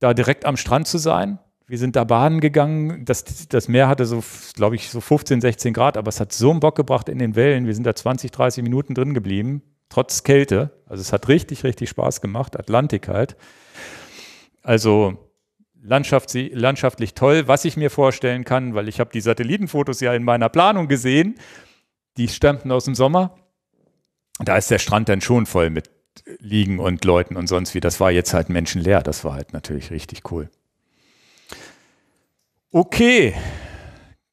da direkt am Strand zu sein. Wir sind da baden gegangen. Das, das Meer hatte so, glaube ich, so 15, 16 Grad, aber es hat so einen Bock gebracht in den Wellen. Wir sind da 20, 30 Minuten drin geblieben, trotz Kälte. Also es hat richtig, richtig Spaß gemacht. Atlantik halt. Also Landschaft, landschaftlich toll, was ich mir vorstellen kann, weil ich habe die Satellitenfotos ja in meiner Planung gesehen. Die stammten aus dem Sommer. Da ist der Strand dann schon voll mit Liegen und Leuten und sonst wie. Das war jetzt halt menschenleer. Das war halt natürlich richtig cool. Okay,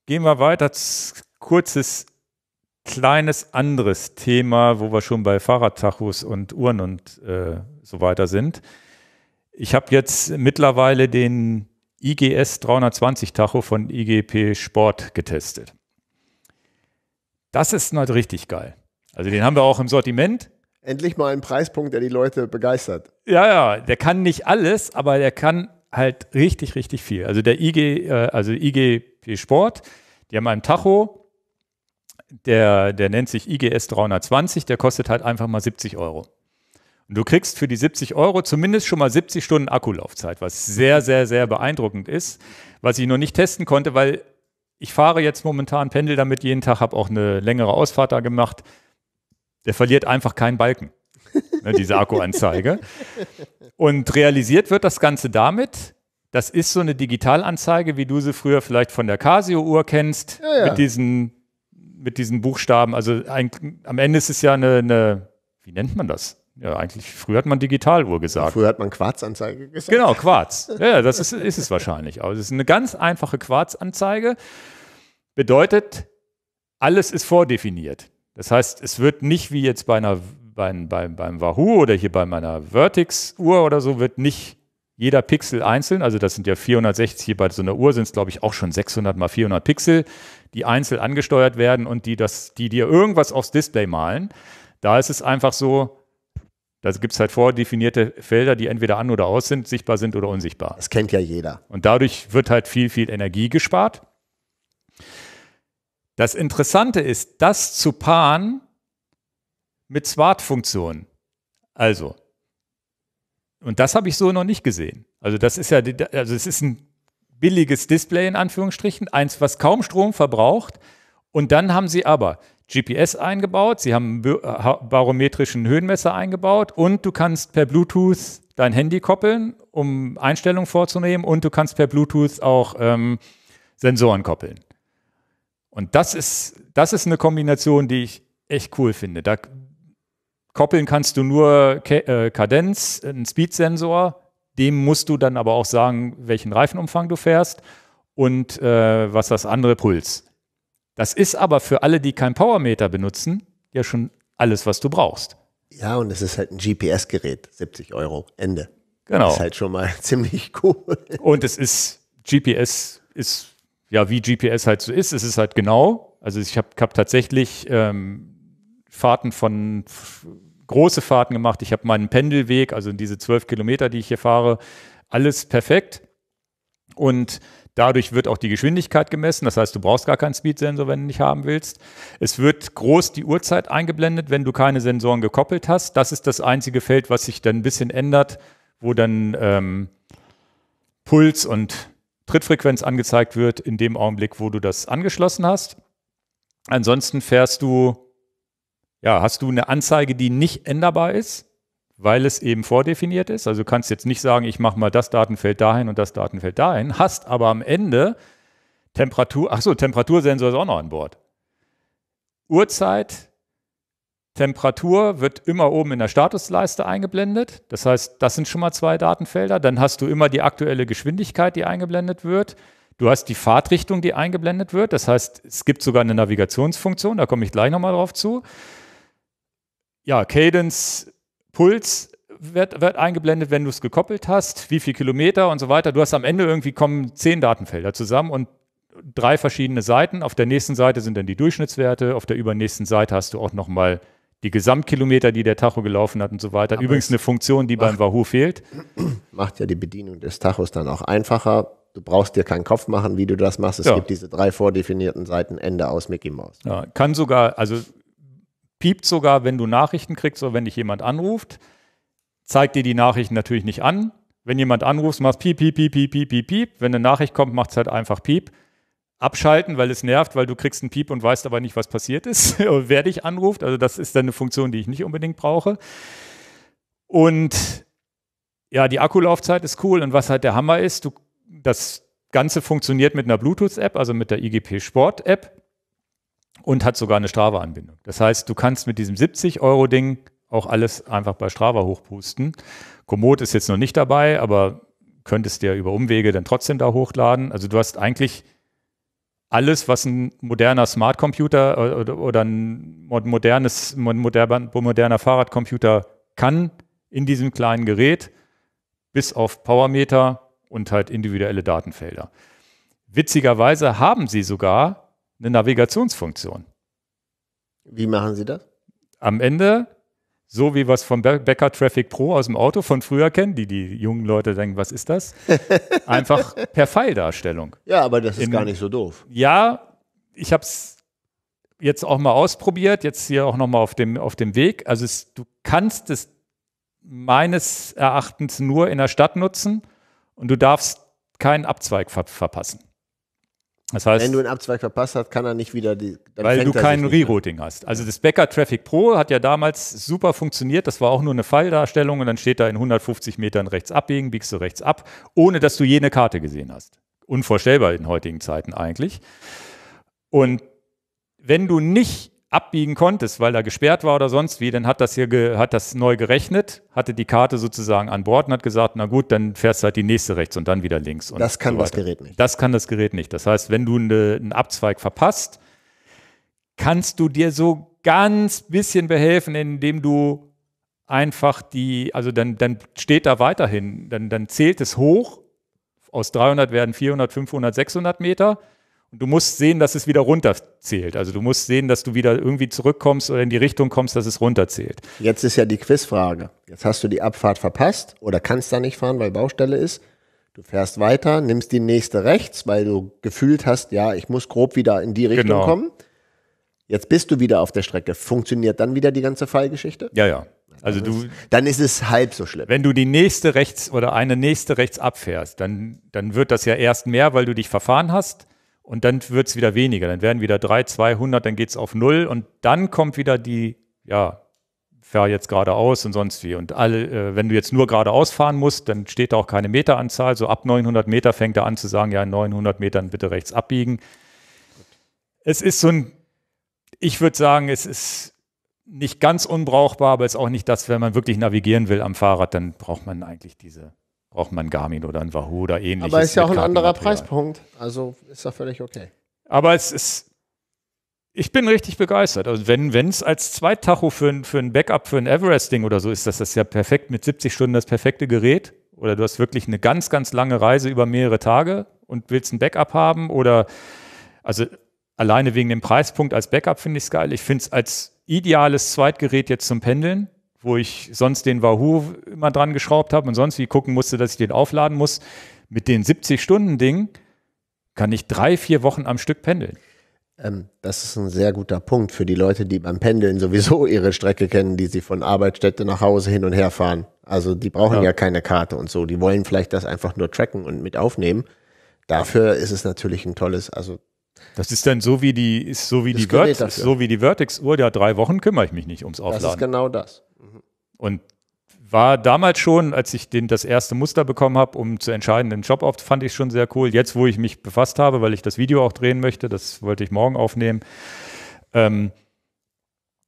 gehen wir weiter. Kurzes, kleines anderes Thema, wo wir schon bei Fahrradtachos und Uhren und äh, so weiter sind. Ich habe jetzt mittlerweile den IGS 320 Tacho von IGP Sport getestet. Das ist halt richtig geil. Also den haben wir auch im Sortiment. Endlich mal ein Preispunkt, der die Leute begeistert. Ja, ja, der kann nicht alles, aber der kann halt richtig, richtig viel. Also der IG, äh, also IGP Sport, die haben einen Tacho, der, der nennt sich IGS 320, der kostet halt einfach mal 70 Euro. Und du kriegst für die 70 Euro zumindest schon mal 70 Stunden Akkulaufzeit, was sehr, sehr, sehr beeindruckend ist, was ich noch nicht testen konnte, weil ich fahre jetzt momentan Pendel damit jeden Tag, habe auch eine längere Ausfahrt da gemacht. Der verliert einfach keinen Balken, ne, diese Akkuanzeige. Und realisiert wird das Ganze damit, das ist so eine Digitalanzeige, wie du sie früher vielleicht von der Casio-Uhr kennst, ja, ja. mit diesen mit diesen Buchstaben. Also ein, am Ende ist es ja eine, eine wie nennt man das? Ja, eigentlich, früher hat man Digitaluhr gesagt. Früher hat man Quarzanzeige gesagt. Genau, Quarz. Ja, das ist, ist es wahrscheinlich. Aber es ist eine ganz einfache Quarzanzeige. Bedeutet, alles ist vordefiniert. Das heißt, es wird nicht wie jetzt bei einer, beim, beim, beim Wahoo oder hier bei meiner Vertix-Uhr oder so, wird nicht jeder Pixel einzeln, also das sind ja 460, hier bei so einer Uhr sind es glaube ich auch schon 600 mal 400 Pixel, die einzeln angesteuert werden und die, das, die dir irgendwas aufs Display malen. Da ist es einfach so, da gibt es halt vordefinierte Felder, die entweder an oder aus sind, sichtbar sind oder unsichtbar. Das kennt ja jeder. Und dadurch wird halt viel, viel Energie gespart. Das Interessante ist, das zu paaren mit Smart-Funktionen. Also, und das habe ich so noch nicht gesehen. Also, das ist ja, also es ist ein billiges Display in Anführungsstrichen, eins, was kaum Strom verbraucht. Und dann haben sie aber GPS eingebaut, sie haben äh, barometrischen Höhenmesser eingebaut und du kannst per Bluetooth dein Handy koppeln, um Einstellungen vorzunehmen und du kannst per Bluetooth auch ähm, Sensoren koppeln. Und das ist, das ist eine Kombination, die ich echt cool finde. Da koppeln kannst du nur K äh, Kadenz, einen Speed-Sensor, dem musst du dann aber auch sagen, welchen Reifenumfang du fährst und äh, was das andere Puls. Das ist aber für alle, die kein Powermeter benutzen, ja schon alles, was du brauchst. Ja, und es ist halt ein GPS-Gerät, 70 Euro, Ende. Genau. Das ist halt schon mal ziemlich cool. Und es ist, GPS ist, ja, wie GPS halt so ist, es ist halt genau. Also ich habe hab tatsächlich ähm, Fahrten von, große Fahrten gemacht. Ich habe meinen Pendelweg, also diese 12 Kilometer, die ich hier fahre, alles perfekt. Und Dadurch wird auch die Geschwindigkeit gemessen. Das heißt, du brauchst gar keinen Speedsensor, wenn du nicht haben willst. Es wird groß die Uhrzeit eingeblendet, wenn du keine Sensoren gekoppelt hast. Das ist das einzige Feld, was sich dann ein bisschen ändert, wo dann ähm, Puls und Trittfrequenz angezeigt wird in dem Augenblick, wo du das angeschlossen hast. Ansonsten fährst du, ja, hast du eine Anzeige, die nicht änderbar ist weil es eben vordefiniert ist. Also du kannst jetzt nicht sagen, ich mache mal das Datenfeld dahin und das Datenfeld dahin, hast aber am Ende Temperatur, achso, Temperatursensor ist auch noch an Bord. Uhrzeit, Temperatur wird immer oben in der Statusleiste eingeblendet. Das heißt, das sind schon mal zwei Datenfelder. Dann hast du immer die aktuelle Geschwindigkeit, die eingeblendet wird. Du hast die Fahrtrichtung, die eingeblendet wird. Das heißt, es gibt sogar eine Navigationsfunktion, da komme ich gleich nochmal drauf zu. Ja, Cadence Puls wird, wird eingeblendet, wenn du es gekoppelt hast, wie viel Kilometer und so weiter. Du hast am Ende irgendwie kommen zehn Datenfelder zusammen und drei verschiedene Seiten. Auf der nächsten Seite sind dann die Durchschnittswerte, auf der übernächsten Seite hast du auch nochmal die Gesamtkilometer, die der Tacho gelaufen hat und so weiter. Aber Übrigens eine Funktion, die macht, beim Wahoo fehlt. Macht ja die Bedienung des Tachos dann auch einfacher. Du brauchst dir keinen Kopf machen, wie du das machst. Es ja. gibt diese drei vordefinierten Seiten, Ende aus Mickey Mouse. Ja, kann sogar, also piept sogar, wenn du Nachrichten kriegst oder wenn dich jemand anruft. Zeigt dir die Nachrichten natürlich nicht an. Wenn jemand anruft, machst piep, piep, piep, piep, piep, piep, piep. Wenn eine Nachricht kommt, macht es halt einfach piep. Abschalten, weil es nervt, weil du kriegst einen Piep und weißt aber nicht, was passiert ist, wer dich anruft. Also das ist dann eine Funktion, die ich nicht unbedingt brauche. Und ja, die Akkulaufzeit ist cool. Und was halt der Hammer ist, du, das Ganze funktioniert mit einer Bluetooth-App, also mit der IGP Sport-App und hat sogar eine Strava-Anbindung. Das heißt, du kannst mit diesem 70-Euro-Ding auch alles einfach bei Strava hochpusten. Komoot ist jetzt noch nicht dabei, aber könntest dir über Umwege dann trotzdem da hochladen. Also du hast eigentlich alles, was ein moderner Smart Computer oder, oder ein modernes, moderner, moderner Fahrradcomputer kann in diesem kleinen Gerät, bis auf Powermeter und halt individuelle Datenfelder. Witzigerweise haben sie sogar eine Navigationsfunktion. Wie machen Sie das? Am Ende, so wie wir es vom Becker Traffic Pro aus dem Auto von früher kennen, die die jungen Leute denken, was ist das? Einfach per Pfeildarstellung. Ja, aber das ist In, gar nicht so doof. Ja, ich habe es jetzt auch mal ausprobiert, jetzt hier auch nochmal auf dem, auf dem Weg. Also es, du kannst es meines Erachtens nur in der Stadt nutzen und du darfst keinen Abzweig ver verpassen. Das heißt, wenn du einen Abzweig verpasst hast, kann er nicht wieder die. Weil du kein Rerouting hast. Also das Becker Traffic Pro hat ja damals super funktioniert. Das war auch nur eine Falldarstellung und dann steht da in 150 Metern rechts abbiegen, biegst du rechts ab, ohne dass du jene Karte gesehen hast. Unvorstellbar in heutigen Zeiten eigentlich. Und wenn du nicht abbiegen konntest, weil er gesperrt war oder sonst wie, dann hat das hier hat das neu gerechnet, hatte die Karte sozusagen an Bord und hat gesagt, na gut, dann fährst du halt die nächste rechts und dann wieder links. das kann so das Gerät nicht. Das kann das Gerät nicht. Das heißt, wenn du eine, einen Abzweig verpasst, kannst du dir so ganz bisschen behelfen, indem du einfach die, also dann, dann steht da weiterhin, dann, dann zählt es hoch, aus 300 werden 400, 500, 600 Meter und du musst sehen, dass es wieder runterzählt. Also du musst sehen, dass du wieder irgendwie zurückkommst oder in die Richtung kommst, dass es runterzählt. Jetzt ist ja die Quizfrage. Jetzt hast du die Abfahrt verpasst oder kannst da nicht fahren, weil Baustelle ist. Du fährst weiter, nimmst die nächste rechts, weil du gefühlt hast, ja, ich muss grob wieder in die Richtung genau. kommen. Jetzt bist du wieder auf der Strecke. Funktioniert dann wieder die ganze Fallgeschichte? Ja, ja. Also dann du, ist, dann ist es halb so schlimm. Wenn du die nächste rechts oder eine nächste rechts abfährst, dann, dann wird das ja erst mehr, weil du dich verfahren hast und dann wird es wieder weniger. Dann werden wieder 3, 200, dann geht es auf 0 und dann kommt wieder die, ja, fahr jetzt geradeaus und sonst wie. Und alle, äh, wenn du jetzt nur geradeaus fahren musst, dann steht da auch keine Meteranzahl. So ab 900 Meter fängt er an zu sagen, ja, in 900 Metern bitte rechts abbiegen. Es ist so ein, ich würde sagen, es ist nicht ganz unbrauchbar, aber es ist auch nicht das, wenn man wirklich navigieren will am Fahrrad, dann braucht man eigentlich diese braucht man Garmin oder ein Wahoo oder ähnliches. Aber ist ja auch ein anderer Preispunkt, also ist ja völlig okay. Aber es ist, ich bin richtig begeistert. Also wenn es als Zweittacho für, für ein Backup für ein Everest-Ding oder so ist, das ist ja perfekt mit 70 Stunden das perfekte Gerät. Oder du hast wirklich eine ganz, ganz lange Reise über mehrere Tage und willst ein Backup haben. Oder also alleine wegen dem Preispunkt als Backup finde ich es geil. Ich finde es als ideales Zweitgerät jetzt zum Pendeln wo ich sonst den Wahoo immer dran geschraubt habe und sonst wie gucken musste, dass ich den aufladen muss. Mit den 70-Stunden-Ding kann ich drei, vier Wochen am Stück pendeln. Ähm, das ist ein sehr guter Punkt für die Leute, die beim Pendeln sowieso ihre Strecke kennen, die sie von Arbeitsstätte nach Hause hin und her fahren. Also die brauchen ja. ja keine Karte und so. Die wollen vielleicht das einfach nur tracken und mit aufnehmen. Dafür ist es natürlich ein tolles, also das ist dann so wie die, ist so wie die Vertex, so wie die Vertex-Uhr, ja, drei Wochen kümmere ich mich nicht ums Aufladen. Das ist genau das. Und war damals schon, als ich den, das erste Muster bekommen habe, um zu entscheiden, den Job auf, fand ich schon sehr cool. Jetzt, wo ich mich befasst habe, weil ich das Video auch drehen möchte, das wollte ich morgen aufnehmen. Ähm,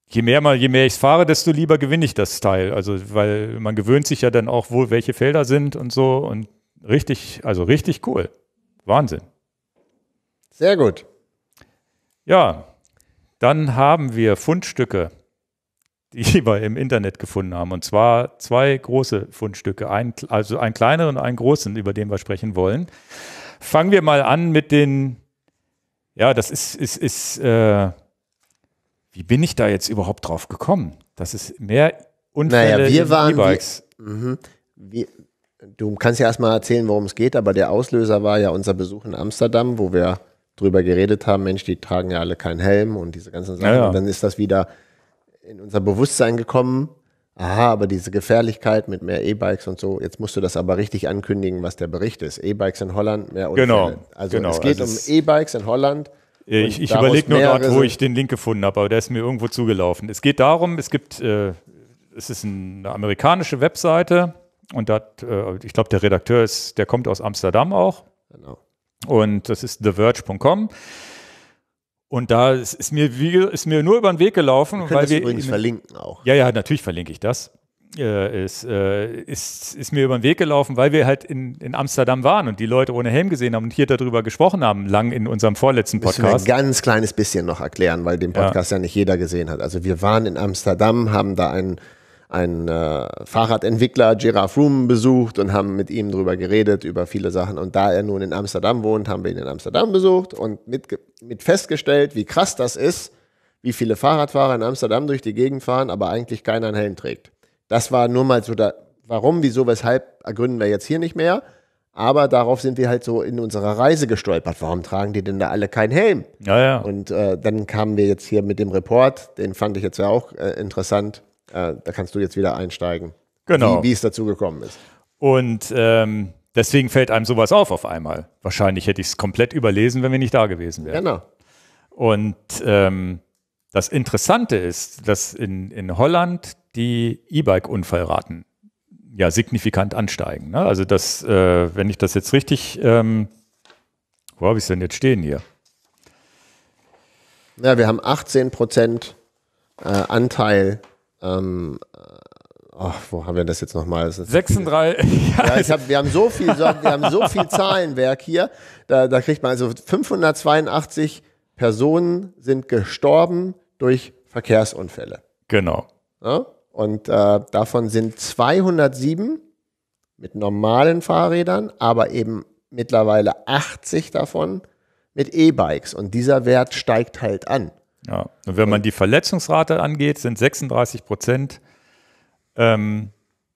je mehr mal, je mehr ich fahre, desto lieber gewinne ich das Teil. Also, weil man gewöhnt sich ja dann auch wohl, welche Felder sind und so. Und richtig, also richtig cool. Wahnsinn. Sehr gut. Ja, dann haben wir Fundstücke die wir im Internet gefunden haben. Und zwar zwei große Fundstücke, ein, also einen kleineren und einen großen, über den wir sprechen wollen. Fangen wir mal an mit den, ja, das ist, ist, ist äh, wie bin ich da jetzt überhaupt drauf gekommen? Das ist mehr Unfälle naja, wir waren, E-Bikes. Mhm. Wir, du kannst ja erstmal erzählen, worum es geht, aber der Auslöser war ja unser Besuch in Amsterdam, wo wir drüber geredet haben, Mensch, die tragen ja alle keinen Helm und diese ganzen Sachen. Ja, ja. Und dann ist das wieder in unser Bewusstsein gekommen, aha, aber diese Gefährlichkeit mit mehr E-Bikes und so, jetzt musst du das aber richtig ankündigen, was der Bericht ist. E-Bikes in Holland, mehr Unfälle. Genau, also genau. es geht also um E-Bikes in Holland. Ich, ich überlege nur gerade, wo ich den Link gefunden habe, aber der ist mir irgendwo zugelaufen. Es geht darum, es gibt, äh, es ist eine amerikanische Webseite und dat, äh, ich glaube, der Redakteur ist, der kommt aus Amsterdam auch. Genau. Und das ist theverge.com. Und da ist mir, wie, ist mir nur über den Weg gelaufen. Wir können weil wir übrigens verlinken auch. Ja, ja, natürlich verlinke ich das. Äh, ist, äh, ist, ist mir über den Weg gelaufen, weil wir halt in, in Amsterdam waren und die Leute ohne Helm gesehen haben und hier darüber gesprochen haben, lang in unserem vorletzten Podcast. Müssen wir ein ganz kleines bisschen noch erklären, weil den Podcast ja. ja nicht jeder gesehen hat. Also wir waren in Amsterdam, haben da einen einen äh, Fahrradentwickler, Giraffe Room, besucht und haben mit ihm darüber geredet, über viele Sachen. Und da er nun in Amsterdam wohnt, haben wir ihn in Amsterdam besucht und mit, mit festgestellt, wie krass das ist, wie viele Fahrradfahrer in Amsterdam durch die Gegend fahren, aber eigentlich keiner einen Helm trägt. Das war nur mal so da, warum, wieso, weshalb ergründen wir jetzt hier nicht mehr. Aber darauf sind wir halt so in unserer Reise gestolpert. Warum tragen die denn da alle keinen Helm? Ja, ja. Und äh, dann kamen wir jetzt hier mit dem Report, den fand ich jetzt ja auch äh, interessant, äh, da kannst du jetzt wieder einsteigen, genau. wie, es dazu gekommen ist. Und ähm, deswegen fällt einem sowas auf auf einmal. Wahrscheinlich hätte ich es komplett überlesen, wenn wir nicht da gewesen wären. Genau. Und ähm, das Interessante ist, dass in, in Holland die E-Bike-Unfallraten ja signifikant ansteigen. Ne? Also das, äh, wenn ich das jetzt richtig, ähm, wo habe ich es denn jetzt stehen hier? Ja, wir haben 18 Prozent äh, Anteil ähm, äh, Oh, wo haben wir das jetzt nochmal? 36. Ja, ich hab, wir, haben so viel, wir haben so viel Zahlenwerk hier. Da, da kriegt man also 582 Personen sind gestorben durch Verkehrsunfälle. Genau. Ja? Und äh, davon sind 207 mit normalen Fahrrädern, aber eben mittlerweile 80 davon mit E-Bikes. Und dieser Wert steigt halt an. Ja. Und wenn man die Verletzungsrate angeht, sind 36 Prozent ähm,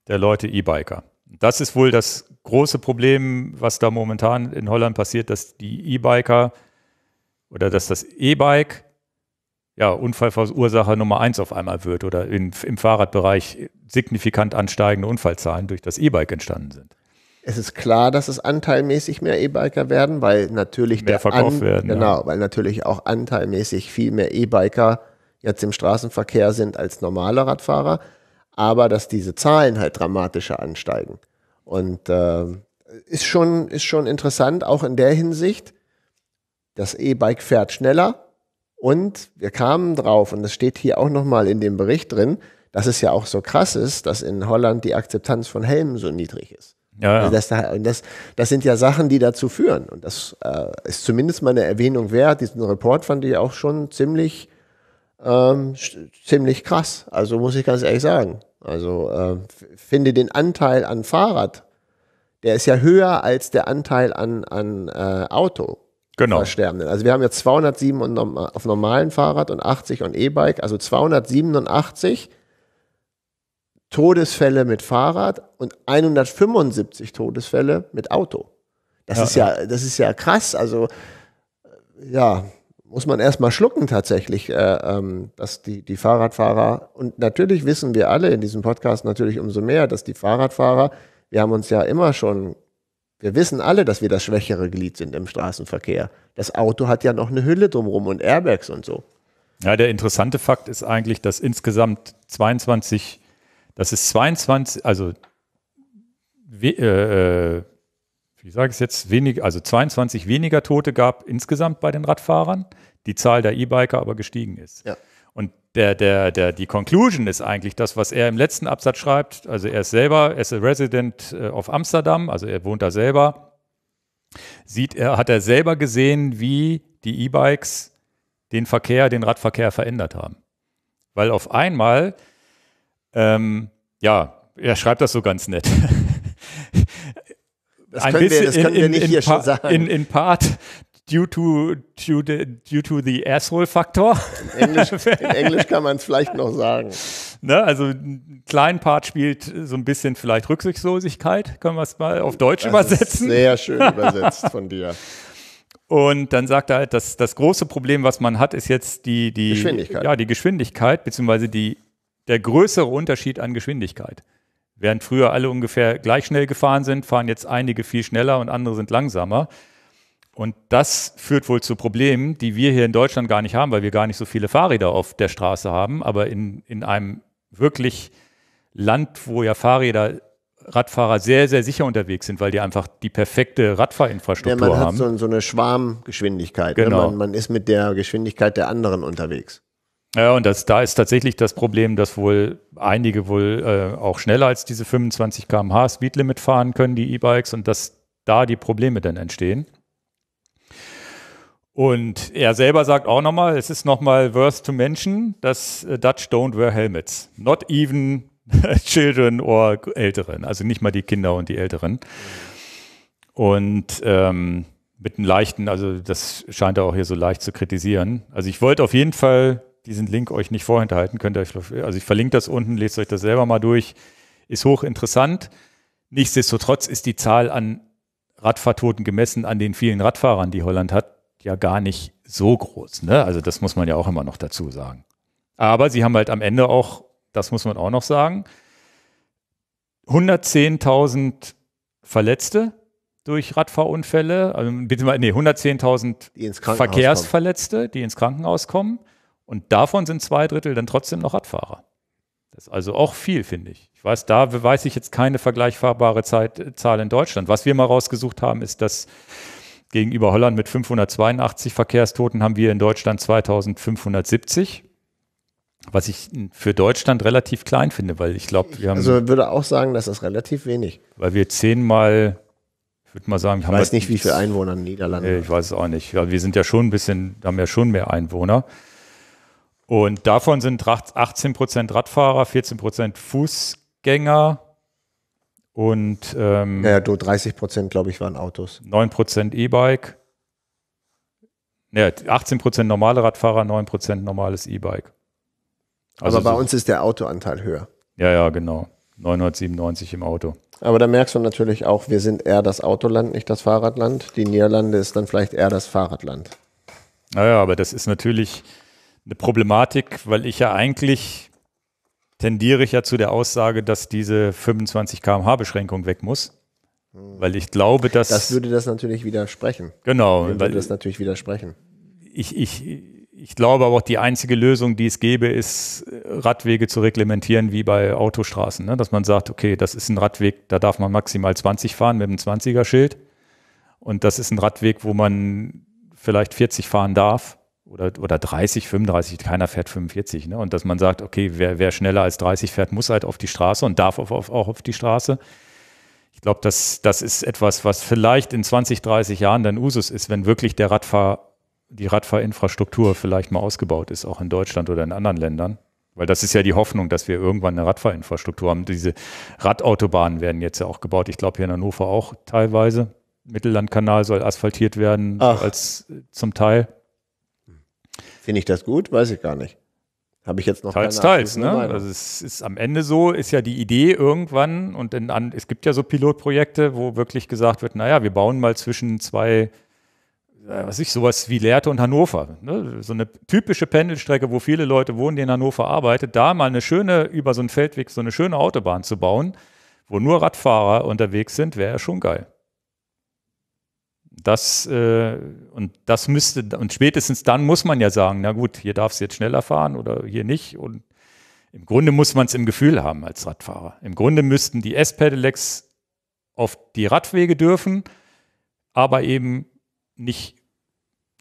der Leute E-Biker. Das ist wohl das große Problem, was da momentan in Holland passiert, dass die E-Biker oder dass das E-Bike ja, Unfallverursacher Nummer eins auf einmal wird oder in, im Fahrradbereich signifikant ansteigende Unfallzahlen durch das E-Bike entstanden sind. Es ist klar, dass es anteilmäßig mehr E-Biker werden, weil natürlich mehr verkauft An werden. Genau, ja. weil natürlich auch anteilmäßig viel mehr E-Biker jetzt im Straßenverkehr sind als normale Radfahrer, aber dass diese Zahlen halt dramatischer ansteigen. Und äh, ist, schon, ist schon interessant, auch in der Hinsicht, das E-Bike fährt schneller und wir kamen drauf, und das steht hier auch nochmal in dem Bericht drin, dass es ja auch so krass ist, dass in Holland die Akzeptanz von Helmen so niedrig ist. Ja, ja. Also das, das, das, sind ja Sachen, die dazu führen. Und das äh, ist zumindest mal eine Erwähnung wert. Diesen Report fand ich auch schon ziemlich, ähm, ziemlich krass. Also muss ich ganz ehrlich sagen. Also äh, finde den Anteil an Fahrrad, der ist ja höher als der Anteil an, an äh, Auto. Genau. Versterbenden. Also wir haben jetzt 207 auf normalen Fahrrad und 80 und E-Bike, also 287 Todesfälle mit Fahrrad und 175 Todesfälle mit Auto. Das ja, ist ja, das ist ja krass. Also äh, ja, muss man erstmal schlucken tatsächlich, äh, ähm, dass die, die Fahrradfahrer, und natürlich wissen wir alle in diesem Podcast natürlich umso mehr, dass die Fahrradfahrer, wir haben uns ja immer schon, wir wissen alle, dass wir das schwächere Glied sind im Straßenverkehr. Das Auto hat ja noch eine Hülle drumherum und Airbags und so. Ja, der interessante Fakt ist eigentlich, dass insgesamt 22 das ist 22, also wie, äh, äh, wie sage ich es jetzt, wenig, also 22 weniger Tote gab insgesamt bei den Radfahrern, die Zahl der E-Biker aber gestiegen ist. Ja. Und der, der, der, die Conclusion ist eigentlich das, was er im letzten Absatz schreibt. Also er ist selber, er ist a Resident äh, of Amsterdam, also er wohnt da selber. Sieht er, hat er selber gesehen, wie die E-Bikes den Verkehr, den Radverkehr verändert haben. Weil auf einmal ähm, ja, er schreibt das so ganz nett. Das ein können, wir, das können in, wir nicht in, hier schon sagen. In, in part due to, due, to, due to the asshole Faktor. In Englisch, in Englisch kann man es vielleicht noch sagen. Ne, also einen kleinen Part spielt so ein bisschen vielleicht Rücksichtslosigkeit, können wir es mal auf Deutsch das übersetzen. sehr schön übersetzt von dir. Und dann sagt er halt, dass das große Problem, was man hat, ist jetzt die, die Geschwindigkeit. Ja, die Geschwindigkeit, beziehungsweise die der größere Unterschied an Geschwindigkeit. Während früher alle ungefähr gleich schnell gefahren sind, fahren jetzt einige viel schneller und andere sind langsamer. Und das führt wohl zu Problemen, die wir hier in Deutschland gar nicht haben, weil wir gar nicht so viele Fahrräder auf der Straße haben. Aber in, in einem wirklich Land, wo ja Fahrräder Radfahrer sehr, sehr sicher unterwegs sind, weil die einfach die perfekte Radfahrinfrastruktur haben. Ja, man hat So, so, eine Schwarmgeschwindigkeit. Ne? Genau. Ne? Man, man, ist mit der Geschwindigkeit der anderen unterwegs. Ja, und das, da ist tatsächlich das Problem, dass wohl einige wohl äh, auch schneller als diese 25 km/h Speedlimit fahren können, die E-Bikes, und dass da die Probleme dann entstehen. Und er selber sagt auch nochmal, es ist nochmal worth to mention, dass äh, Dutch don't wear helmets. Not even children or Älteren. Also nicht mal die Kinder und die Älteren. Und ähm, mit einem leichten, also das scheint er auch hier so leicht zu kritisieren. Also ich wollte auf jeden Fall diesen Link euch nicht vorenthalten. Könnt ihr euch, also ich verlinke das unten, lest euch das selber mal durch. Ist hochinteressant. Nichtsdestotrotz ist die Zahl an Radfahrtoten gemessen an den vielen Radfahrern, die Holland hat, ja gar nicht so groß. Ne? Also das muss man ja auch immer noch dazu sagen. Aber sie haben halt am Ende auch, das muss man auch noch sagen, 110.000 Verletzte durch Radfahrunfälle, also bitte mal, nee, 110.000 Verkehrsverletzte, kommen. die ins Krankenhaus kommen und davon sind zwei Drittel dann trotzdem noch Radfahrer. Das ist also auch viel, finde ich. Ich weiß, da weiß ich jetzt keine vergleichbare Zeit, äh, Zahl in Deutschland. Was wir mal rausgesucht haben, ist, dass gegenüber Holland mit 582 Verkehrstoten haben wir in Deutschland 2570. Was ich für Deutschland relativ klein finde, weil ich glaube, wir haben. Also würde auch sagen, dass das relativ wenig. Weil wir zehnmal, ich würde mal sagen, ich weiß nicht, wie viele Einwohner in Niederlanden. Nee, ich weiß es auch nicht. wir sind ja schon ein bisschen, haben ja schon mehr Einwohner. Und davon sind 18 Radfahrer, 14 Fußgänger und ähm, ja, ja, 30 glaube ich, waren Autos. 9 E-Bike. Ja, 18 normale Radfahrer, 9 normales E-Bike. Also Aber bei so, uns ist der Autoanteil höher. Ja, ja, genau. 997 im Auto. Aber da merkst du natürlich auch, wir sind eher das Autoland, nicht das Fahrradland. Die Niederlande ist dann vielleicht eher das Fahrradland. Naja, aber das ist natürlich, eine Problematik, weil ich ja eigentlich tendiere ich ja zu der Aussage, dass diese 25 km/h Beschränkung weg muss. Hm. Weil ich glaube, dass. Das würde das natürlich widersprechen. Genau. Dem würde das natürlich widersprechen. Ich, ich, ich glaube aber auch, die einzige Lösung, die es gäbe, ist, äh, Radwege zu reglementieren wie bei Autostraßen. Ne? Dass man sagt, okay, das ist ein Radweg, da darf man maximal 20 fahren mit einem 20er-Schild. Und das ist ein Radweg, wo man vielleicht 40 fahren darf oder, oder 30, 35, keiner fährt 45. Ne? Und dass man sagt, okay, wer, wer schneller als 30 fährt, muss halt auf die Straße und darf auf, auf, auch auf die Straße. Ich glaube, das, das ist etwas, was vielleicht in 20, 30 Jahren dann Usus ist, wenn wirklich der Radfahr, die Radfahrinfrastruktur vielleicht mal ausgebaut ist, auch in Deutschland oder in anderen Ländern. Weil das ist ja die Hoffnung, dass wir irgendwann eine Radfahrinfrastruktur haben. Diese Radautobahnen werden jetzt ja auch gebaut. Ich glaube, hier in Hannover auch teilweise. Mittellandkanal soll asphaltiert werden, Ach. als zum Teil. Finde ich das gut? Weiß ich gar nicht. Habe ich jetzt noch Teils, teils, ne? Also es ist am Ende so, ist ja die Idee irgendwann und in, an, es gibt ja so Pilotprojekte, wo wirklich gesagt wird, naja, wir bauen mal zwischen zwei, äh, was ich, sowas wie Lehrte und Hannover. Ne? So eine typische Pendelstrecke, wo viele Leute wohnen, die in Hannover arbeiten, da mal eine schöne, über so einen Feldweg, so eine schöne Autobahn zu bauen, wo nur Radfahrer unterwegs sind, wäre ja schon geil das, äh, und das müsste, und spätestens dann muss man ja sagen, na gut, hier darf es jetzt schneller fahren oder hier nicht. Und im Grunde muss man es im Gefühl haben als Radfahrer. Im Grunde müssten die S-Pedelecs auf die Radwege dürfen, aber eben nicht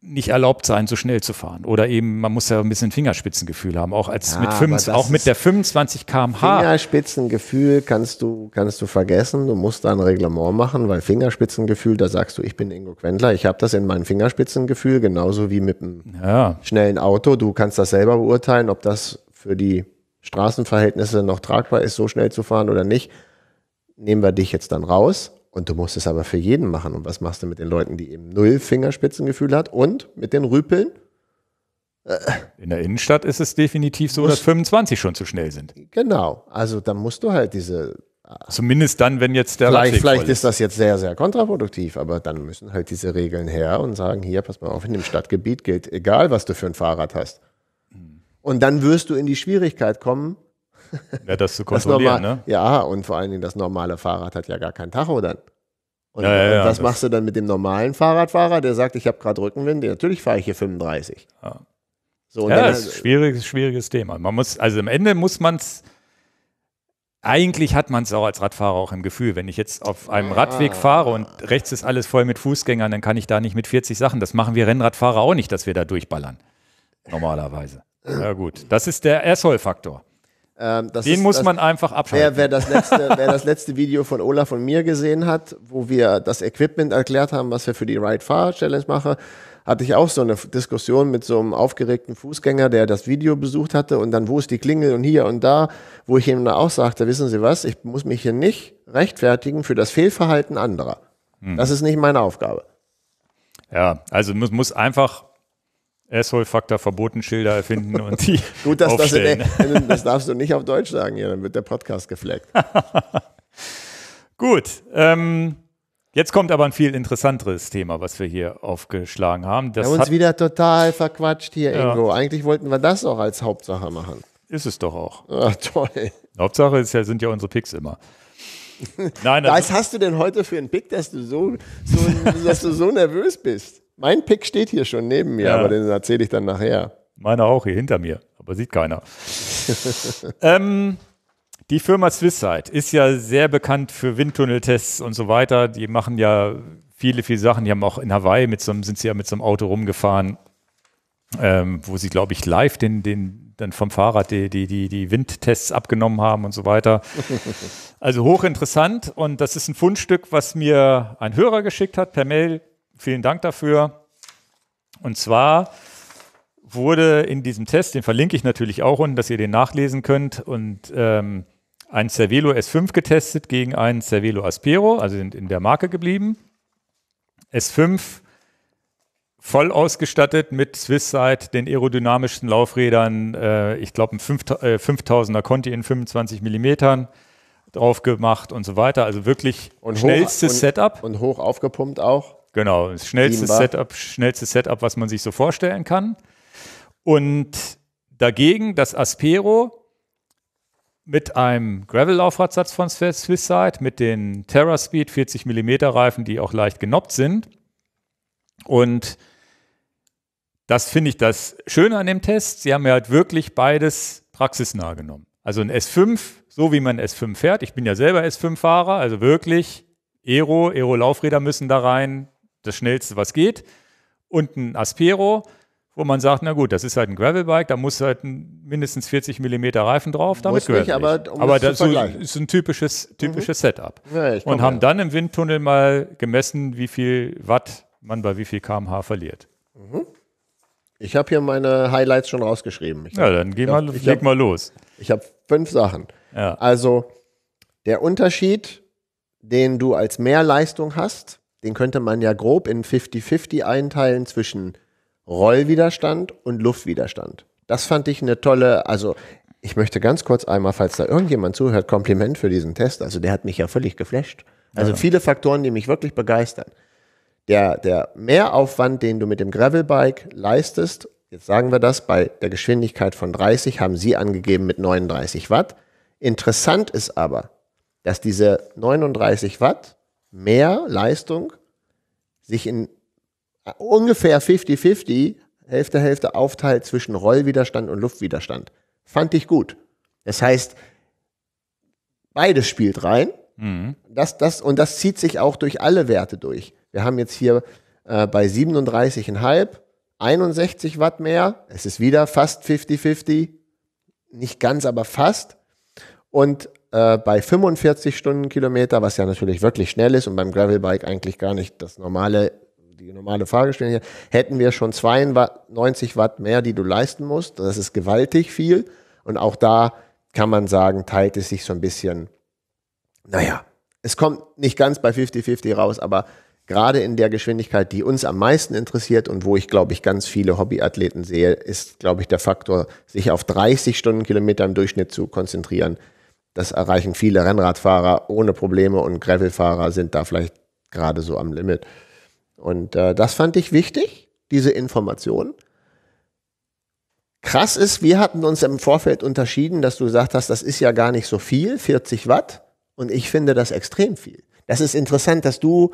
nicht erlaubt sein, so schnell zu fahren. Oder eben, man muss ja ein bisschen Fingerspitzengefühl haben, auch als ja, mit 5, auch mit der 25 kmh. Fingerspitzengefühl kannst du, kannst du vergessen. Du musst da ein Reglement machen, weil Fingerspitzengefühl, da sagst du, ich bin Ingo Quendler, ich habe das in meinem Fingerspitzengefühl, genauso wie mit einem ja. schnellen Auto. Du kannst das selber beurteilen, ob das für die Straßenverhältnisse noch tragbar ist, so schnell zu fahren oder nicht. Nehmen wir dich jetzt dann raus und du musst es aber für jeden machen. Und was machst du mit den Leuten, die eben null Fingerspitzengefühl hat und mit den Rüpeln? Äh. In der Innenstadt ist es definitiv so, dass 25 schon zu schnell sind. Genau. Also dann musst du halt diese. Äh, Zumindest dann, wenn jetzt der. Vielleicht, vielleicht ist das jetzt sehr, sehr kontraproduktiv, aber dann müssen halt diese Regeln her und sagen: Hier, pass mal auf, in dem Stadtgebiet gilt, egal was du für ein Fahrrad hast. Hm. Und dann wirst du in die Schwierigkeit kommen, ja, das zu kontrollieren, das normal, ne? Ja, und vor allen Dingen das normale Fahrrad hat ja gar kein Tacho dann. Und, ja, ja, und was das machst du dann mit dem normalen Fahrradfahrer, der sagt, ich habe gerade Rückenwind? Natürlich fahre ich hier 35. Ja, so, ja das ist ein also schwieriges, schwieriges Thema. Man muss, also am Ende muss man es, eigentlich hat man es auch als Radfahrer auch im Gefühl. Wenn ich jetzt auf einem ah. Radweg fahre und rechts ist alles voll mit Fußgängern, dann kann ich da nicht mit 40 Sachen. Das machen wir Rennradfahrer auch nicht, dass wir da durchballern. Normalerweise. Ja, gut. Das ist der Asshole-Faktor. Ähm, Den ist, muss das, man einfach abschalten. Wer, wer, das letzte, wer das letzte Video von Olaf und mir gesehen hat, wo wir das Equipment erklärt haben, was wir für die ride Far challenge machen, hatte ich auch so eine Diskussion mit so einem aufgeregten Fußgänger, der das Video besucht hatte und dann, wo ist die Klingel und hier und da, wo ich ihm auch sagte, wissen Sie was, ich muss mich hier nicht rechtfertigen für das Fehlverhalten anderer. Hm. Das ist nicht meine Aufgabe. Ja, also muss, muss einfach Asshole-Faktor Verbotenschilder erfinden und die Gut, dass aufstellen. Das, in, das darfst du nicht auf Deutsch sagen, hier, dann wird der Podcast gefleckt. Gut, ähm, jetzt kommt aber ein viel interessanteres Thema, was wir hier aufgeschlagen haben. Das wir haben uns wieder total verquatscht hier, ja. Ingo. Eigentlich wollten wir das auch als Hauptsache machen. Ist es doch auch. Ach, toll. Hauptsache ist ja, sind ja unsere Picks immer. Nein, Was also- hast du denn heute für einen Pick, dass du so, so dass du so nervös bist? Mein Pick steht hier schon neben mir, ja. aber den erzähle ich dann nachher. Meiner auch hier hinter mir, aber sieht keiner. ähm, die Firma Swisside ist ja sehr bekannt für Windtunneltests und so weiter. Die machen ja viele, viele Sachen. Die haben auch in Hawaii mit so einem, sind sie ja mit so einem Auto rumgefahren, ähm, wo sie, glaube ich, live den, den, dann vom Fahrrad die, die, die, die Windtests abgenommen haben und so weiter. Also hochinteressant und das ist ein Fundstück, was mir ein Hörer geschickt hat per Mail. Vielen Dank dafür. Und zwar wurde in diesem Test, den verlinke ich natürlich auch unten, dass ihr den nachlesen könnt, und ähm, ein Cervelo S5 getestet gegen einen Cervelo Aspero, also sind in der Marke geblieben. S5 voll ausgestattet mit Swisside, den aerodynamischsten Laufrädern, äh, ich glaube ein 5000er äh, Conti in 25 Millimetern drauf gemacht und so weiter. Also wirklich und schnellstes hoch, und, Setup. Und hoch aufgepumpt auch. Genau, das schnellste Setup, schnellstes Setup, was man sich so vorstellen kann. Und dagegen das Aspero mit einem Gravel-Laufradsatz von Swisside, mit den Terra Speed 40 mm Reifen, die auch leicht genoppt sind. Und das finde ich das Schöne an dem Test. Sie haben ja halt wirklich beides praxisnah genommen. Also ein S5, so wie man S5 fährt. Ich bin ja selber S5-Fahrer, also wirklich Aero, Aero-Laufräder müssen da rein das Schnellste, was geht. Und ein Aspero, wo man sagt, na gut, das ist halt ein Gravelbike, da muss halt mindestens 40 mm Reifen drauf, damit Gravel nicht, aber, um aber das so, ist ein typisches, typisches mhm. Setup. Ja, und haben ja. dann im Windtunnel mal gemessen, wie viel Watt man bei wie viel kmh verliert. Mhm. Ich habe hier meine Highlights schon rausgeschrieben. Ich ja, dann geh mal, hab, leg hab, mal los. Ich habe fünf Sachen. Ja. Also der Unterschied, den du als Mehrleistung hast, den könnte man ja grob in 50-50 einteilen zwischen Rollwiderstand und Luftwiderstand. Das fand ich eine tolle, also ich möchte ganz kurz einmal, falls da irgendjemand zuhört, Kompliment für diesen Test. Also der hat mich ja völlig geflasht. Also ja. viele Faktoren, die mich wirklich begeistern. Der, der Mehraufwand, den du mit dem Gravelbike leistest, jetzt sagen wir das, bei der Geschwindigkeit von 30 haben sie angegeben mit 39 Watt. Interessant ist aber, dass diese 39 Watt mehr Leistung sich in ungefähr 50-50, Hälfte, Hälfte aufteilt zwischen Rollwiderstand und Luftwiderstand. Fand ich gut. Das heißt, beides spielt rein. Mhm. Das, das, und das zieht sich auch durch alle Werte durch. Wir haben jetzt hier äh, bei 37,5 61 Watt mehr. Es ist wieder fast 50-50. Nicht ganz, aber fast. Und äh, bei 45 Stundenkilometer, was ja natürlich wirklich schnell ist und beim Gravelbike eigentlich gar nicht das normale, die normale Fahrgeschwindigkeit, hätten wir schon 92 Watt mehr, die du leisten musst. Das ist gewaltig viel. Und auch da kann man sagen, teilt es sich so ein bisschen, naja, es kommt nicht ganz bei 50-50 raus, aber gerade in der Geschwindigkeit, die uns am meisten interessiert und wo ich, glaube ich, ganz viele Hobbyathleten sehe, ist, glaube ich, der Faktor, sich auf 30 Stundenkilometer im Durchschnitt zu konzentrieren, das erreichen viele Rennradfahrer ohne Probleme und Gravelfahrer sind da vielleicht gerade so am Limit. Und äh, das fand ich wichtig, diese Information. Krass ist, wir hatten uns im Vorfeld unterschieden, dass du gesagt hast, das ist ja gar nicht so viel, 40 Watt. Und ich finde das extrem viel. Das ist interessant, dass du,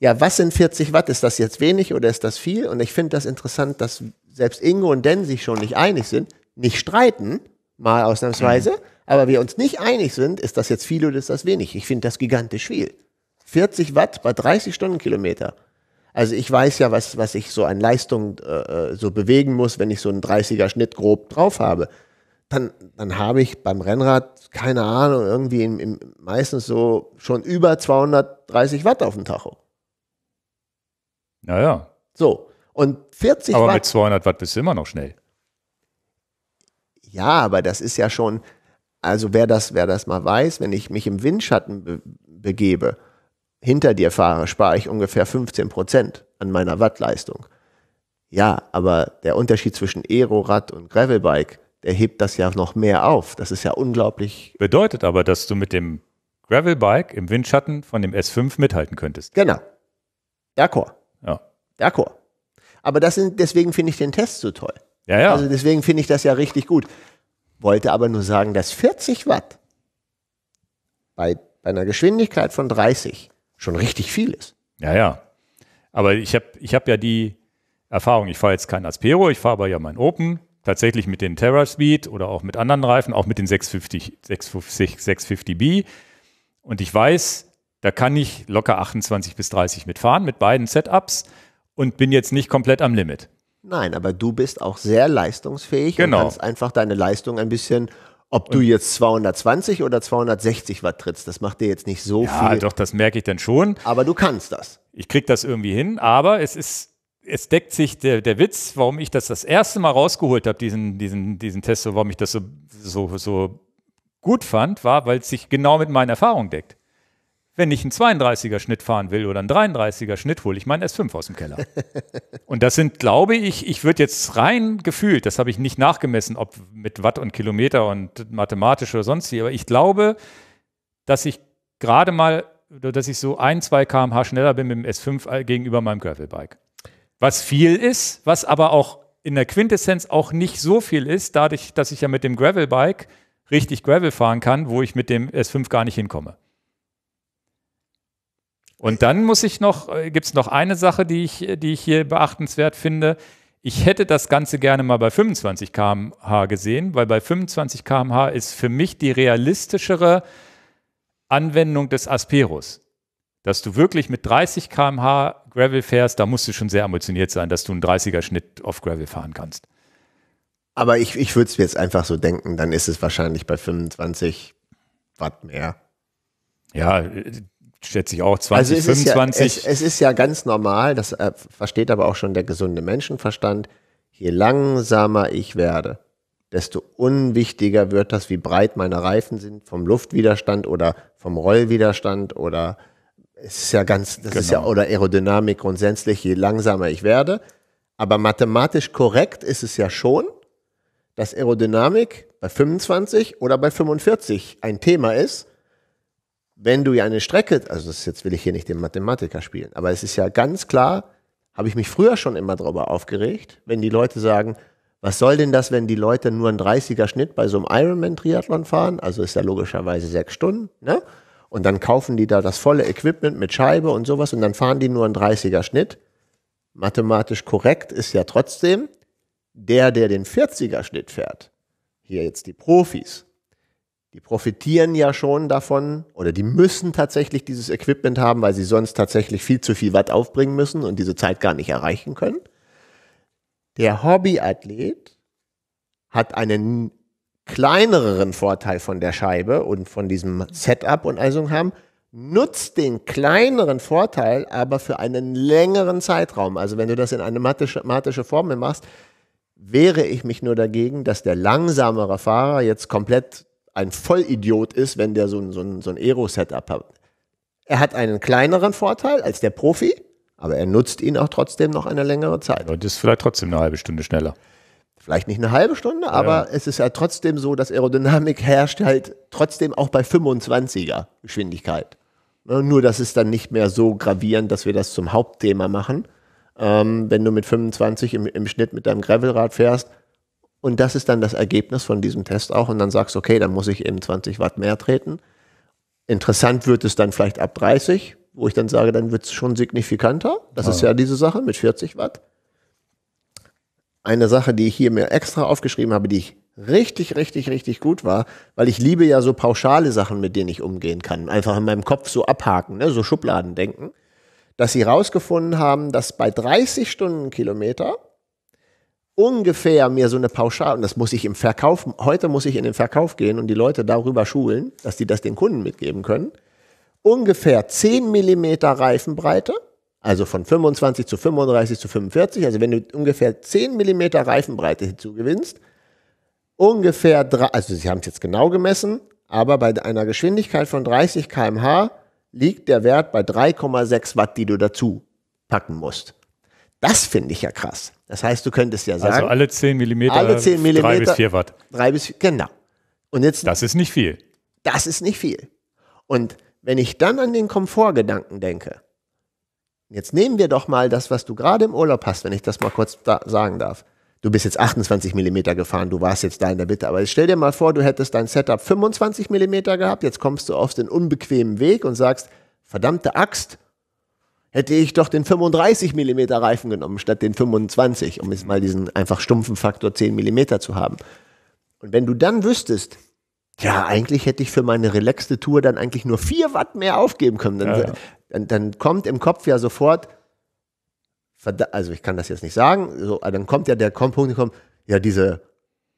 ja, was sind 40 Watt? Ist das jetzt wenig oder ist das viel? Und ich finde das interessant, dass selbst Ingo und Den sich schon nicht einig sind, nicht streiten, mal ausnahmsweise. Mhm aber wir uns nicht einig sind, ist das jetzt viel oder ist das wenig. Ich finde das gigantisch viel. 40 Watt bei 30 Stundenkilometer. Also ich weiß ja, was, was ich so an Leistung äh, äh so bewegen muss, wenn ich so einen 30er Schnitt grob drauf habe. Dann, dann habe ich beim Rennrad, keine Ahnung, irgendwie im, im, meistens so schon über 230 Watt auf dem Tacho. Naja. So. Und 40 aber Watt. Aber mit 200 Watt bist du immer noch schnell. Ja, aber das ist ja schon, also wer das, wer das mal weiß, wenn ich mich im Windschatten be begebe, hinter dir fahre, spare ich ungefähr 15 Prozent an meiner Wattleistung. Ja, aber der Unterschied zwischen Aerorad und Gravelbike, der hebt das ja noch mehr auf. Das ist ja unglaublich. Bedeutet aber, dass du mit dem Gravelbike im Windschatten von dem S5 mithalten könntest. Genau. D'accord. Ja. D'accord. Aber das sind, deswegen finde ich den Test so toll. Ja, ja. Also deswegen finde ich das ja richtig gut wollte aber nur sagen, dass 40 Watt bei, bei einer Geschwindigkeit von 30 schon richtig viel ist. Ja, ja. Aber ich habe ich hab ja die Erfahrung, ich fahre jetzt keinen Aspero, ich fahre aber ja mein Open, tatsächlich mit den Terra Speed oder auch mit anderen Reifen, auch mit den 650, 650, 650B. Und ich weiß, da kann ich locker 28 bis 30 mitfahren mit beiden Setups und bin jetzt nicht komplett am Limit. Nein, aber du bist auch sehr leistungsfähig genau. und kannst einfach deine Leistung ein bisschen ob du jetzt 220 oder 260 Watt trittst, das macht dir jetzt nicht so ja, viel. Ja, doch, das merke ich dann schon. Aber du kannst das. Ich kriege das irgendwie hin, aber es ist, es deckt sich der, der Witz, warum ich das das erste Mal rausgeholt habe, diesen, diesen, diesen Test, warum ich das so, so, so gut fand, war, weil es sich genau mit meinen Erfahrungen deckt wenn ich einen 32er Schnitt fahren will oder einen 33er Schnitt, hole ich meinen S5 aus dem Keller. und das sind, glaube ich, ich würde jetzt rein gefühlt, das habe ich nicht nachgemessen, ob mit Watt und Kilometer und mathematisch oder sonst wie, aber ich glaube, dass ich gerade mal, dass ich so ein, zwei kmh schneller bin mit dem S5 gegenüber meinem Gravelbike. Was viel ist, was aber auch in der Quintessenz auch nicht so viel ist, dadurch, dass ich ja mit dem Gravelbike richtig Gravel fahren kann, wo ich mit dem S5 gar nicht hinkomme. Und dann muss ich noch, äh, gibt es noch eine Sache, die ich, die ich hier beachtenswert finde. Ich hätte das Ganze gerne mal bei 25 km/h gesehen, weil bei 25 km/h ist für mich die realistischere Anwendung des Asperos. Dass du wirklich mit 30 km/h Gravel fährst, da musst du schon sehr ambitioniert sein, dass du einen 30er-Schnitt auf Gravel fahren kannst. Aber ich, ich würde es jetzt einfach so denken, dann ist es wahrscheinlich bei 25 Watt mehr. Ja, äh, schätze ich auch 20, also 25. Ist ja, es, es, ist ja ganz normal, das äh, versteht aber auch schon der gesunde Menschenverstand, je langsamer ich werde, desto unwichtiger wird das, wie breit meine Reifen sind, vom Luftwiderstand oder vom Rollwiderstand oder es ist ja ganz, das genau. ist ja, genau. oder Aerodynamik grundsätzlich, je langsamer ich werde. Aber mathematisch korrekt ist es ja schon, dass Aerodynamik bei 25 oder bei 45 ein Thema ist wenn du ja eine Strecke, also das jetzt will ich hier nicht den Mathematiker spielen, aber es ist ja ganz klar, habe ich mich früher schon immer darüber aufgeregt, wenn die Leute sagen, was soll denn das, wenn die Leute nur einen 30er Schnitt bei so einem Ironman-Triathlon fahren? Also ist ja logischerweise sechs Stunden, ne? Und dann kaufen die da das volle Equipment mit Scheibe und sowas und dann fahren die nur einen 30er Schnitt. Mathematisch korrekt ist ja trotzdem der, der den 40er Schnitt fährt. Hier jetzt die Profis die profitieren ja schon davon oder die müssen tatsächlich dieses Equipment haben, weil sie sonst tatsächlich viel zu viel Watt aufbringen müssen und diese Zeit gar nicht erreichen können. Der Hobbyathlet hat einen kleineren Vorteil von der Scheibe und von diesem Setup und also haben, nutzt den kleineren Vorteil aber für einen längeren Zeitraum. Also wenn du das in eine mathematische Formel machst, wehre ich mich nur dagegen, dass der langsamere Fahrer jetzt komplett ein Vollidiot ist, wenn der so ein, so ein, so ein Aero-Setup hat. Er hat einen kleineren Vorteil als der Profi, aber er nutzt ihn auch trotzdem noch eine längere Zeit. Und ist vielleicht trotzdem eine halbe Stunde schneller. Vielleicht nicht eine halbe Stunde, aber ja. es ist ja trotzdem so, dass Aerodynamik herrscht halt trotzdem auch bei 25er Geschwindigkeit. Ne, nur, das ist dann nicht mehr so gravierend, dass wir das zum Hauptthema machen. Ähm, wenn du mit 25 im, im Schnitt mit deinem Gravelrad fährst, und das ist dann das Ergebnis von diesem Test auch. Und dann sagst du, okay, dann muss ich eben 20 Watt mehr treten. Interessant wird es dann vielleicht ab 30, wo ich dann sage, dann wird es schon signifikanter. Das wow. ist ah. ja diese Sache mit 40 Watt. Eine Sache, die ich hier mir extra aufgeschrieben habe, die ich richtig, richtig, richtig gut war, weil ich liebe ja so pauschale Sachen, mit denen ich umgehen kann. Einfach in meinem Kopf so abhaken, ne? so Schubladen denken. Dass sie herausgefunden haben, dass bei 30 Stundenkilometer ungefähr mir so eine Pauschale, und das muss ich im Verkauf, heute muss ich in den Verkauf gehen und die Leute darüber schulen, dass die das den Kunden mitgeben können, ungefähr 10 Millimeter Reifenbreite, also von 25 zu 35 zu 45, also wenn du ungefähr 10 Millimeter Reifenbreite hinzugewinnst, ungefähr, drei, also sie haben es jetzt genau gemessen, aber bei einer Geschwindigkeit von 30 kmh liegt der Wert bei 3,6 Watt, die du dazu packen musst. Das finde ich ja krass. Das heißt, du könntest ja also sagen. Also alle 10 mm, alle 10 Millimeter 3 bis 4 Watt. 3 bis 4, genau. Und jetzt, das ist nicht viel. Das ist nicht viel. Und wenn ich dann an den Komfortgedanken denke, jetzt nehmen wir doch mal das, was du gerade im Urlaub hast, wenn ich das mal kurz da sagen darf. Du bist jetzt 28 mm gefahren, du warst jetzt da in der Bitte. Aber stell dir mal vor, du hättest dein Setup 25 mm gehabt, jetzt kommst du auf den unbequemen Weg und sagst, verdammte Axt, hätte ich doch den 35 mm Reifen genommen statt den 25, um jetzt mal diesen einfach stumpfen Faktor 10 mm zu haben. Und wenn du dann wüsstest, ja, eigentlich hätte ich für meine relaxte Tour dann eigentlich nur 4 Watt mehr aufgeben können, dann, ja, ja. dann, dann kommt im Kopf ja sofort, also ich kann das jetzt nicht sagen, so, dann kommt ja der Punkt, ja, diese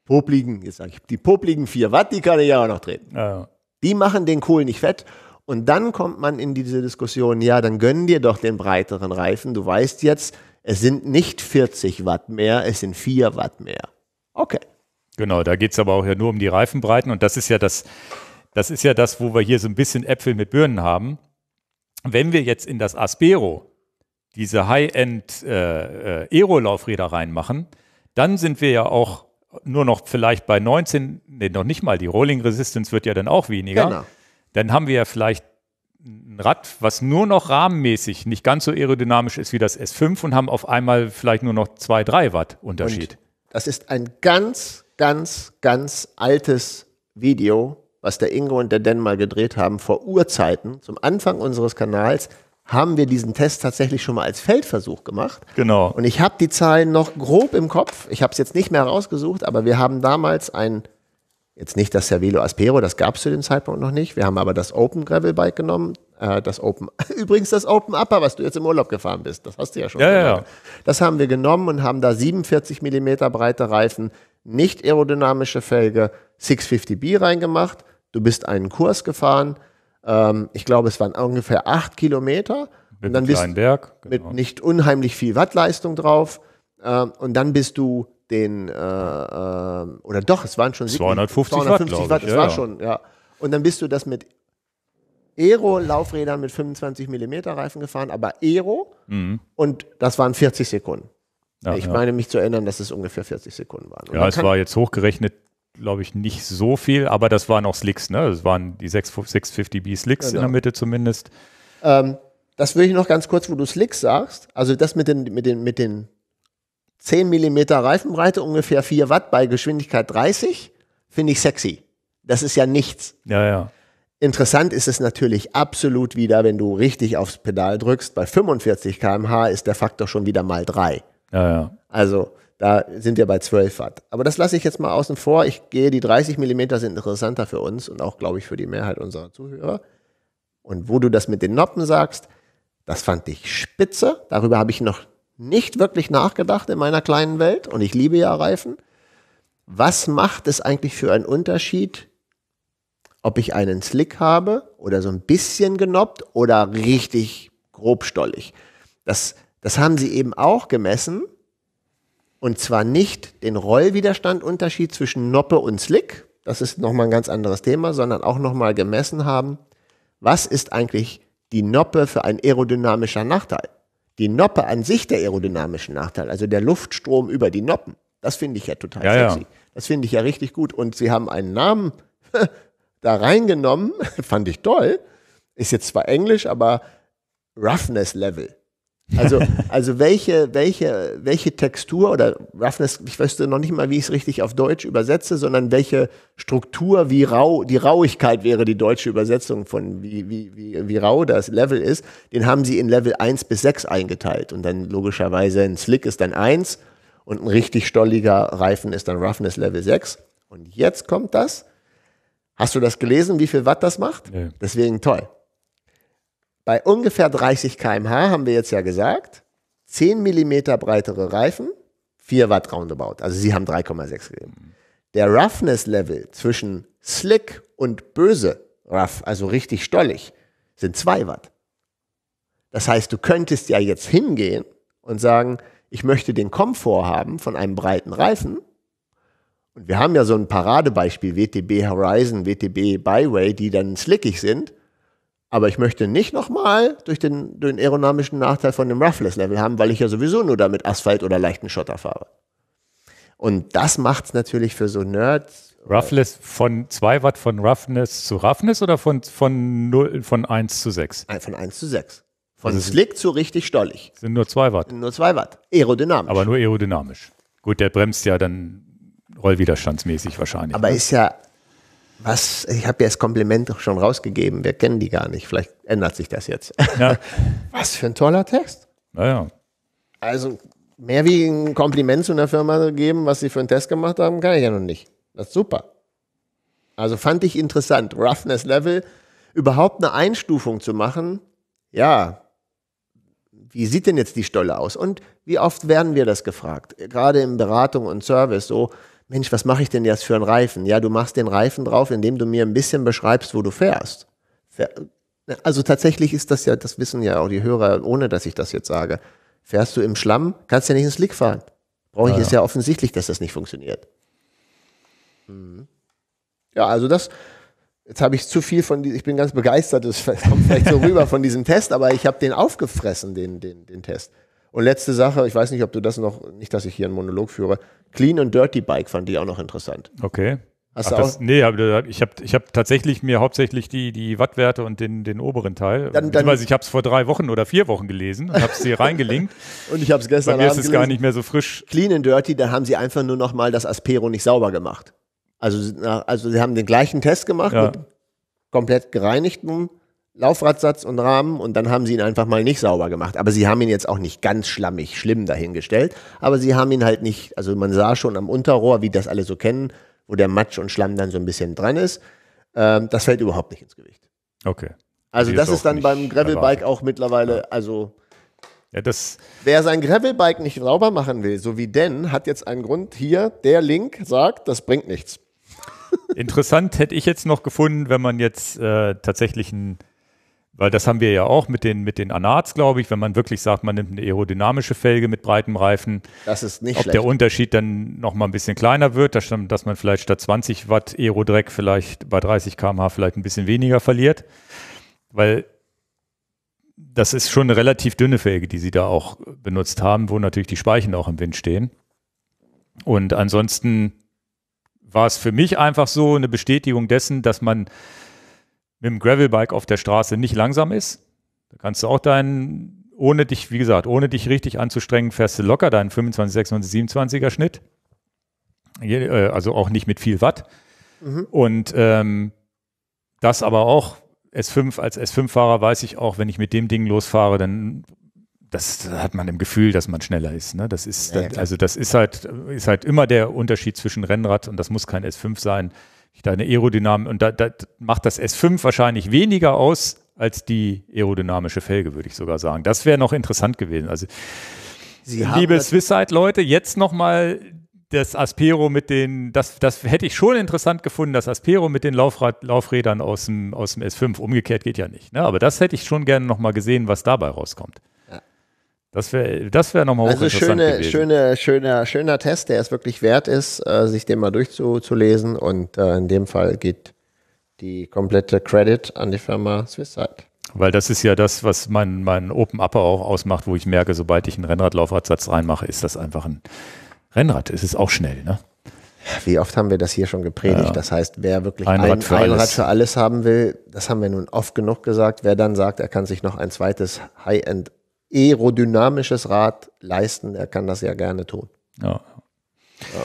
popligen, jetzt sage ich, die popligen 4 Watt, die kann ich ja auch noch drehen. Ja. Die machen den Kohl nicht fett und dann kommt man in diese Diskussion, ja, dann gönn dir doch den breiteren Reifen. Du weißt jetzt, es sind nicht 40 Watt mehr, es sind 4 Watt mehr. Okay. Genau, da geht es aber auch ja nur um die Reifenbreiten und das ist ja das, das ist ja das, wo wir hier so ein bisschen Äpfel mit Birnen haben. Wenn wir jetzt in das Aspero diese High-End äh, äh, laufräder reinmachen, dann sind wir ja auch nur noch vielleicht bei 19, nee, noch nicht mal, die Rolling Resistance wird ja dann auch weniger. Genau dann haben wir ja vielleicht ein Rad, was nur noch rahmenmäßig nicht ganz so aerodynamisch ist wie das S5 und haben auf einmal vielleicht nur noch 2, 3 Watt Unterschied. Und das ist ein ganz, ganz, ganz altes Video, was der Ingo und der Den mal gedreht haben vor Urzeiten, zum Anfang unseres Kanals, haben wir diesen Test tatsächlich schon mal als Feldversuch gemacht. Genau. Und ich habe die Zahlen noch grob im Kopf. Ich habe es jetzt nicht mehr rausgesucht, aber wir haben damals ein Jetzt nicht das Cervelo Aspero, das gab es zu dem Zeitpunkt noch nicht. Wir haben aber das Open Gravel Bike genommen. Äh, das Open, übrigens das Open Upper, was du jetzt im Urlaub gefahren bist. Das hast du ja schon. Ja, ja, ja. Das haben wir genommen und haben da 47 Millimeter breite Reifen, nicht aerodynamische Felge, 650B reingemacht. Du bist einen Kurs gefahren. Ähm, ich glaube, es waren ungefähr acht Kilometer. Mit und dann einem kleinen bist Berg. Genau. Mit nicht unheimlich viel Wattleistung drauf. Ähm, und dann bist du den, äh, äh, oder doch, es waren schon 250, 250 Watt, Watt ich, es ja, war ja. schon, ja. Und dann bist du das mit Aero-Laufrädern mit 25 mm Reifen gefahren, aber Aero mhm. und das waren 40 Sekunden. Ja, ich meine mich zu erinnern, dass es ungefähr 40 Sekunden waren. Und ja, es war jetzt hochgerechnet, glaube ich, nicht so viel, aber das waren auch Slicks, ne? Das waren die 650B Slicks genau. in der genau. Mitte zumindest. Ähm, das will ich noch ganz kurz, wo du Slicks sagst. Also das mit den, mit den, mit den 10 mm Reifenbreite, ungefähr 4 Watt bei Geschwindigkeit 30, finde ich sexy. Das ist ja nichts. Ja, ja. Interessant ist es natürlich absolut wieder, wenn du richtig aufs Pedal drückst. Bei 45 km/h ist der Faktor schon wieder mal 3. Ja, ja. Also da sind wir bei 12 Watt. Aber das lasse ich jetzt mal außen vor. Ich gehe, die 30 mm sind interessanter für uns und auch, glaube ich, für die Mehrheit unserer Zuhörer. Und wo du das mit den Noppen sagst, das fand ich spitze. Darüber habe ich noch nicht wirklich nachgedacht in meiner kleinen Welt und ich liebe ja Reifen. Was macht es eigentlich für einen Unterschied, ob ich einen Slick habe oder so ein bisschen genoppt oder richtig grobstollig? Das, das haben sie eben auch gemessen und zwar nicht den Rollwiderstandunterschied zwischen Noppe und Slick, das ist nochmal ein ganz anderes Thema, sondern auch nochmal gemessen haben, was ist eigentlich die Noppe für ein aerodynamischer Nachteil? die Noppe an sich der aerodynamischen Nachteil, also der Luftstrom über die Noppen, das finde ich ja total ja, sexy. Ja. Das finde ich ja richtig gut. Und sie haben einen Namen da reingenommen, fand ich toll. Ist jetzt zwar Englisch, aber Roughness Level. Also, also welche, welche, welche Textur oder Roughness, ich wüsste noch nicht mal, wie ich es richtig auf Deutsch übersetze, sondern welche Struktur, wie rau, die Rauigkeit wäre die deutsche Übersetzung von wie, wie, wie, wie rau das Level ist, den haben sie in Level 1 bis 6 eingeteilt. Und dann logischerweise ein Slick ist dann 1 und ein richtig stolliger Reifen ist dann Roughness Level 6. Und jetzt kommt das. Hast du das gelesen, wie viel Watt das macht? Nee. Deswegen toll. Bei ungefähr 30 km/h haben wir jetzt ja gesagt, 10 mm breitere Reifen, 4 Watt roundabout. Also sie haben 3,6 gegeben. Der Roughness-Level zwischen slick und böse rough, also richtig stollig, sind 2 Watt. Das heißt, du könntest ja jetzt hingehen und sagen, ich möchte den Komfort haben von einem breiten Reifen. Und wir haben ja so ein Paradebeispiel, WTB Horizon, WTB Byway, die dann slickig sind. Aber ich möchte nicht nochmal durch den, den aerodynamischen Nachteil von dem Roughless-Level haben, weil ich ja sowieso nur damit Asphalt oder leichten Schotter fahre. Und das macht es natürlich für so Nerds. Äh, Roughless von 2 Watt von Roughness zu Roughness oder von, von, von 1 zu 6? Äh, von 1 zu 6. Von also slick zu richtig stollig. Sind nur 2 Watt. Sind nur 2 Watt. Aerodynamisch. Aber nur aerodynamisch. Gut, der bremst ja dann rollwiderstandsmäßig wahrscheinlich. Aber ne? ist ja was? Ich habe ja das Kompliment doch schon rausgegeben. Wir kennen die gar nicht. Vielleicht ändert sich das jetzt. Ja. Was für ein toller Test. Naja. Also mehr wie ein Kompliment zu einer Firma geben, was sie für einen Test gemacht haben, kann ich ja noch nicht. Das ist super. Also fand ich interessant. Roughness Level, überhaupt eine Einstufung zu machen. Ja. Wie sieht denn jetzt die Stolle aus? Und wie oft werden wir das gefragt? Gerade in Beratung und Service so Mensch, was mache ich denn jetzt für einen Reifen? Ja, du machst den Reifen drauf, indem du mir ein bisschen beschreibst, wo du fährst. Also tatsächlich ist das ja, das wissen ja auch die Hörer, ohne dass ich das jetzt sage. Fährst du im Schlamm, kannst ja nicht ins Slick fahren. Brauche ich ja, ja. ist ja offensichtlich, dass das nicht funktioniert. Mhm. Ja, also das, jetzt habe ich zu viel von ich bin ganz begeistert, das kommt vielleicht so rüber von diesem Test, aber ich habe den aufgefressen, den, den, den Test. Und letzte Sache, ich weiß nicht, ob du das noch, nicht, dass ich hier einen Monolog führe, Clean und Dirty Bike fand ich auch noch interessant. Okay. Hast Ach, das, nee, ich habe ich hab tatsächlich mir hauptsächlich die, die Wattwerte und den, den oberen Teil. Dann, dann ich habe es vor drei Wochen oder vier Wochen gelesen und habe es hier reingelinkt. und ich habe es gestern Bei mir Abend ist es gar nicht mehr so frisch. Clean and Dirty, da haben sie einfach nur noch mal das Aspero nicht sauber gemacht. Also, also sie haben den gleichen Test gemacht ja. mit komplett gereinigtem Laufradsatz und Rahmen und dann haben sie ihn einfach mal nicht sauber gemacht. Aber sie haben ihn jetzt auch nicht ganz schlammig, schlimm dahingestellt. Aber sie haben ihn halt nicht, also man sah schon am Unterrohr, wie das alle so kennen, wo der Matsch und Schlamm dann so ein bisschen dran ist. Ähm, das fällt überhaupt nicht ins Gewicht. Okay. Also das ist dann beim Gravelbike auch mittlerweile, ja. also ja, wer sein Gravelbike nicht sauber machen will, so wie denn, hat jetzt einen Grund hier, der Link sagt, das bringt nichts. Interessant hätte ich jetzt noch gefunden, wenn man jetzt äh, tatsächlich einen weil das haben wir ja auch mit den, mit den Anards, glaube ich, wenn man wirklich sagt, man nimmt eine aerodynamische Felge mit breitem Reifen. Das ist nicht Ob schlecht. der Unterschied dann nochmal ein bisschen kleiner wird, dass, man vielleicht statt 20 Watt Aerodreck vielleicht bei 30 kmh vielleicht ein bisschen weniger verliert. Weil das ist schon eine relativ dünne Felge, die sie da auch benutzt haben, wo natürlich die Speichen auch im Wind stehen. Und ansonsten war es für mich einfach so eine Bestätigung dessen, dass man mit dem Gravelbike auf der Straße nicht langsam ist. Da kannst du auch deinen, ohne dich, wie gesagt, ohne dich richtig anzustrengen, fährst du locker deinen 25, 26, 27er Schnitt. Äh, also auch nicht mit viel Watt. Mhm. Und ähm, das aber auch, S5, als S5-Fahrer weiß ich auch, wenn ich mit dem Ding losfahre, dann das hat man im Gefühl, dass man schneller ist. Ne? Das ist, ja, ja, also das ist halt, ist halt immer der Unterschied zwischen Rennrad und das muss kein S5 sein deine Aerodynamik, und da, da macht das S5 wahrscheinlich weniger aus als die aerodynamische Felge, würde ich sogar sagen. Das wäre noch interessant gewesen. Also, Sie äh, liebe Swisside-Leute, jetzt nochmal das Aspero mit den, das, das hätte ich schon interessant gefunden, das Aspero mit den Laufrad, Laufrädern aus dem, aus dem S5. Umgekehrt geht ja nicht. Ne? Aber das hätte ich schon gerne nochmal gesehen, was dabei rauskommt. Das wäre das wär nochmal also hochinteressant schöne, gewesen. Schöne, schöner, schöner Test, der es wirklich wert ist, äh, sich den mal durchzulesen. Und äh, in dem Fall geht die komplette Credit an die Firma Swisside. Weil das ist ja das, was mein, mein Open Upper auch ausmacht, wo ich merke, sobald ich einen Rennradlaufradsatz reinmache, ist das einfach ein Rennrad. Es ist auch schnell, ne? Wie oft haben wir das hier schon gepredigt? Ja. Das heißt, wer wirklich ein, ein, Rad, für ein Rad, für alles haben will, das haben wir nun oft genug gesagt. Wer dann sagt, er kann sich noch ein zweites High-End aerodynamisches Rad leisten, er kann das ja gerne tun. Ja. ja.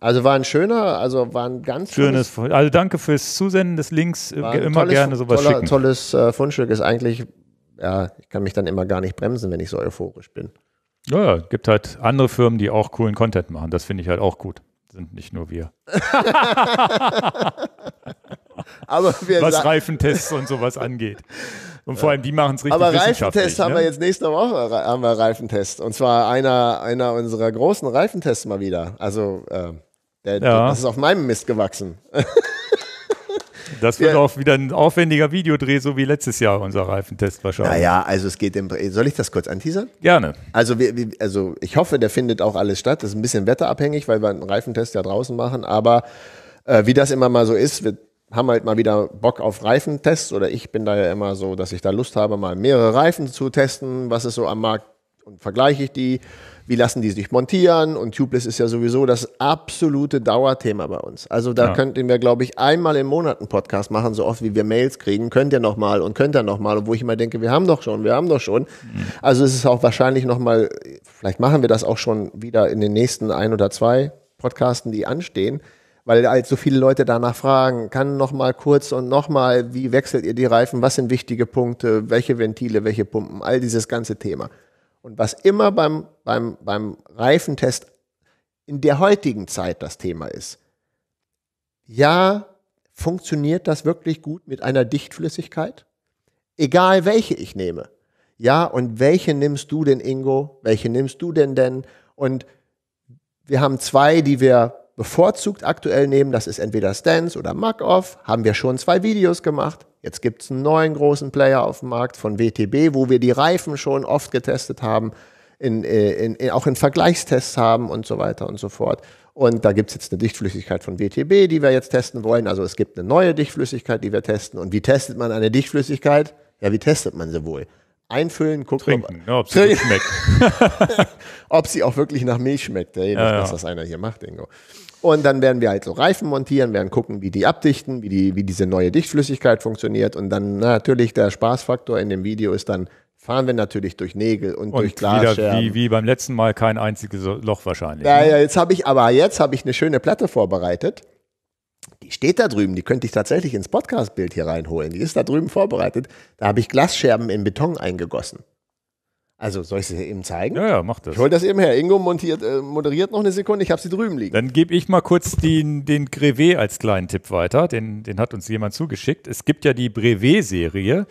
Also war ein schöner, also war ein ganz schönes. Tolles, also danke fürs Zusenden des Links. Äh, immer tolles, gerne sowas toller, schicken. Tolles äh, Fundstück ist eigentlich, ja, ich kann mich dann immer gar nicht bremsen, wenn ich so euphorisch bin. Ja, gibt halt andere Firmen, die auch coolen Content machen. Das finde ich halt auch gut. Sind nicht nur wir. Aber wir was Reifentests und sowas angeht. Und vor allem die machen es richtig. Aber Reifentest ne? haben wir jetzt nächste Woche haben wir Reifentest. Und zwar einer, einer unserer großen Reifentests mal wieder. Also äh, der, ja. das ist auf meinem Mist gewachsen. Das wird ja. auch wieder ein aufwendiger Videodreh, so wie letztes Jahr unser Reifentest wahrscheinlich. Naja, also es geht im. Soll ich das kurz anteasern? Gerne. Also, wir, also ich hoffe, der findet auch alles statt. Das ist ein bisschen wetterabhängig, weil wir einen Reifentest ja draußen machen. Aber äh, wie das immer mal so ist, wird haben halt mal wieder Bock auf Reifentests oder ich bin da ja immer so, dass ich da Lust habe, mal mehrere Reifen zu testen, was ist so am Markt und vergleiche ich die, wie lassen die sich montieren und Tubeless ist ja sowieso das absolute Dauerthema bei uns. Also da ja. könnten wir, glaube ich, einmal im Monat einen Podcast machen, so oft wie wir Mails kriegen, könnt ihr nochmal und könnt ihr nochmal, und wo ich immer denke, wir haben doch schon, wir haben doch schon. Mhm. Also es ist auch wahrscheinlich nochmal, vielleicht machen wir das auch schon wieder in den nächsten ein oder zwei Podcasten, die anstehen, weil halt so viele Leute danach fragen, kann noch mal kurz und noch mal, wie wechselt ihr die Reifen, was sind wichtige Punkte, welche Ventile, welche Pumpen, all dieses ganze Thema. Und was immer beim, beim, beim Reifentest in der heutigen Zeit das Thema ist. Ja, funktioniert das wirklich gut mit einer Dichtflüssigkeit? Egal welche ich nehme. Ja, und welche nimmst du denn, Ingo? Welche nimmst du denn denn? Und wir haben zwei, die wir bevorzugt aktuell nehmen, das ist entweder Stance oder MacOff. Haben wir schon zwei Videos gemacht. Jetzt gibt es einen neuen großen Player auf dem Markt von WTB, wo wir die Reifen schon oft getestet haben, in, äh, in, in, auch in Vergleichstests haben und so weiter und so fort. Und da gibt es jetzt eine Dichtflüssigkeit von WTB, die wir jetzt testen wollen. Also es gibt eine neue Dichtflüssigkeit, die wir testen. Und wie testet man eine Dichtflüssigkeit? Ja, wie testet man sie wohl? einfüllen, gucken, Trinken, ob, ne, ja, ob sie schmeckt. ob sie auch wirklich nach Milch schmeckt. Ja, ja, dass das einer hier macht, Ingo. Und dann werden wir halt so Reifen montieren, werden gucken, wie die abdichten, wie, die, wie diese neue Dichtflüssigkeit funktioniert. Und dann natürlich der Spaßfaktor in dem Video ist dann, fahren wir natürlich durch Nägel und, und durch Glas. Wie, wie beim letzten Mal kein einziges Loch wahrscheinlich. Ja, ne? ja, jetzt habe ich, aber jetzt habe ich eine schöne Platte vorbereitet. Die steht da drüben, die könnte ich tatsächlich ins Podcast-Bild hier reinholen. Die ist da drüben vorbereitet. Da habe ich Glasscherben in Beton eingegossen. Also soll ich es eben zeigen? Ja, ja, mach das. Ich hol das eben her. Ingo montiert, äh, moderiert noch eine Sekunde. Ich habe sie drüben liegen. Dann gebe ich mal kurz den, den Grevet als kleinen Tipp weiter. Den, den hat uns jemand zugeschickt. Es gibt ja die Brevet-Serie.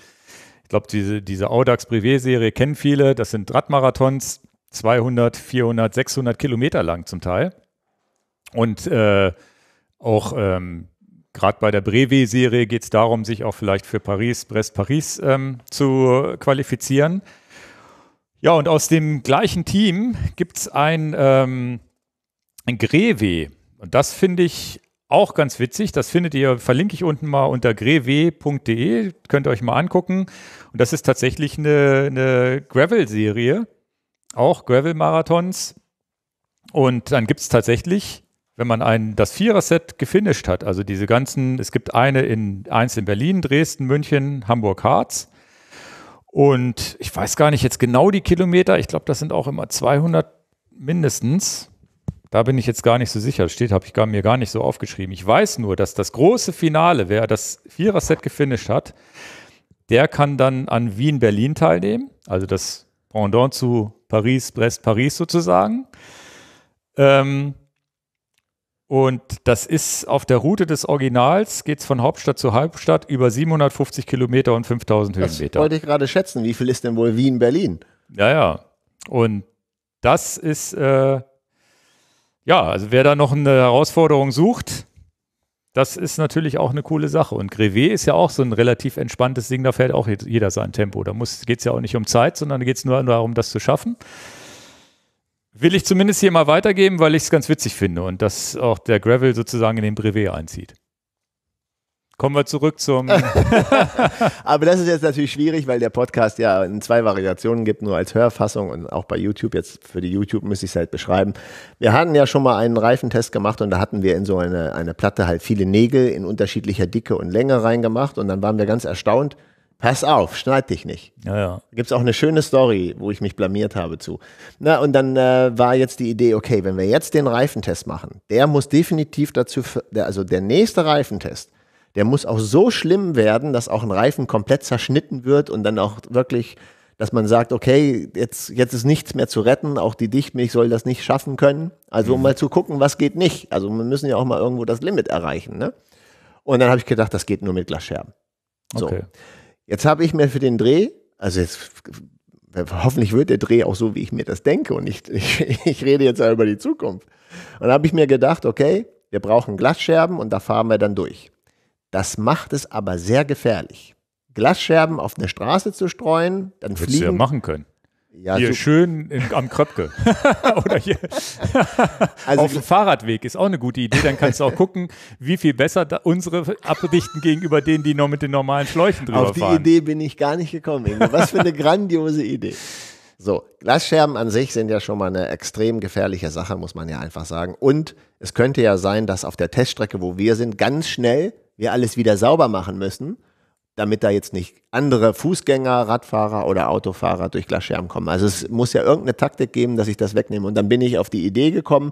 Ich glaube, diese, diese Audax-Brevet-Serie kennen viele. Das sind Radmarathons, 200, 400, 600 Kilometer lang zum Teil. Und äh, auch ähm, gerade bei der Brevet-Serie geht es darum, sich auch vielleicht für Paris, Brest-Paris ähm, zu qualifizieren. Ja, und aus dem gleichen Team gibt es ein, ähm, ein Grewe. Und das finde ich auch ganz witzig. Das findet ihr, verlinke ich unten mal unter grewe.de. Könnt ihr euch mal angucken. Und das ist tatsächlich eine, eine Gravel-Serie. Auch Gravel-Marathons. Und dann gibt es tatsächlich, wenn man ein, das Vierer-Set gefinisht hat, also diese ganzen, es gibt eine in, eins in Berlin, Dresden, München, Hamburg, Harz. Und ich weiß gar nicht jetzt genau die Kilometer. Ich glaube, das sind auch immer 200 mindestens. Da bin ich jetzt gar nicht so sicher. Das steht, habe ich gar, mir gar nicht so aufgeschrieben. Ich weiß nur, dass das große Finale, wer das Vierer-Set gefinisht hat, der kann dann an Wien-Berlin teilnehmen. Also das Pendant zu Paris, Brest, Paris sozusagen. Ähm, und das ist auf der Route des Originals, geht es von Hauptstadt zu Halbstadt über 750 Kilometer und 5000 Höhenmeter. Das wollte ich gerade schätzen. Wie viel ist denn wohl Wien, Berlin? Ja, ja. Und das ist, äh, ja, also wer da noch eine Herausforderung sucht, das ist natürlich auch eine coole Sache. Und Grevet ist ja auch so ein relativ entspanntes Ding, da fällt auch jeder sein Tempo. Da geht es ja auch nicht um Zeit, sondern da geht es nur darum, das zu schaffen will ich zumindest hier mal weitergeben, weil ich es ganz witzig finde und dass auch der Gravel sozusagen in den Brevet einzieht. Kommen wir zurück zum. Aber das ist jetzt natürlich schwierig, weil der Podcast ja in zwei Variationen gibt, nur als Hörfassung und auch bei YouTube. Jetzt für die YouTube müsste ich es halt beschreiben. Wir hatten ja schon mal einen Reifentest gemacht und da hatten wir in so eine, eine Platte halt viele Nägel in unterschiedlicher Dicke und Länge reingemacht und dann waren wir ganz erstaunt, Pass auf, schneid dich nicht. Ja, ja. Gibt es auch eine schöne Story, wo ich mich blamiert habe zu. Na, und dann äh, war jetzt die Idee, okay, wenn wir jetzt den Reifentest machen, der muss definitiv dazu, der, also der nächste Reifentest, der muss auch so schlimm werden, dass auch ein Reifen komplett zerschnitten wird und dann auch wirklich, dass man sagt, okay, jetzt, jetzt ist nichts mehr zu retten, auch die Dichtmilch soll das nicht schaffen können. Also um mhm. mal zu gucken, was geht nicht. Also wir müssen ja auch mal irgendwo das Limit erreichen. Ne? Und dann habe ich gedacht, das geht nur mit Glasscherben. So. Okay. Jetzt habe ich mir für den Dreh, also jetzt hoffentlich wird der Dreh auch so, wie ich mir das denke und ich, ich, ich rede jetzt über die Zukunft. Und da habe ich mir gedacht, okay, wir brauchen Glasscherben und da fahren wir dann durch. Das macht es aber sehr gefährlich. Glasscherben auf eine Straße zu streuen, dann Hättest fliegen. Du ja machen können. Ja, hier so schön in, am Kröpke. Oder hier also auf dem Fahrradweg ist auch eine gute Idee. Dann kannst du auch gucken, wie viel besser unsere abdichten gegenüber denen, die noch mit den normalen Schläuchen drüber fahren. Auf die fahren. Idee bin ich gar nicht gekommen. Was für eine grandiose Idee. So, Glasscherben an sich sind ja schon mal eine extrem gefährliche Sache, muss man ja einfach sagen. Und es könnte ja sein, dass auf der Teststrecke, wo wir sind, ganz schnell wir alles wieder sauber machen müssen damit da jetzt nicht andere Fußgänger, Radfahrer oder Autofahrer durch Glasscherben kommen. Also es muss ja irgendeine Taktik geben, dass ich das wegnehme. Und dann bin ich auf die Idee gekommen,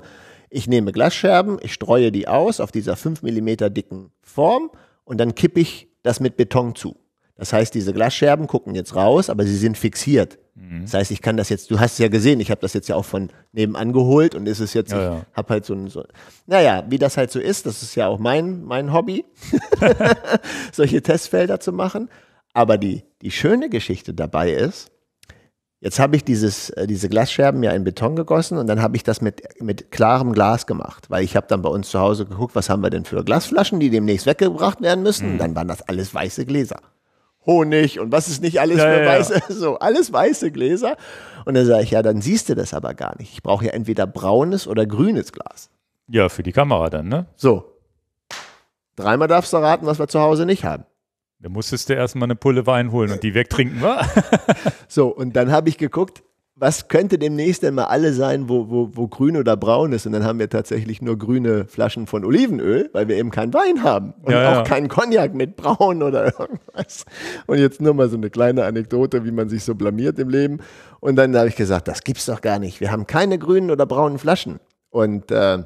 ich nehme Glasscherben, ich streue die aus auf dieser 5 mm dicken Form und dann kippe ich das mit Beton zu. Das heißt, diese Glasscherben gucken jetzt raus, aber sie sind fixiert. Mhm. Das heißt, ich kann das jetzt, du hast es ja gesehen, ich habe das jetzt ja auch von nebenan geholt und ist es jetzt, ja, ich ja. habe halt so ein, so, naja, wie das halt so ist, das ist ja auch mein, mein Hobby, solche Testfelder zu machen. Aber die, die schöne Geschichte dabei ist, jetzt habe ich dieses, äh, diese Glasscherben ja in Beton gegossen und dann habe ich das mit, mit klarem Glas gemacht, weil ich habe dann bei uns zu Hause geguckt, was haben wir denn für Glasflaschen, die demnächst weggebracht werden müssen. Mhm. Und dann waren das alles weiße Gläser. Honig und was ist nicht alles ja, für ja, weiße, so alles weiße Gläser. Und dann sage ich, ja, dann siehst du das aber gar nicht. Ich brauche ja entweder braunes oder grünes Glas. Ja, für die Kamera dann, ne? So. Dreimal darfst du raten, was wir zu Hause nicht haben. Da musstest du erstmal eine Pulle Wein holen und die wegtrinken, wa? so, und dann habe ich geguckt, was könnte demnächst denn mal alle sein, wo, wo, wo grün oder braun ist? Und dann haben wir tatsächlich nur grüne Flaschen von Olivenöl, weil wir eben keinen Wein haben und ja, ja. auch keinen Cognac mit braun oder irgendwas. Und jetzt nur mal so eine kleine Anekdote, wie man sich so blamiert im Leben. Und dann habe ich gesagt, das gibt's doch gar nicht. Wir haben keine grünen oder braunen Flaschen. Und äh, da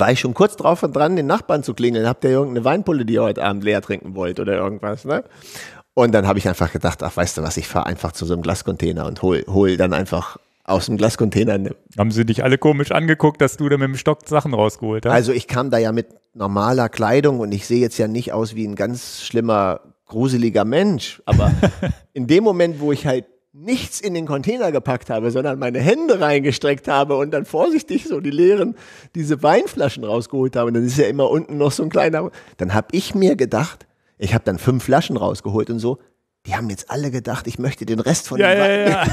war ich schon kurz drauf und dran, den Nachbarn zu klingeln. Habt ihr irgendeine Weinpulle, die ihr heute Abend leer trinken wollt oder irgendwas, ne? Und dann habe ich einfach gedacht, ach, weißt du was, ich fahre einfach zu so einem Glascontainer und hol, hol dann einfach aus dem Glascontainer. Ne Haben sie dich alle komisch angeguckt, dass du da mit dem Stock Sachen rausgeholt hast? Also ich kam da ja mit normaler Kleidung und ich sehe jetzt ja nicht aus wie ein ganz schlimmer, gruseliger Mensch. Aber in dem Moment, wo ich halt nichts in den Container gepackt habe, sondern meine Hände reingestreckt habe und dann vorsichtig so die leeren, diese Weinflaschen rausgeholt habe, dann ist ja immer unten noch so ein kleiner, dann habe ich mir gedacht, ich habe dann fünf Flaschen rausgeholt und so. Die haben jetzt alle gedacht, ich möchte den Rest von ja, dem ja, Wein,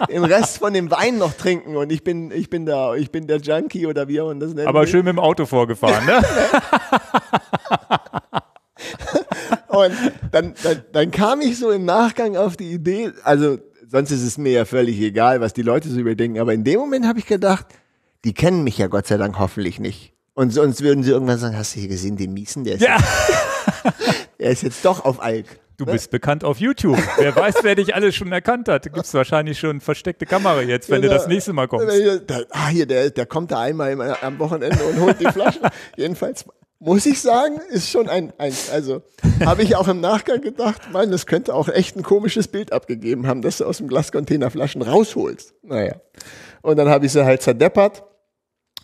ja. den Rest von dem Wein noch trinken und ich bin, ich bin da, ich bin der Junkie oder wie auch immer das nennt. Aber schön mit dem Auto vorgefahren, ne? und dann, dann, dann kam ich so im Nachgang auf die Idee, also sonst ist es mir ja völlig egal, was die Leute so überdenken, aber in dem Moment habe ich gedacht, die kennen mich ja Gott sei Dank hoffentlich nicht. Und sonst würden sie irgendwann sagen, hast du hier gesehen, den Miesen, der ist, ja. jetzt, der ist jetzt doch auf Alk. Du ne? bist bekannt auf YouTube. Wer weiß, wer dich alles schon erkannt hat. Gibt es wahrscheinlich schon versteckte Kamera jetzt, wenn ja, du das nächste Mal kommst. ah, hier, der, der kommt da einmal am Wochenende und holt die Flaschen. Jedenfalls muss ich sagen, ist schon ein, ein also habe ich auch im Nachgang gedacht, man, das könnte auch echt ein komisches Bild abgegeben haben, dass du aus dem Glascontainer Flaschen rausholst. Naja. Und dann habe ich sie halt zerdeppert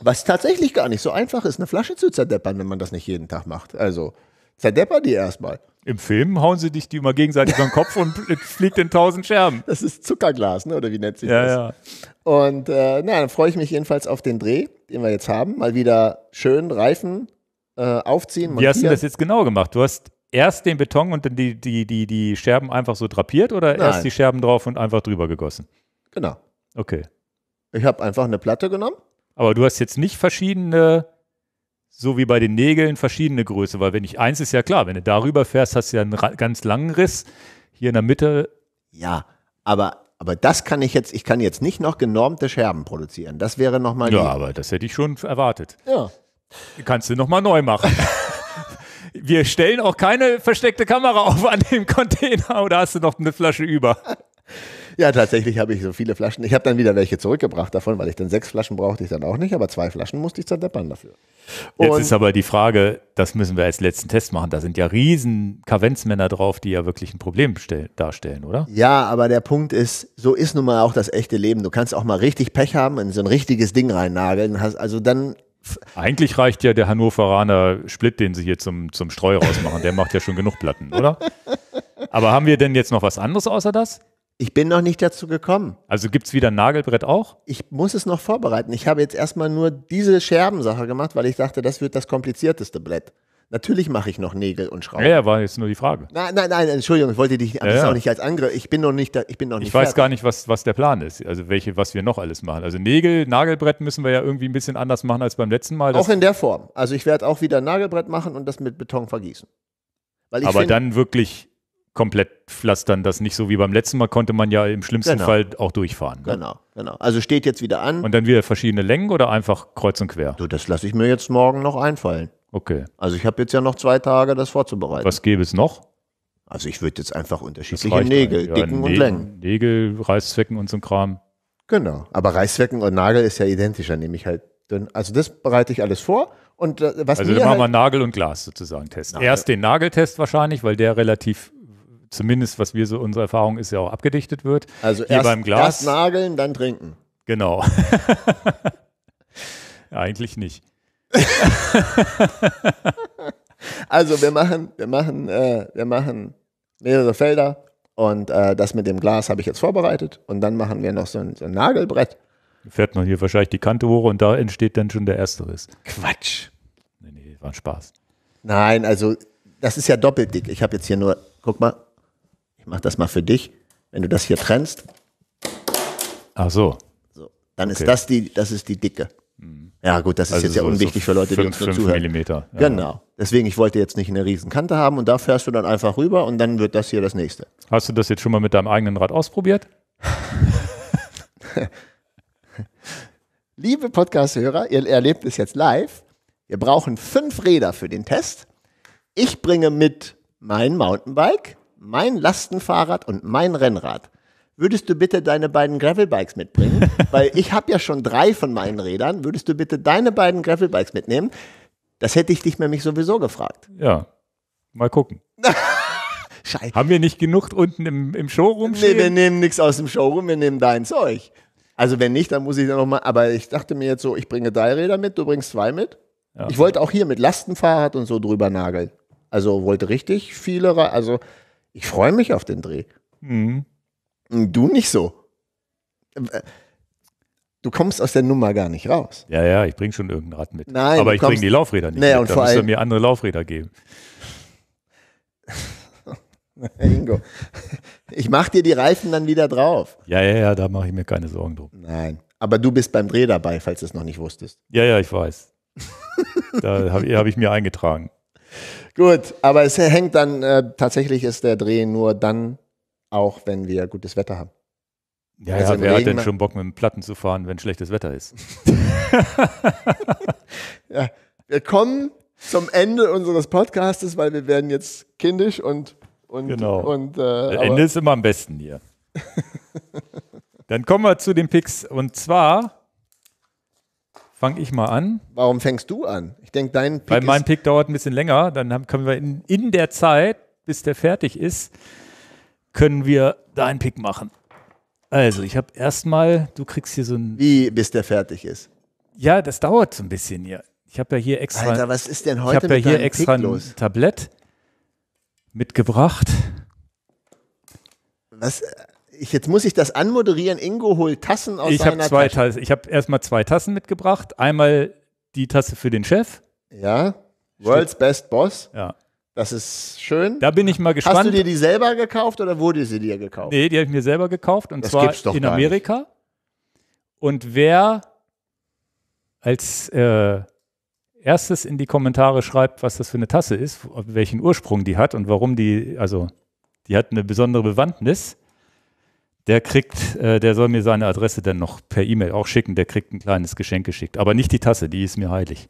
was tatsächlich gar nicht so einfach ist, eine Flasche zu zerdeppern, wenn man das nicht jeden Tag macht. Also zerdepper die erstmal. Im Film hauen sie dich die immer gegenseitig über den Kopf und fliegt in tausend Scherben. Das ist Zuckerglas, ne? oder wie nennt sich ja, das? Ja. Und äh, na, dann freue ich mich jedenfalls auf den Dreh, den wir jetzt haben. Mal wieder schön Reifen äh, aufziehen. Montieren. Wie hast du das jetzt genau gemacht? Du hast erst den Beton und dann die, die, die, die Scherben einfach so drapiert oder Nein. erst die Scherben drauf und einfach drüber gegossen? Genau. Okay. Ich habe einfach eine Platte genommen aber du hast jetzt nicht verschiedene, so wie bei den Nägeln, verschiedene Größe, weil wenn ich eins ist ja klar, wenn du darüber fährst, hast du ja einen ganz langen Riss hier in der Mitte. Ja, aber aber das kann ich jetzt, ich kann jetzt nicht noch genormte Scherben produzieren. Das wäre nochmal. Ja, aber das hätte ich schon erwartet. Ja. Kannst du nochmal neu machen. Wir stellen auch keine versteckte Kamera auf an dem Container oder hast du noch eine Flasche über? Ja, tatsächlich habe ich so viele Flaschen. Ich habe dann wieder welche zurückgebracht davon, weil ich dann sechs Flaschen brauchte ich dann auch nicht, aber zwei Flaschen musste ich zerdeppern dafür. Und Jetzt ist aber die Frage, das müssen wir als letzten Test machen. Da sind ja riesen Kavenzmänner drauf, die ja wirklich ein Problem darstellen, oder? Ja, aber der Punkt ist, so ist nun mal auch das echte Leben. Du kannst auch mal richtig Pech haben, in so ein richtiges Ding reinnageln. Also dann eigentlich reicht ja der Hannoveraner Split, den sie hier zum, zum Streu rausmachen. Der macht ja schon genug Platten, oder? Aber haben wir denn jetzt noch was anderes außer das? Ich bin noch nicht dazu gekommen. Also gibt es wieder ein Nagelbrett auch? Ich muss es noch vorbereiten. Ich habe jetzt erstmal nur diese Scherbensache gemacht, weil ich dachte, das wird das komplizierteste Brett. Natürlich mache ich noch Nägel und Schrauben. Ja, war jetzt nur die Frage. Nein, nein, nein, Entschuldigung, ich wollte dich aber ja, ja. auch nicht als Angriff. Ich bin noch nicht da, ich bin noch nicht Ich weiß gar nicht, was, was der Plan ist, also welche, was wir noch alles machen. Also Nägel, Nagelbrett müssen wir ja irgendwie ein bisschen anders machen als beim letzten Mal. Auch in der Form. Also ich werde auch wieder ein Nagelbrett machen und das mit Beton vergießen. aber find, dann wirklich komplett pflastern, das nicht so wie beim letzten Mal konnte man ja im schlimmsten genau. Fall auch durchfahren. Ne? Genau, genau. Also steht jetzt wieder an. Und dann wieder verschiedene Längen oder einfach kreuz und quer? Du, das lasse ich mir jetzt morgen noch einfallen. Okay. Also ich habe jetzt ja noch zwei Tage, das vorzubereiten. Was gäbe es noch? Also ich würde jetzt einfach unterschiedliche Nägel, ja, Dicken ja, und Längen. Nägel, Reißzwecken und so ein Kram. Genau. Aber Reißzwecken und Nagel ist ja identischer, nehme ich halt dünn. Also das bereite ich alles vor. Und, äh, also dann machen halt wir Nagel und Glas sozusagen testen. Nagel. Erst den Nageltest wahrscheinlich, weil der relativ zumindest was wir so, unsere Erfahrung ist ja auch abgedichtet wird. Also Hier erst, beim Glas. erst nageln, dann trinken. Genau. Eigentlich nicht. also wir machen, wir machen, äh, wir machen mehrere Felder und äh, das mit dem Glas habe ich jetzt vorbereitet und dann machen wir noch so ein, so ein Nagelbrett. Fährt man hier wahrscheinlich die Kante hoch und da entsteht dann schon der erste Riss. Quatsch. Nee, nee, war ein Spaß. Nein, also das ist ja doppelt dick. Ich habe jetzt hier nur, guck mal, ich mache das mal für dich. Wenn du das hier trennst. Ach so. so dann okay. ist das die, das ist die dicke. Mhm. Ja, gut, das ist also jetzt so, ja unwichtig so für Leute, die fünf, uns nur fünf zuhören. Millimeter. Ja. Genau. Deswegen, ich wollte jetzt nicht eine riesen Kante haben und da fährst du dann einfach rüber und dann wird das hier das nächste. Hast du das jetzt schon mal mit deinem eigenen Rad ausprobiert? Liebe Podcast-Hörer, ihr erlebt es jetzt live. Wir brauchen fünf Räder für den Test. Ich bringe mit mein Mountainbike mein Lastenfahrrad und mein Rennrad. Würdest du bitte deine beiden Gravelbikes mitbringen? Weil ich habe ja schon drei von meinen Rädern. Würdest du bitte deine beiden Gravelbikes mitnehmen? Das hätte ich dich nämlich sowieso gefragt. Ja, mal gucken. Scheiße. Haben wir nicht genug unten im, im Showroom stehen? Nee, wir nehmen nichts aus dem Showroom, wir nehmen dein Zeug. Also wenn nicht, dann muss ich dann nochmal, aber ich dachte mir jetzt so, ich bringe drei Räder mit, du bringst zwei mit. Ja. Ich wollte auch hier mit Lastenfahrrad und so drüber nageln. Also wollte richtig viele, also ich freue mich auf den Dreh. Mhm. Du nicht so. Du kommst aus der Nummer gar nicht raus. Ja, ja, ich bringe schon irgendein Rad mit. Nein, aber ich bringe die Laufräder nicht. Nee, mit. Und da musst du mir andere Laufräder geben. Ingo, ich mache dir die Reifen dann wieder drauf. Ja, ja, ja, da mache ich mir keine Sorgen drum. Nein, aber du bist beim Dreh dabei, falls du es noch nicht wusstest. Ja, ja, ich weiß. da habe hab ich mir eingetragen. Gut, aber es hängt dann, äh, tatsächlich ist der Dreh nur dann auch, wenn wir gutes Wetter haben. Ja, also ja wer Regen hat denn schon Bock, mit dem Platten zu fahren, wenn schlechtes Wetter ist? ja, wir kommen zum Ende unseres Podcastes, weil wir werden jetzt kindisch und und, genau. Und, äh, Ende ist immer am besten hier. Dann kommen wir zu den Picks. Und zwar fange ich mal an. Warum fängst du an? Ich denke, dein Pick. Weil mein Pick dauert ein bisschen länger. Dann haben, können wir in, in der Zeit, bis der fertig ist, können wir deinen Pick machen. Also, ich habe erstmal, du kriegst hier so ein. Wie, bis der fertig ist? Ja, das dauert so ein bisschen hier. Ich habe ja hier extra. Alter, was ist denn heute Ich habe ja hier extra ein Tablett mitgebracht. Was? Äh, ich, jetzt muss ich das anmoderieren. Ingo holt Tassen aus ich seiner hab zwei Tasche. Tassen. Ich habe erstmal zwei Tassen mitgebracht. Einmal die Tasse für den Chef. Ja. World's Steht. Best Boss. Ja. Das ist schön. Da bin ich mal gespannt. Hast du dir die selber gekauft oder wurde sie dir gekauft? Nee, die habe ich mir selber gekauft und das zwar in Amerika. Und wer als äh, erstes in die Kommentare schreibt, was das für eine Tasse ist, welchen Ursprung die hat und warum die, also die hat eine besondere Bewandtnis, der kriegt, äh, der soll mir seine Adresse dann noch per E-Mail auch schicken, der kriegt ein kleines Geschenk geschickt. Aber nicht die Tasse, die ist mir heilig.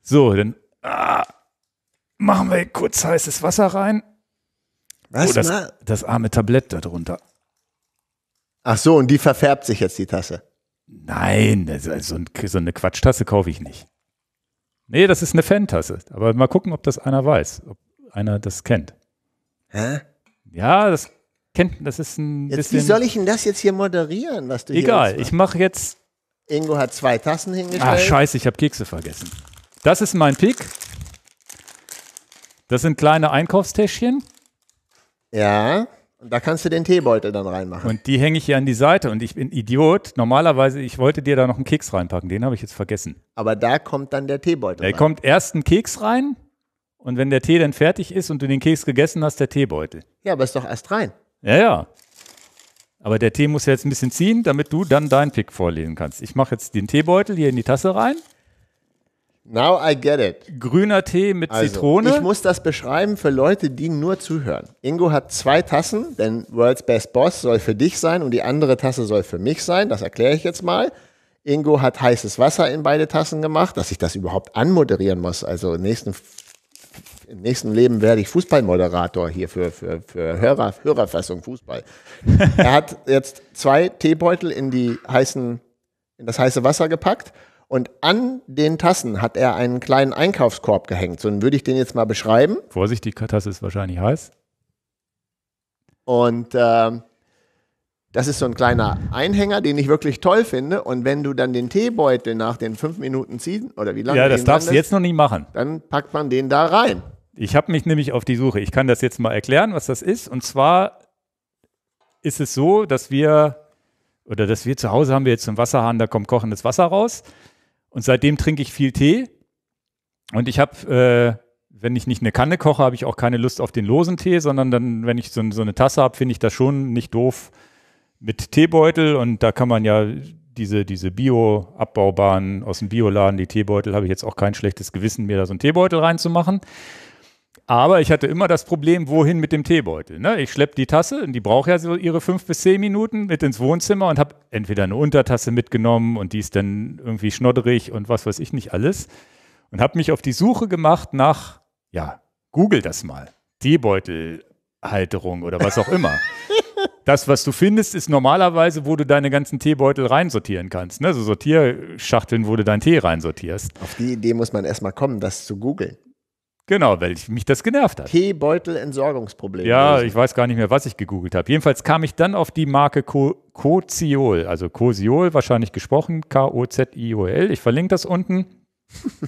So, dann ah, machen wir kurz heißes Wasser rein. Was? Oh, das, das arme Tablett da drunter. Ach so, und die verfärbt sich jetzt die Tasse. Nein, äh, so, ein, so eine Quatschtasse kaufe ich nicht. Nee, das ist eine Fantasse. Aber mal gucken, ob das einer weiß, ob einer das kennt. Hä? Ja, das kennt, das ist ein jetzt, bisschen. Wie soll ich denn das jetzt hier moderieren, was du Egal, hier Egal, ich mache jetzt. Ingo hat zwei Tassen ah, hingestellt. Ach, scheiße, ich habe Kekse vergessen. Das ist mein Pick. Das sind kleine Einkaufstäschchen. Ja. Und da kannst du den Teebeutel dann reinmachen. Und die hänge ich hier an die Seite und ich bin Idiot. Normalerweise, ich wollte dir da noch einen Keks reinpacken, den habe ich jetzt vergessen. Aber da kommt dann der Teebeutel. Da rein. kommt erst ein Keks rein und wenn der Tee dann fertig ist und du den Keks gegessen hast, der Teebeutel. Ja, aber ist doch erst rein. Ja, ja. Aber der Tee muss jetzt ein bisschen ziehen, damit du dann deinen Pick vorlesen kannst. Ich mache jetzt den Teebeutel hier in die Tasse rein. Now I get it. Grüner Tee mit also, Zitrone. Ich muss das beschreiben für Leute, die nur zuhören. Ingo hat zwei Tassen, denn World's Best Boss soll für dich sein und die andere Tasse soll für mich sein. Das erkläre ich jetzt mal. Ingo hat heißes Wasser in beide Tassen gemacht, dass ich das überhaupt anmoderieren muss. Also nächsten im nächsten Leben werde ich Fußballmoderator hier für, für, für Hörer, Hörerfassung Fußball. er hat jetzt zwei Teebeutel in die heißen, in das heiße Wasser gepackt und an den Tassen hat er einen kleinen Einkaufskorb gehängt. So würde ich den jetzt mal beschreiben. Vorsicht, die Tasse ist wahrscheinlich heiß. Und äh, das ist so ein kleiner Einhänger, den ich wirklich toll finde. Und wenn du dann den Teebeutel nach den fünf Minuten ziehst, oder wie lange? Ja, das darfst du jetzt noch nicht machen. Dann packt man den da rein. Ich habe mich nämlich auf die Suche. Ich kann das jetzt mal erklären, was das ist. Und zwar ist es so, dass wir oder dass wir zu Hause haben wir jetzt einen Wasserhahn, da kommt kochendes Wasser raus. Und seitdem trinke ich viel Tee. Und ich habe, äh, wenn ich nicht eine Kanne koche, habe ich auch keine Lust auf den losen Tee, sondern dann, wenn ich so, so eine Tasse habe, finde ich das schon nicht doof, mit Teebeutel und da kann man ja diese, diese Bio-Abbaubahnen aus dem Bioladen, die Teebeutel, habe ich jetzt auch kein schlechtes Gewissen, mir da so einen Teebeutel reinzumachen. Aber ich hatte immer das Problem, wohin mit dem Teebeutel. Ne? Ich schleppe die Tasse, und die braucht ja so ihre fünf bis zehn Minuten, mit ins Wohnzimmer und habe entweder eine Untertasse mitgenommen und die ist dann irgendwie schnodderig und was weiß ich nicht alles. Und habe mich auf die Suche gemacht nach, ja, google das mal, Teebeutelhalterung oder was auch immer. das, was du findest, ist normalerweise, wo du deine ganzen Teebeutel reinsortieren kannst. Ne? So Sortierschachteln, wo du deinen Tee reinsortierst. Auf die Idee muss man erstmal kommen, das zu googeln. Genau, weil ich, mich das genervt hat. Teebeutel-Entsorgungsproblem. Ja, also. ich weiß gar nicht mehr, was ich gegoogelt habe. Jedenfalls kam ich dann auf die Marke Co Coziol, also Coziol wahrscheinlich gesprochen, K-O-Z-I-O-L. Ich verlinke das unten.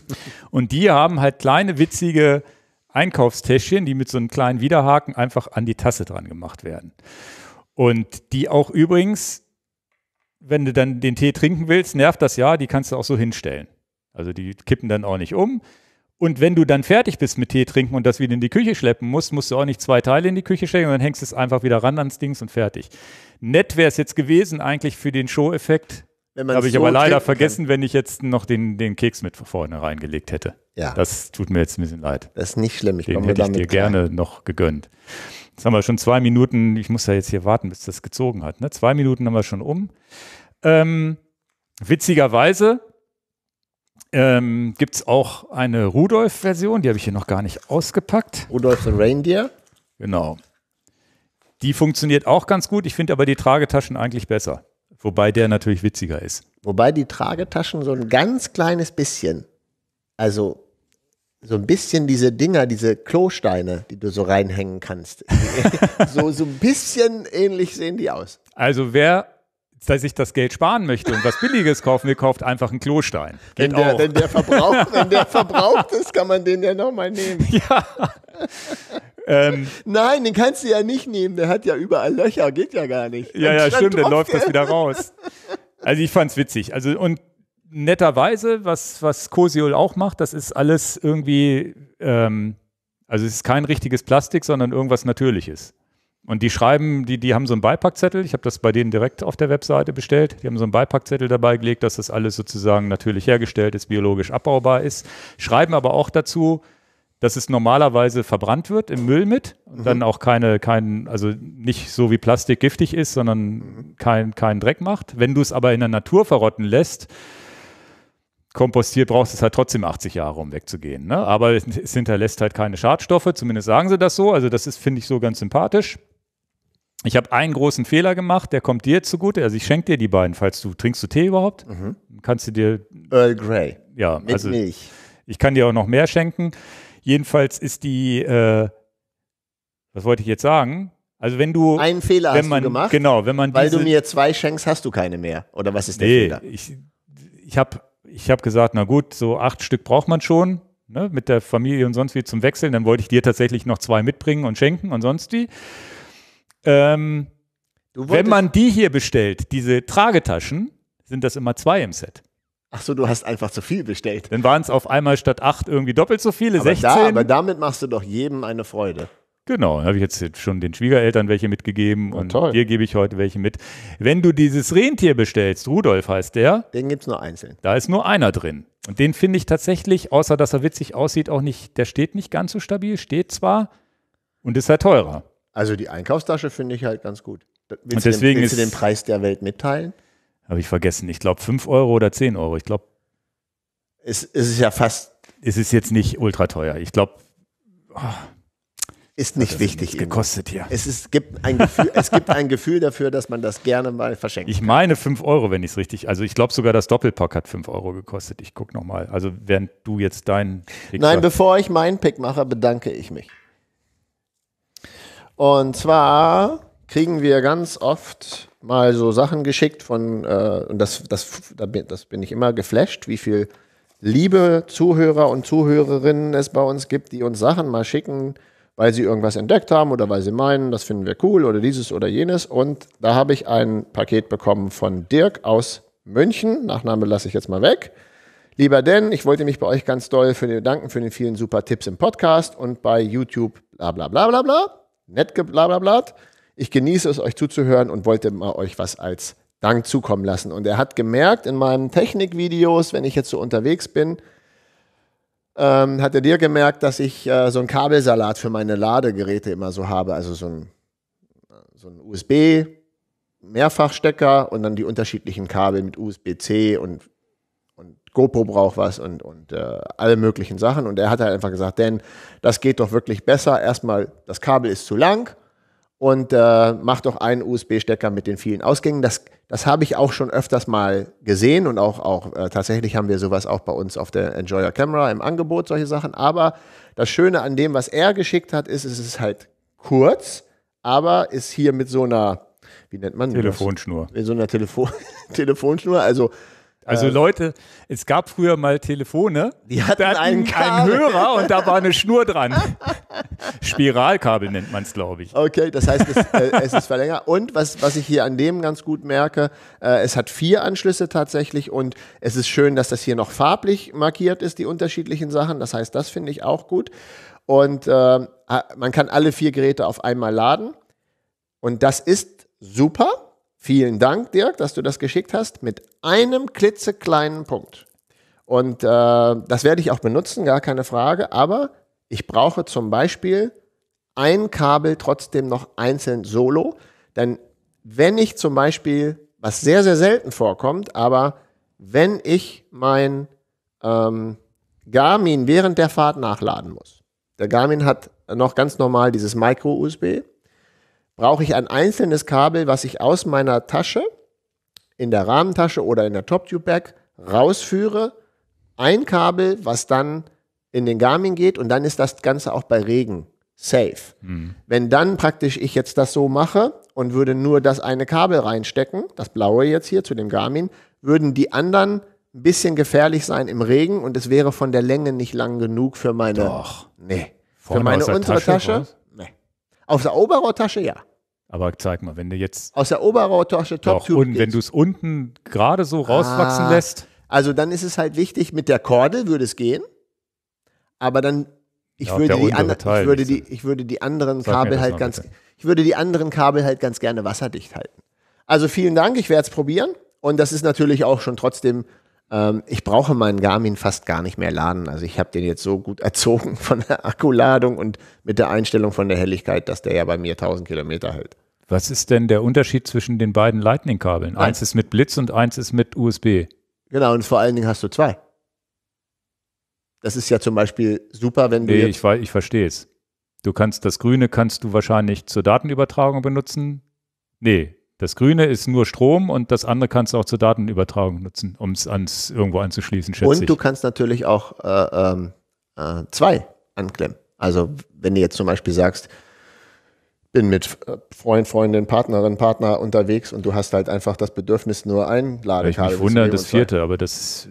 Und die haben halt kleine, witzige Einkaufstäschchen, die mit so einem kleinen Widerhaken einfach an die Tasse dran gemacht werden. Und die auch übrigens, wenn du dann den Tee trinken willst, nervt das ja, die kannst du auch so hinstellen. Also die kippen dann auch nicht um. Und wenn du dann fertig bist mit Tee trinken und das wieder in die Küche schleppen musst, musst du auch nicht zwei Teile in die Küche stecken, dann hängst du es einfach wieder ran ans Dings und fertig. Nett wäre es jetzt gewesen eigentlich für den Show-Effekt. Habe ich so aber leider vergessen, kann. wenn ich jetzt noch den, den Keks mit vorne reingelegt hätte. Ja. Das tut mir jetzt ein bisschen leid. Das ist nicht schlimm. Ich den hätte ich dir klar. gerne noch gegönnt. Jetzt haben wir schon zwei Minuten, ich muss ja jetzt hier warten, bis das gezogen hat. Ne? Zwei Minuten haben wir schon um. Ähm, witzigerweise ähm, gibt es auch eine Rudolf-Version, die habe ich hier noch gar nicht ausgepackt. Rudolf the Reindeer? Genau. Die funktioniert auch ganz gut. Ich finde aber die Tragetaschen eigentlich besser. Wobei der natürlich witziger ist. Wobei die Tragetaschen so ein ganz kleines bisschen, also so ein bisschen diese Dinger, diese Klosteine, die du so reinhängen kannst. so, so ein bisschen ähnlich sehen die aus. Also wer dass ich das Geld sparen möchte und was Billiges kaufen will, kauft einfach einen Klostein. Geht wenn, der, auch. Wenn, der verbraucht, wenn der verbraucht ist, kann man den ja nochmal nehmen. Ja. ähm. Nein, den kannst du ja nicht nehmen. Der hat ja überall Löcher, geht ja gar nicht. Ja, ja, stimmt, dann läuft das wieder raus. Also ich fand es witzig. Also und netterweise, was, was Cosiol auch macht, das ist alles irgendwie, ähm, also es ist kein richtiges Plastik, sondern irgendwas Natürliches. Und die schreiben, die, die haben so einen Beipackzettel, ich habe das bei denen direkt auf der Webseite bestellt, die haben so einen Beipackzettel dabei gelegt, dass das alles sozusagen natürlich hergestellt ist, biologisch abbaubar ist, schreiben aber auch dazu, dass es normalerweise verbrannt wird im Müll mit und mhm. dann auch keine, kein, also nicht so wie Plastik giftig ist, sondern mhm. keinen kein Dreck macht. Wenn du es aber in der Natur verrotten lässt, kompostiert, brauchst es halt trotzdem 80 Jahre, um wegzugehen. Ne? Aber es hinterlässt halt keine Schadstoffe, zumindest sagen sie das so. Also das ist, finde ich, so ganz sympathisch. Ich habe einen großen Fehler gemacht, der kommt dir zugute. Also ich schenke dir die beiden, falls du trinkst du Tee überhaupt, mhm. kannst du dir Earl Grey. Ja, mit also Milch. ich kann dir auch noch mehr schenken. Jedenfalls ist die, äh, was wollte ich jetzt sagen? Also wenn du einen Fehler hast man, du gemacht, genau, wenn man weil diese, du mir zwei schenkst, hast du keine mehr oder was ist der nee, Fehler? Ich, ich habe ich habe gesagt, na gut, so acht Stück braucht man schon. Ne, mit der Familie und sonst wie zum Wechseln, dann wollte ich dir tatsächlich noch zwei mitbringen und schenken und sonst wie. Ähm, wenn man die hier bestellt, diese Tragetaschen, sind das immer zwei im Set. Ach so, du hast einfach zu viel bestellt. Dann waren es auf einmal statt acht irgendwie doppelt so viele, aber 16. Da, aber damit machst du doch jedem eine Freude. Genau, habe ich jetzt schon den Schwiegereltern welche mitgegeben oh, und toll. dir gebe ich heute welche mit. Wenn du dieses Rentier bestellst, Rudolf heißt der. Den gibt es nur einzeln. Da ist nur einer drin. Und den finde ich tatsächlich, außer dass er witzig aussieht, auch nicht, der steht nicht ganz so stabil, steht zwar und ist halt teurer. Also die Einkaufstasche finde ich halt ganz gut. Willst und deswegen du den, willst ist, du den Preis der Welt mitteilen? Habe ich vergessen. Ich glaube 5 Euro oder 10 Euro. Ich glaube. Es, es, ist ja fast. Es ist jetzt nicht ultra teuer. Ich glaube. Oh ah, ist nicht also, wichtig. gekostet hier. Es, ist, gibt ein Gefühl, es gibt ein Gefühl dafür, dass man das gerne mal verschenkt. Ich meine 5 Euro, wenn ich es richtig. Also ich glaube sogar, das Doppelpack hat 5 Euro gekostet. Ich gucke nochmal. Also während du jetzt deinen Pick Nein, sagst. bevor ich meinen Pick mache, bedanke ich mich. Und zwar kriegen wir ganz oft mal so Sachen geschickt von, äh, und das, das, das bin ich immer geflasht, wie viel liebe Zuhörer und Zuhörerinnen es bei uns gibt, die uns Sachen mal schicken weil sie irgendwas entdeckt haben oder weil sie meinen, das finden wir cool oder dieses oder jenes. Und da habe ich ein Paket bekommen von Dirk aus München. Nachname lasse ich jetzt mal weg. Lieber denn, ich wollte mich bei euch ganz doll für den Danken, für den vielen super Tipps im Podcast und bei YouTube, bla bla bla bla bla, nett geblablablat. Ich genieße es, euch zuzuhören und wollte mal euch was als Dank zukommen lassen. Und er hat gemerkt in meinen Technikvideos, wenn ich jetzt so unterwegs bin, ähm, er dir gemerkt, dass ich äh, so einen Kabelsalat für meine Ladegeräte immer so habe. Also so ein, äh, so ein USB, Mehrfachstecker und dann die unterschiedlichen Kabel mit USB-C und, und GoPro braucht was und, und äh, alle möglichen Sachen. Und er hat halt einfach gesagt, denn das geht doch wirklich besser. Erstmal, das Kabel ist zu lang und äh, macht doch einen USB-Stecker mit den vielen Ausgängen. Das, das habe ich auch schon öfters mal gesehen und auch, auch äh, tatsächlich haben wir sowas auch bei uns auf der Enjoyer Camera im Angebot, solche Sachen. Aber das Schöne an dem, was er geschickt hat, ist, es ist halt kurz, aber ist hier mit so einer, wie nennt man Telefonschnur. Das? Mit so einer Telefon Telefonschnur, also also äh, Leute, es gab früher mal Telefone, die hatten, hatten einen, einen, Hörer und da war eine Schnur dran. Spiralkabel nennt man es, glaube ich. Okay, das heißt, es, äh, es, ist verlängert. Und was, was ich hier an dem ganz gut merke, äh, es hat vier Anschlüsse tatsächlich und es ist schön, dass das hier noch farblich markiert ist, die unterschiedlichen Sachen. Das heißt, das finde ich auch gut. Und äh, man kann alle vier Geräte auf einmal laden. Und das ist super. Vielen Dank, Dirk, dass du das geschickt hast mit einem klitzekleinen Punkt. Und äh, das werde ich auch benutzen, gar keine Frage. Aber ich brauche zum Beispiel ein Kabel trotzdem noch einzeln solo. Denn wenn ich zum Beispiel, was sehr, sehr selten vorkommt, aber wenn ich mein ähm, Garmin während der Fahrt nachladen muss. Der Garmin hat noch ganz normal dieses Micro-USB brauche ich ein einzelnes Kabel, was ich aus meiner Tasche, in der Rahmentasche oder in der Top-Tube-Bag rausführe. Ein Kabel, was dann in den Garmin geht und dann ist das Ganze auch bei Regen safe. Mhm. Wenn dann praktisch ich jetzt das so mache und würde nur das eine Kabel reinstecken, das blaue jetzt hier zu dem Garmin, würden die anderen ein bisschen gefährlich sein im Regen und es wäre von der Länge nicht lang genug für meine. Doch. Nee. Vorne für meine unsere Tasche, Tasche aus der Oberrohrtasche, ja. Aber zeig mal, wenn du jetzt. Aus der Oberrohrtasche Top Tube. Und wenn du es unten gerade so rauswachsen ah, lässt. Also dann ist es halt wichtig, mit der Kordel würde es gehen. Aber dann, ich, ja, würde, die andre, ich, würde, die, ich würde die anderen zeig Kabel halt ganz. Bitte. Ich würde die anderen Kabel halt ganz gerne wasserdicht halten. Also vielen Dank, ich werde es probieren. Und das ist natürlich auch schon trotzdem ähm, ich brauche meinen Garmin fast gar nicht mehr laden. Also ich habe den jetzt so gut erzogen von der Akkuladung und mit der Einstellung von der Helligkeit, dass der ja bei mir 1000 Kilometer hält. Was ist denn der Unterschied zwischen den beiden Lightning-Kabeln? Eins ist mit Blitz und eins ist mit USB. Genau, und vor allen Dingen hast du zwei. Das ist ja zum Beispiel super, wenn du. Nee, ich, ich verstehe es. Du kannst das Grüne kannst du wahrscheinlich zur Datenübertragung benutzen. Nee, das Grüne ist nur Strom und das andere kannst du auch zur Datenübertragung nutzen, um es ans irgendwo anzuschließen, schätze Und ich. du kannst natürlich auch äh, ähm, äh, zwei anklemmen. Also wenn du jetzt zum Beispiel sagst, bin mit äh, Freund, Freundin, Partnerin, Partner unterwegs und du hast halt einfach das Bedürfnis, nur ein Ladekabel. Ich wundere das vierte, aber das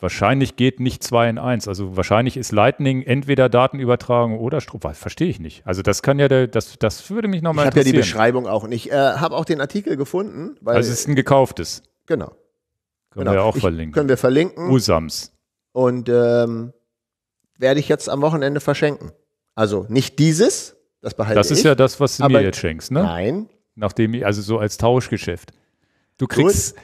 Wahrscheinlich geht nicht zwei in eins. Also wahrscheinlich ist Lightning entweder Datenübertragung oder Strom. Verstehe ich nicht. Also das kann ja, der, das, das würde mich nochmal interessieren. Ich habe ja die Beschreibung auch nicht. Ich äh, habe auch den Artikel gefunden. also es ist ein gekauftes. Genau. Können genau. wir auch ich, verlinken. Können wir verlinken. Usams. Und ähm, werde ich jetzt am Wochenende verschenken. Also nicht dieses, das behalte das ich. Das ist ja das, was du mir jetzt schenkst, ne? Nein. Nachdem, ich, also so als Tauschgeschäft. Du kriegst,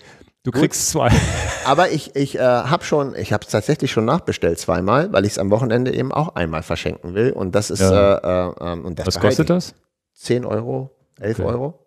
Du Gut. kriegst zwei. Aber ich, ich äh, habe schon, ich habe es tatsächlich schon nachbestellt zweimal, weil ich es am Wochenende eben auch einmal verschenken will. Und das ist. Ja. Äh, äh, ähm, und das Was kostet das? 10 Euro, 11 okay. Euro.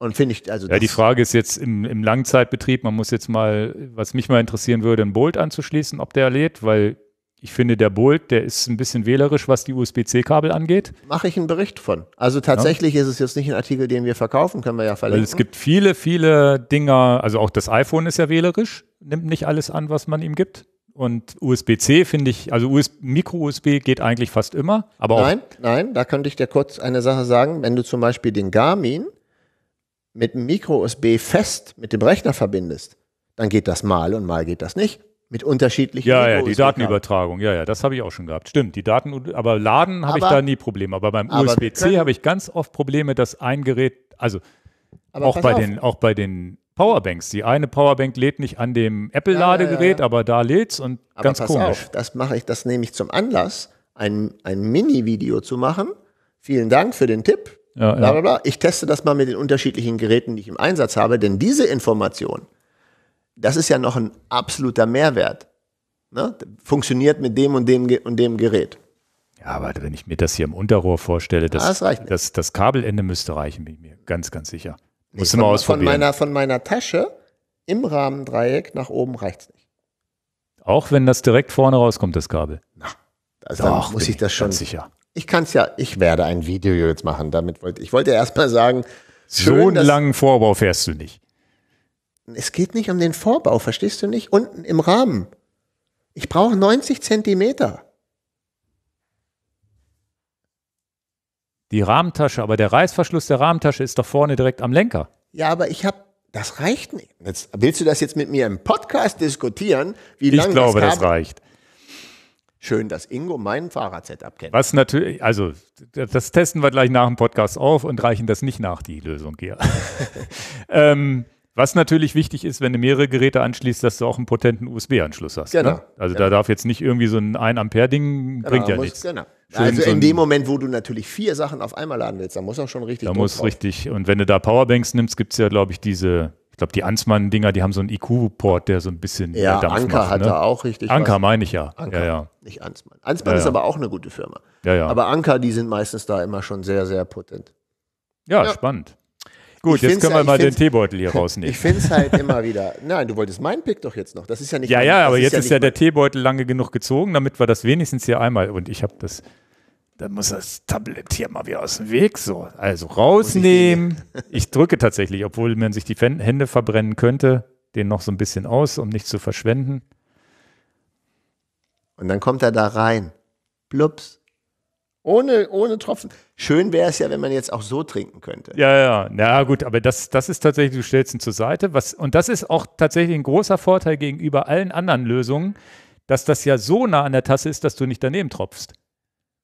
Und finde ich, also. Ja, die Frage ist jetzt im, im Langzeitbetrieb, man muss jetzt mal, was mich mal interessieren würde, einen Bolt anzuschließen, ob der lädt, weil ich finde, der Bolt, der ist ein bisschen wählerisch, was die USB-C-Kabel angeht. Mache ich einen Bericht von. Also tatsächlich ja. ist es jetzt nicht ein Artikel, den wir verkaufen, können wir ja verlinken. Also es gibt viele, viele Dinger, also auch das iPhone ist ja wählerisch, nimmt nicht alles an, was man ihm gibt. Und USB-C finde ich, also Micro-USB geht eigentlich fast immer. Aber nein, nein, da könnte ich dir kurz eine Sache sagen. Wenn du zum Beispiel den Garmin mit Micro-USB fest mit dem Rechner verbindest, dann geht das mal und mal geht das nicht. Mit unterschiedlichen Ja, Niveaus ja, die Datenübertragung, ja, ja, das habe ich auch schon gehabt. Stimmt, die Daten, aber laden habe ich da nie Probleme. Aber beim USB-C habe ich ganz oft Probleme, dass ein Gerät, also auch bei, den, auch bei den Powerbanks. Die eine Powerbank lädt nicht an dem Apple-Ladegerät, ja, ja, ja. aber da lädt es und aber ganz pass komisch. Auf, das mache ich, das nehme ich zum Anlass, ein, ein Mini-Video zu machen. Vielen Dank für den Tipp. Blablabla. Ich teste das mal mit den unterschiedlichen Geräten, die ich im Einsatz habe, denn diese Information das ist ja noch ein absoluter Mehrwert. Ne? Funktioniert mit dem und dem und dem Gerät. Ja, aber wenn ich mir das hier im Unterrohr vorstelle, das, das, reicht das, das Kabelende müsste reichen, bin ich mir ganz, ganz sicher. Muss nee, mal ausprobieren. Von meiner, von meiner Tasche im Rahmendreieck nach oben reicht es nicht. Auch wenn das direkt vorne rauskommt, das Kabel. Na, also Doch, muss ich das schon. Ganz sicher. Ich kann es ja, ich werde ein Video jetzt machen. Damit wollte ich wollte erst mal sagen, schön, so einen langen Vorbau fährst du nicht es geht nicht um den Vorbau, verstehst du nicht? Unten im Rahmen. Ich brauche 90 Zentimeter. Die Rahmentasche, aber der Reißverschluss der Rahmentasche ist doch vorne direkt am Lenker. Ja, aber ich habe, das reicht nicht. Jetzt, willst du das jetzt mit mir im Podcast diskutieren? Wie ich glaube, das, das reicht. Schön, dass Ingo mein Fahrrad-Setup kennt. Was natürlich, also das testen wir gleich nach dem Podcast auf und reichen das nicht nach, die Lösung hier. ähm, was natürlich wichtig ist, wenn du mehrere Geräte anschließt, dass du auch einen potenten USB-Anschluss hast. Ne? Genau. Ne? Also genau. da darf jetzt nicht irgendwie so ein 1-Ampere-Ding, genau, bringt ja muss, nichts. Genau. Schön also in dem Moment, wo du natürlich vier Sachen auf einmal laden willst, dann muss auch schon richtig. Da muss drauf. richtig. Und wenn du da Powerbanks nimmst, gibt es ja, glaube ich, diese, ich glaube, die Ansmann-Dinger, die haben so einen IQ-Port, der so ein bisschen ja, Dampf Anker macht, hat ne? da auch richtig. Anker meine ich ja. Anker, ja, ja. nicht Ansmann. Ansmann ja, ist aber auch eine gute Firma. Ja, ja. Aber Anker, die sind meistens da immer schon sehr, sehr potent. Ja, spannend. Gut, jetzt können wir halt, mal den Teebeutel hier rausnehmen. ich finde es halt immer wieder. Nein, du wolltest meinen Pick doch jetzt noch. Das ist ja nicht. Ja, mein, ja, aber ist jetzt ja ist ja, der Teebeutel lange genug gezogen, damit wir das wenigstens hier einmal. Und ich habe das. Dann muss das Tablet hier mal wieder aus dem Weg. So, also rausnehmen. Ich drücke tatsächlich, obwohl man sich die Hände verbrennen könnte, den noch so ein bisschen aus, um nicht zu verschwenden. Und dann kommt er da rein. Blups. Ohne, ohne Tropfen. Schön wäre es ja, wenn man jetzt auch so trinken könnte. Ja, ja, na gut, aber das, das ist tatsächlich, du stellst ihn zur Seite. Was, und das ist auch tatsächlich ein großer Vorteil gegenüber allen anderen Lösungen, dass das ja so nah an der Tasse ist, dass du nicht daneben tropfst.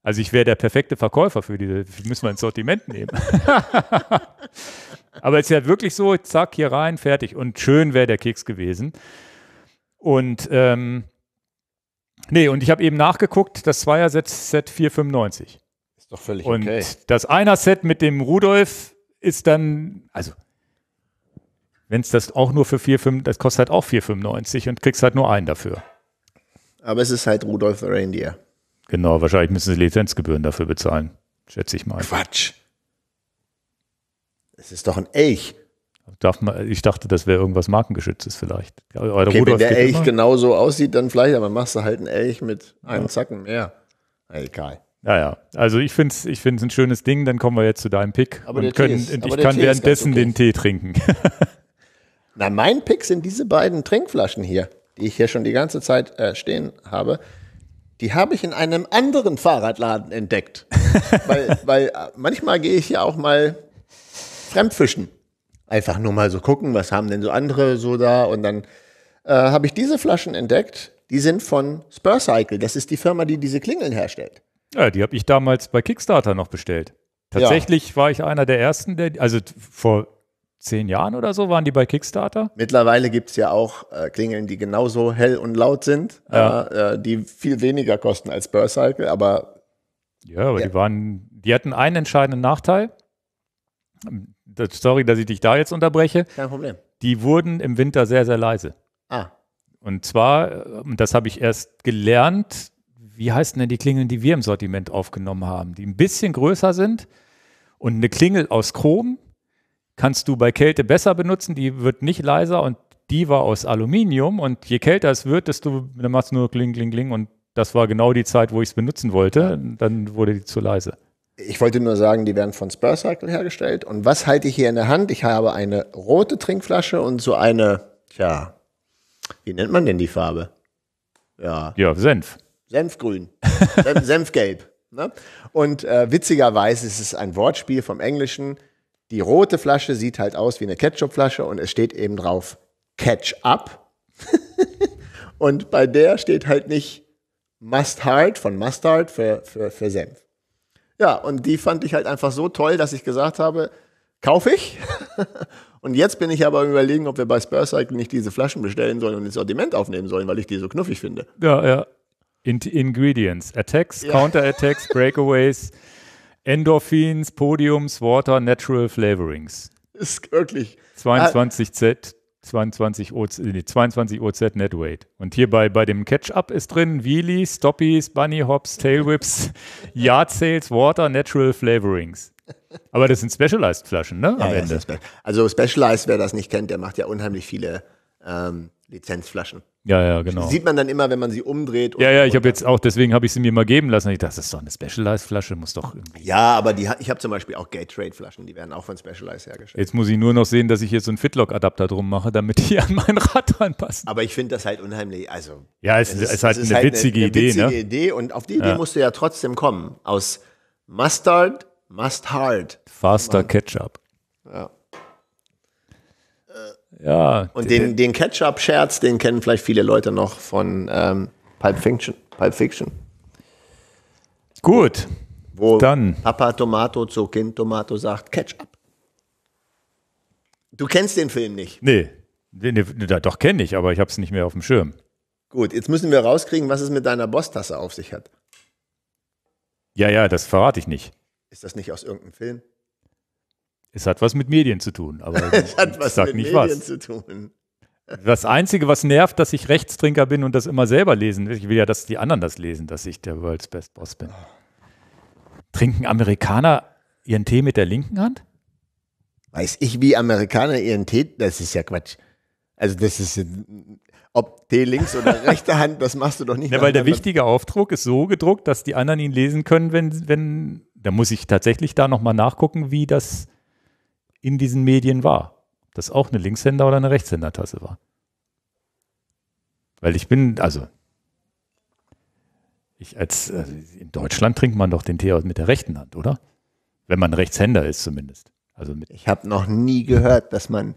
Also ich wäre der perfekte Verkäufer für diese, müssen wir ins Sortiment nehmen. aber es ist ja wirklich so, zack, hier rein, fertig. Und schön wäre der Keks gewesen. Und ähm, Nee, und ich habe eben nachgeguckt, das Zweier-Set Set 495. Ist doch völlig und okay. Und das Einer-Set mit dem Rudolf ist dann, also wenn es das auch nur für 4,5, das kostet halt auch 4,95 und kriegst halt nur einen dafür. Aber es ist halt Rudolf Reindeer. Genau, wahrscheinlich müssen sie Lizenzgebühren dafür bezahlen, schätze ich mal. Quatsch. Es ist doch ein Elch. Darf man, ich dachte, das wäre irgendwas Markengeschütztes vielleicht. Aber okay, wenn der Elch immer. genauso aussieht, dann vielleicht, aber machst du halt einen Elch mit einem ja. Zacken mehr. Egal. Naja, Also ich finde es ich find's ein schönes Ding, dann kommen wir jetzt zu deinem Pick. Aber und, können, ist, und ich kann Tee währenddessen okay. den Tee trinken. Na, mein Pick sind diese beiden Trinkflaschen hier, die ich hier schon die ganze Zeit äh, stehen habe. Die habe ich in einem anderen Fahrradladen entdeckt. weil, weil äh, manchmal gehe ich ja auch mal fremdfischen einfach nur mal so gucken, was haben denn so andere so da. Und dann äh, habe ich diese Flaschen entdeckt. Die sind von Spurcycle. Das ist die Firma, die diese Klingeln herstellt. Ja, die habe ich damals bei Kickstarter noch bestellt. Tatsächlich ja. war ich einer der ersten, der, also vor zehn Jahren oder so waren die bei Kickstarter. Mittlerweile gibt es ja auch äh, Klingeln, die genauso hell und laut sind, ja. äh, äh die viel weniger kosten als Spurcycle, aber. Ja, aber ja. die waren, die hatten einen entscheidenden Nachteil sorry, dass ich dich da jetzt unterbreche. Kein Problem. Die wurden im Winter sehr, sehr leise. Ah. Und zwar, äh, und das habe ich erst gelernt, wie heißen denn die Klingeln, die wir im Sortiment aufgenommen haben, die ein bisschen größer sind. Und eine Klingel aus Chrom kannst du bei Kälte besser benutzen, die wird nicht leiser und die war aus Aluminium. Und je kälter es wird, desto, dann machst du nur Kling, Kling, Kling. Und das war genau die Zeit, wo ich es benutzen wollte. Dann wurde die zu leise. Ich wollte nur sagen, die werden von Spur Cycle hergestellt. Und was halte ich hier in der Hand? Ich habe eine rote Trinkflasche und so eine, tja, wie nennt man denn die Farbe? Ja. Ja, Senf. Senfgrün. Senfgelb. Ne? Und äh, witzigerweise ist es ein Wortspiel vom Englischen. Die rote Flasche sieht halt aus wie eine Ketchupflasche und es steht eben drauf Catch Up. und bei der steht halt nicht Mustard von Mustard für, für, für Senf. Ja, und die fand ich halt einfach so toll, dass ich gesagt habe, kaufe ich. und jetzt bin ich aber am überlegen, ob wir bei Spurscycle halt nicht diese Flaschen bestellen sollen und ins Sortiment aufnehmen sollen, weil ich die so knuffig finde. Ja, ja. In Ingredients, Attacks, ja. Counter-Attacks, Breakaways, Endorphins, Podiums, Water, Natural Flavorings. Ist wirklich. 22 Z 22, OZ, äh, nee, 22 OZ Net Weight. Und hier bei, dem Catch-Up ist drin Wheelies, Stoppies, Bunny Hops, Tail Whips, Yard Sales, Water, Natural Flavorings. Aber das sind Specialized-Flaschen, ne? Ja, am ja, Ende. also Specialized, wer das nicht kennt, der macht ja unheimlich viele ähm, Lizenzflaschen. Ja, ja, genau. Sieht man dann immer, wenn man sie umdreht. ja, ja, ich habe jetzt auch, deswegen habe ich sie mir mal geben lassen. Ich dachte, das ist doch eine Specialized-Flasche, muss doch irgendwie. Ja, aber die, ich habe zum Beispiel auch Gate Trade-Flaschen, die werden auch von Specialized hergestellt. Jetzt muss ich nur noch sehen, dass ich jetzt so einen Fitlock-Adapter drum mache, damit die an mein Rad reinpassen. Aber ich finde das halt unheimlich. Also, ja, es, es ist, ist, halt es ist eine, halt witzige eine, eine Witzige ne? Idee und auf die Idee ja. musst du ja trotzdem kommen. Aus Mustard, Mustard. Faster Ketchup. Ja. Ja. Und den, den Ketchup-Scherz, den kennen vielleicht viele Leute noch von ähm, Pulp Fiction. Pulp Fiction. Gut. Wo dann. Papa Tomato zu Kind Tomato sagt Ketchup. Du kennst den Film nicht? Nee. nee, nee doch kenne ich, aber ich habe es nicht mehr auf dem Schirm. Gut, jetzt müssen wir rauskriegen, was es mit deiner Boss-Tasse auf sich hat. Ja, ja, das verrate ich nicht. Ist das nicht aus irgendeinem Film? Es hat was mit Medien zu tun, aber es hat was mit Medien was. zu tun. Das Einzige, was nervt, dass ich Rechtstrinker bin und das immer selber lesen will. Ich will ja, dass die anderen das lesen, dass ich der World's Best Boss bin. Trinken Amerikaner ihren Tee mit der linken Hand? Weiß ich, wie Amerikaner ihren Tee, das ist ja Quatsch. Also das ist, ob Tee links oder rechte Hand, das machst du doch nicht. Ja, weil der wichtige Aufdruck ist so gedruckt, dass die anderen ihn lesen können, wenn, wenn, da muss ich tatsächlich da nochmal nachgucken, wie das in diesen Medien war. Das auch eine Linkshänder- oder eine Rechtshändertasse war. Weil ich bin, also, ich als, also in Deutschland trinkt man doch den Tee mit der rechten Hand, oder? Wenn man Rechtshänder ist zumindest. Also ich habe noch nie gehört, dass man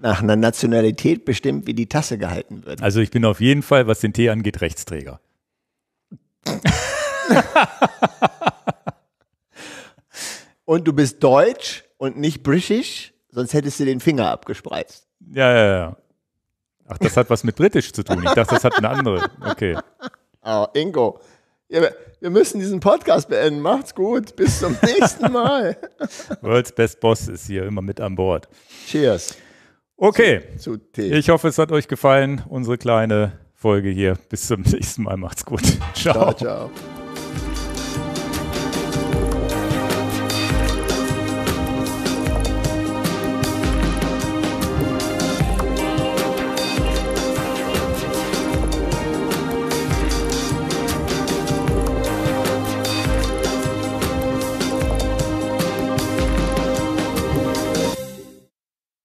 nach einer Nationalität bestimmt, wie die Tasse gehalten wird. Also ich bin auf jeden Fall, was den Tee angeht, Rechtsträger. Und du bist deutsch? und nicht British, sonst hättest du den Finger abgespreizt. Ja, ja, ja. Ach, das hat was mit British zu tun. Ich dachte, das hat eine andere. Okay. Oh, Ingo. wir müssen diesen Podcast beenden. Macht's gut. Bis zum nächsten Mal. World's Best Boss ist hier immer mit an Bord. Cheers. Okay. Zu, zu ich hoffe, es hat euch gefallen, unsere kleine Folge hier. Bis zum nächsten Mal. Macht's gut. Ciao, ciao. ciao.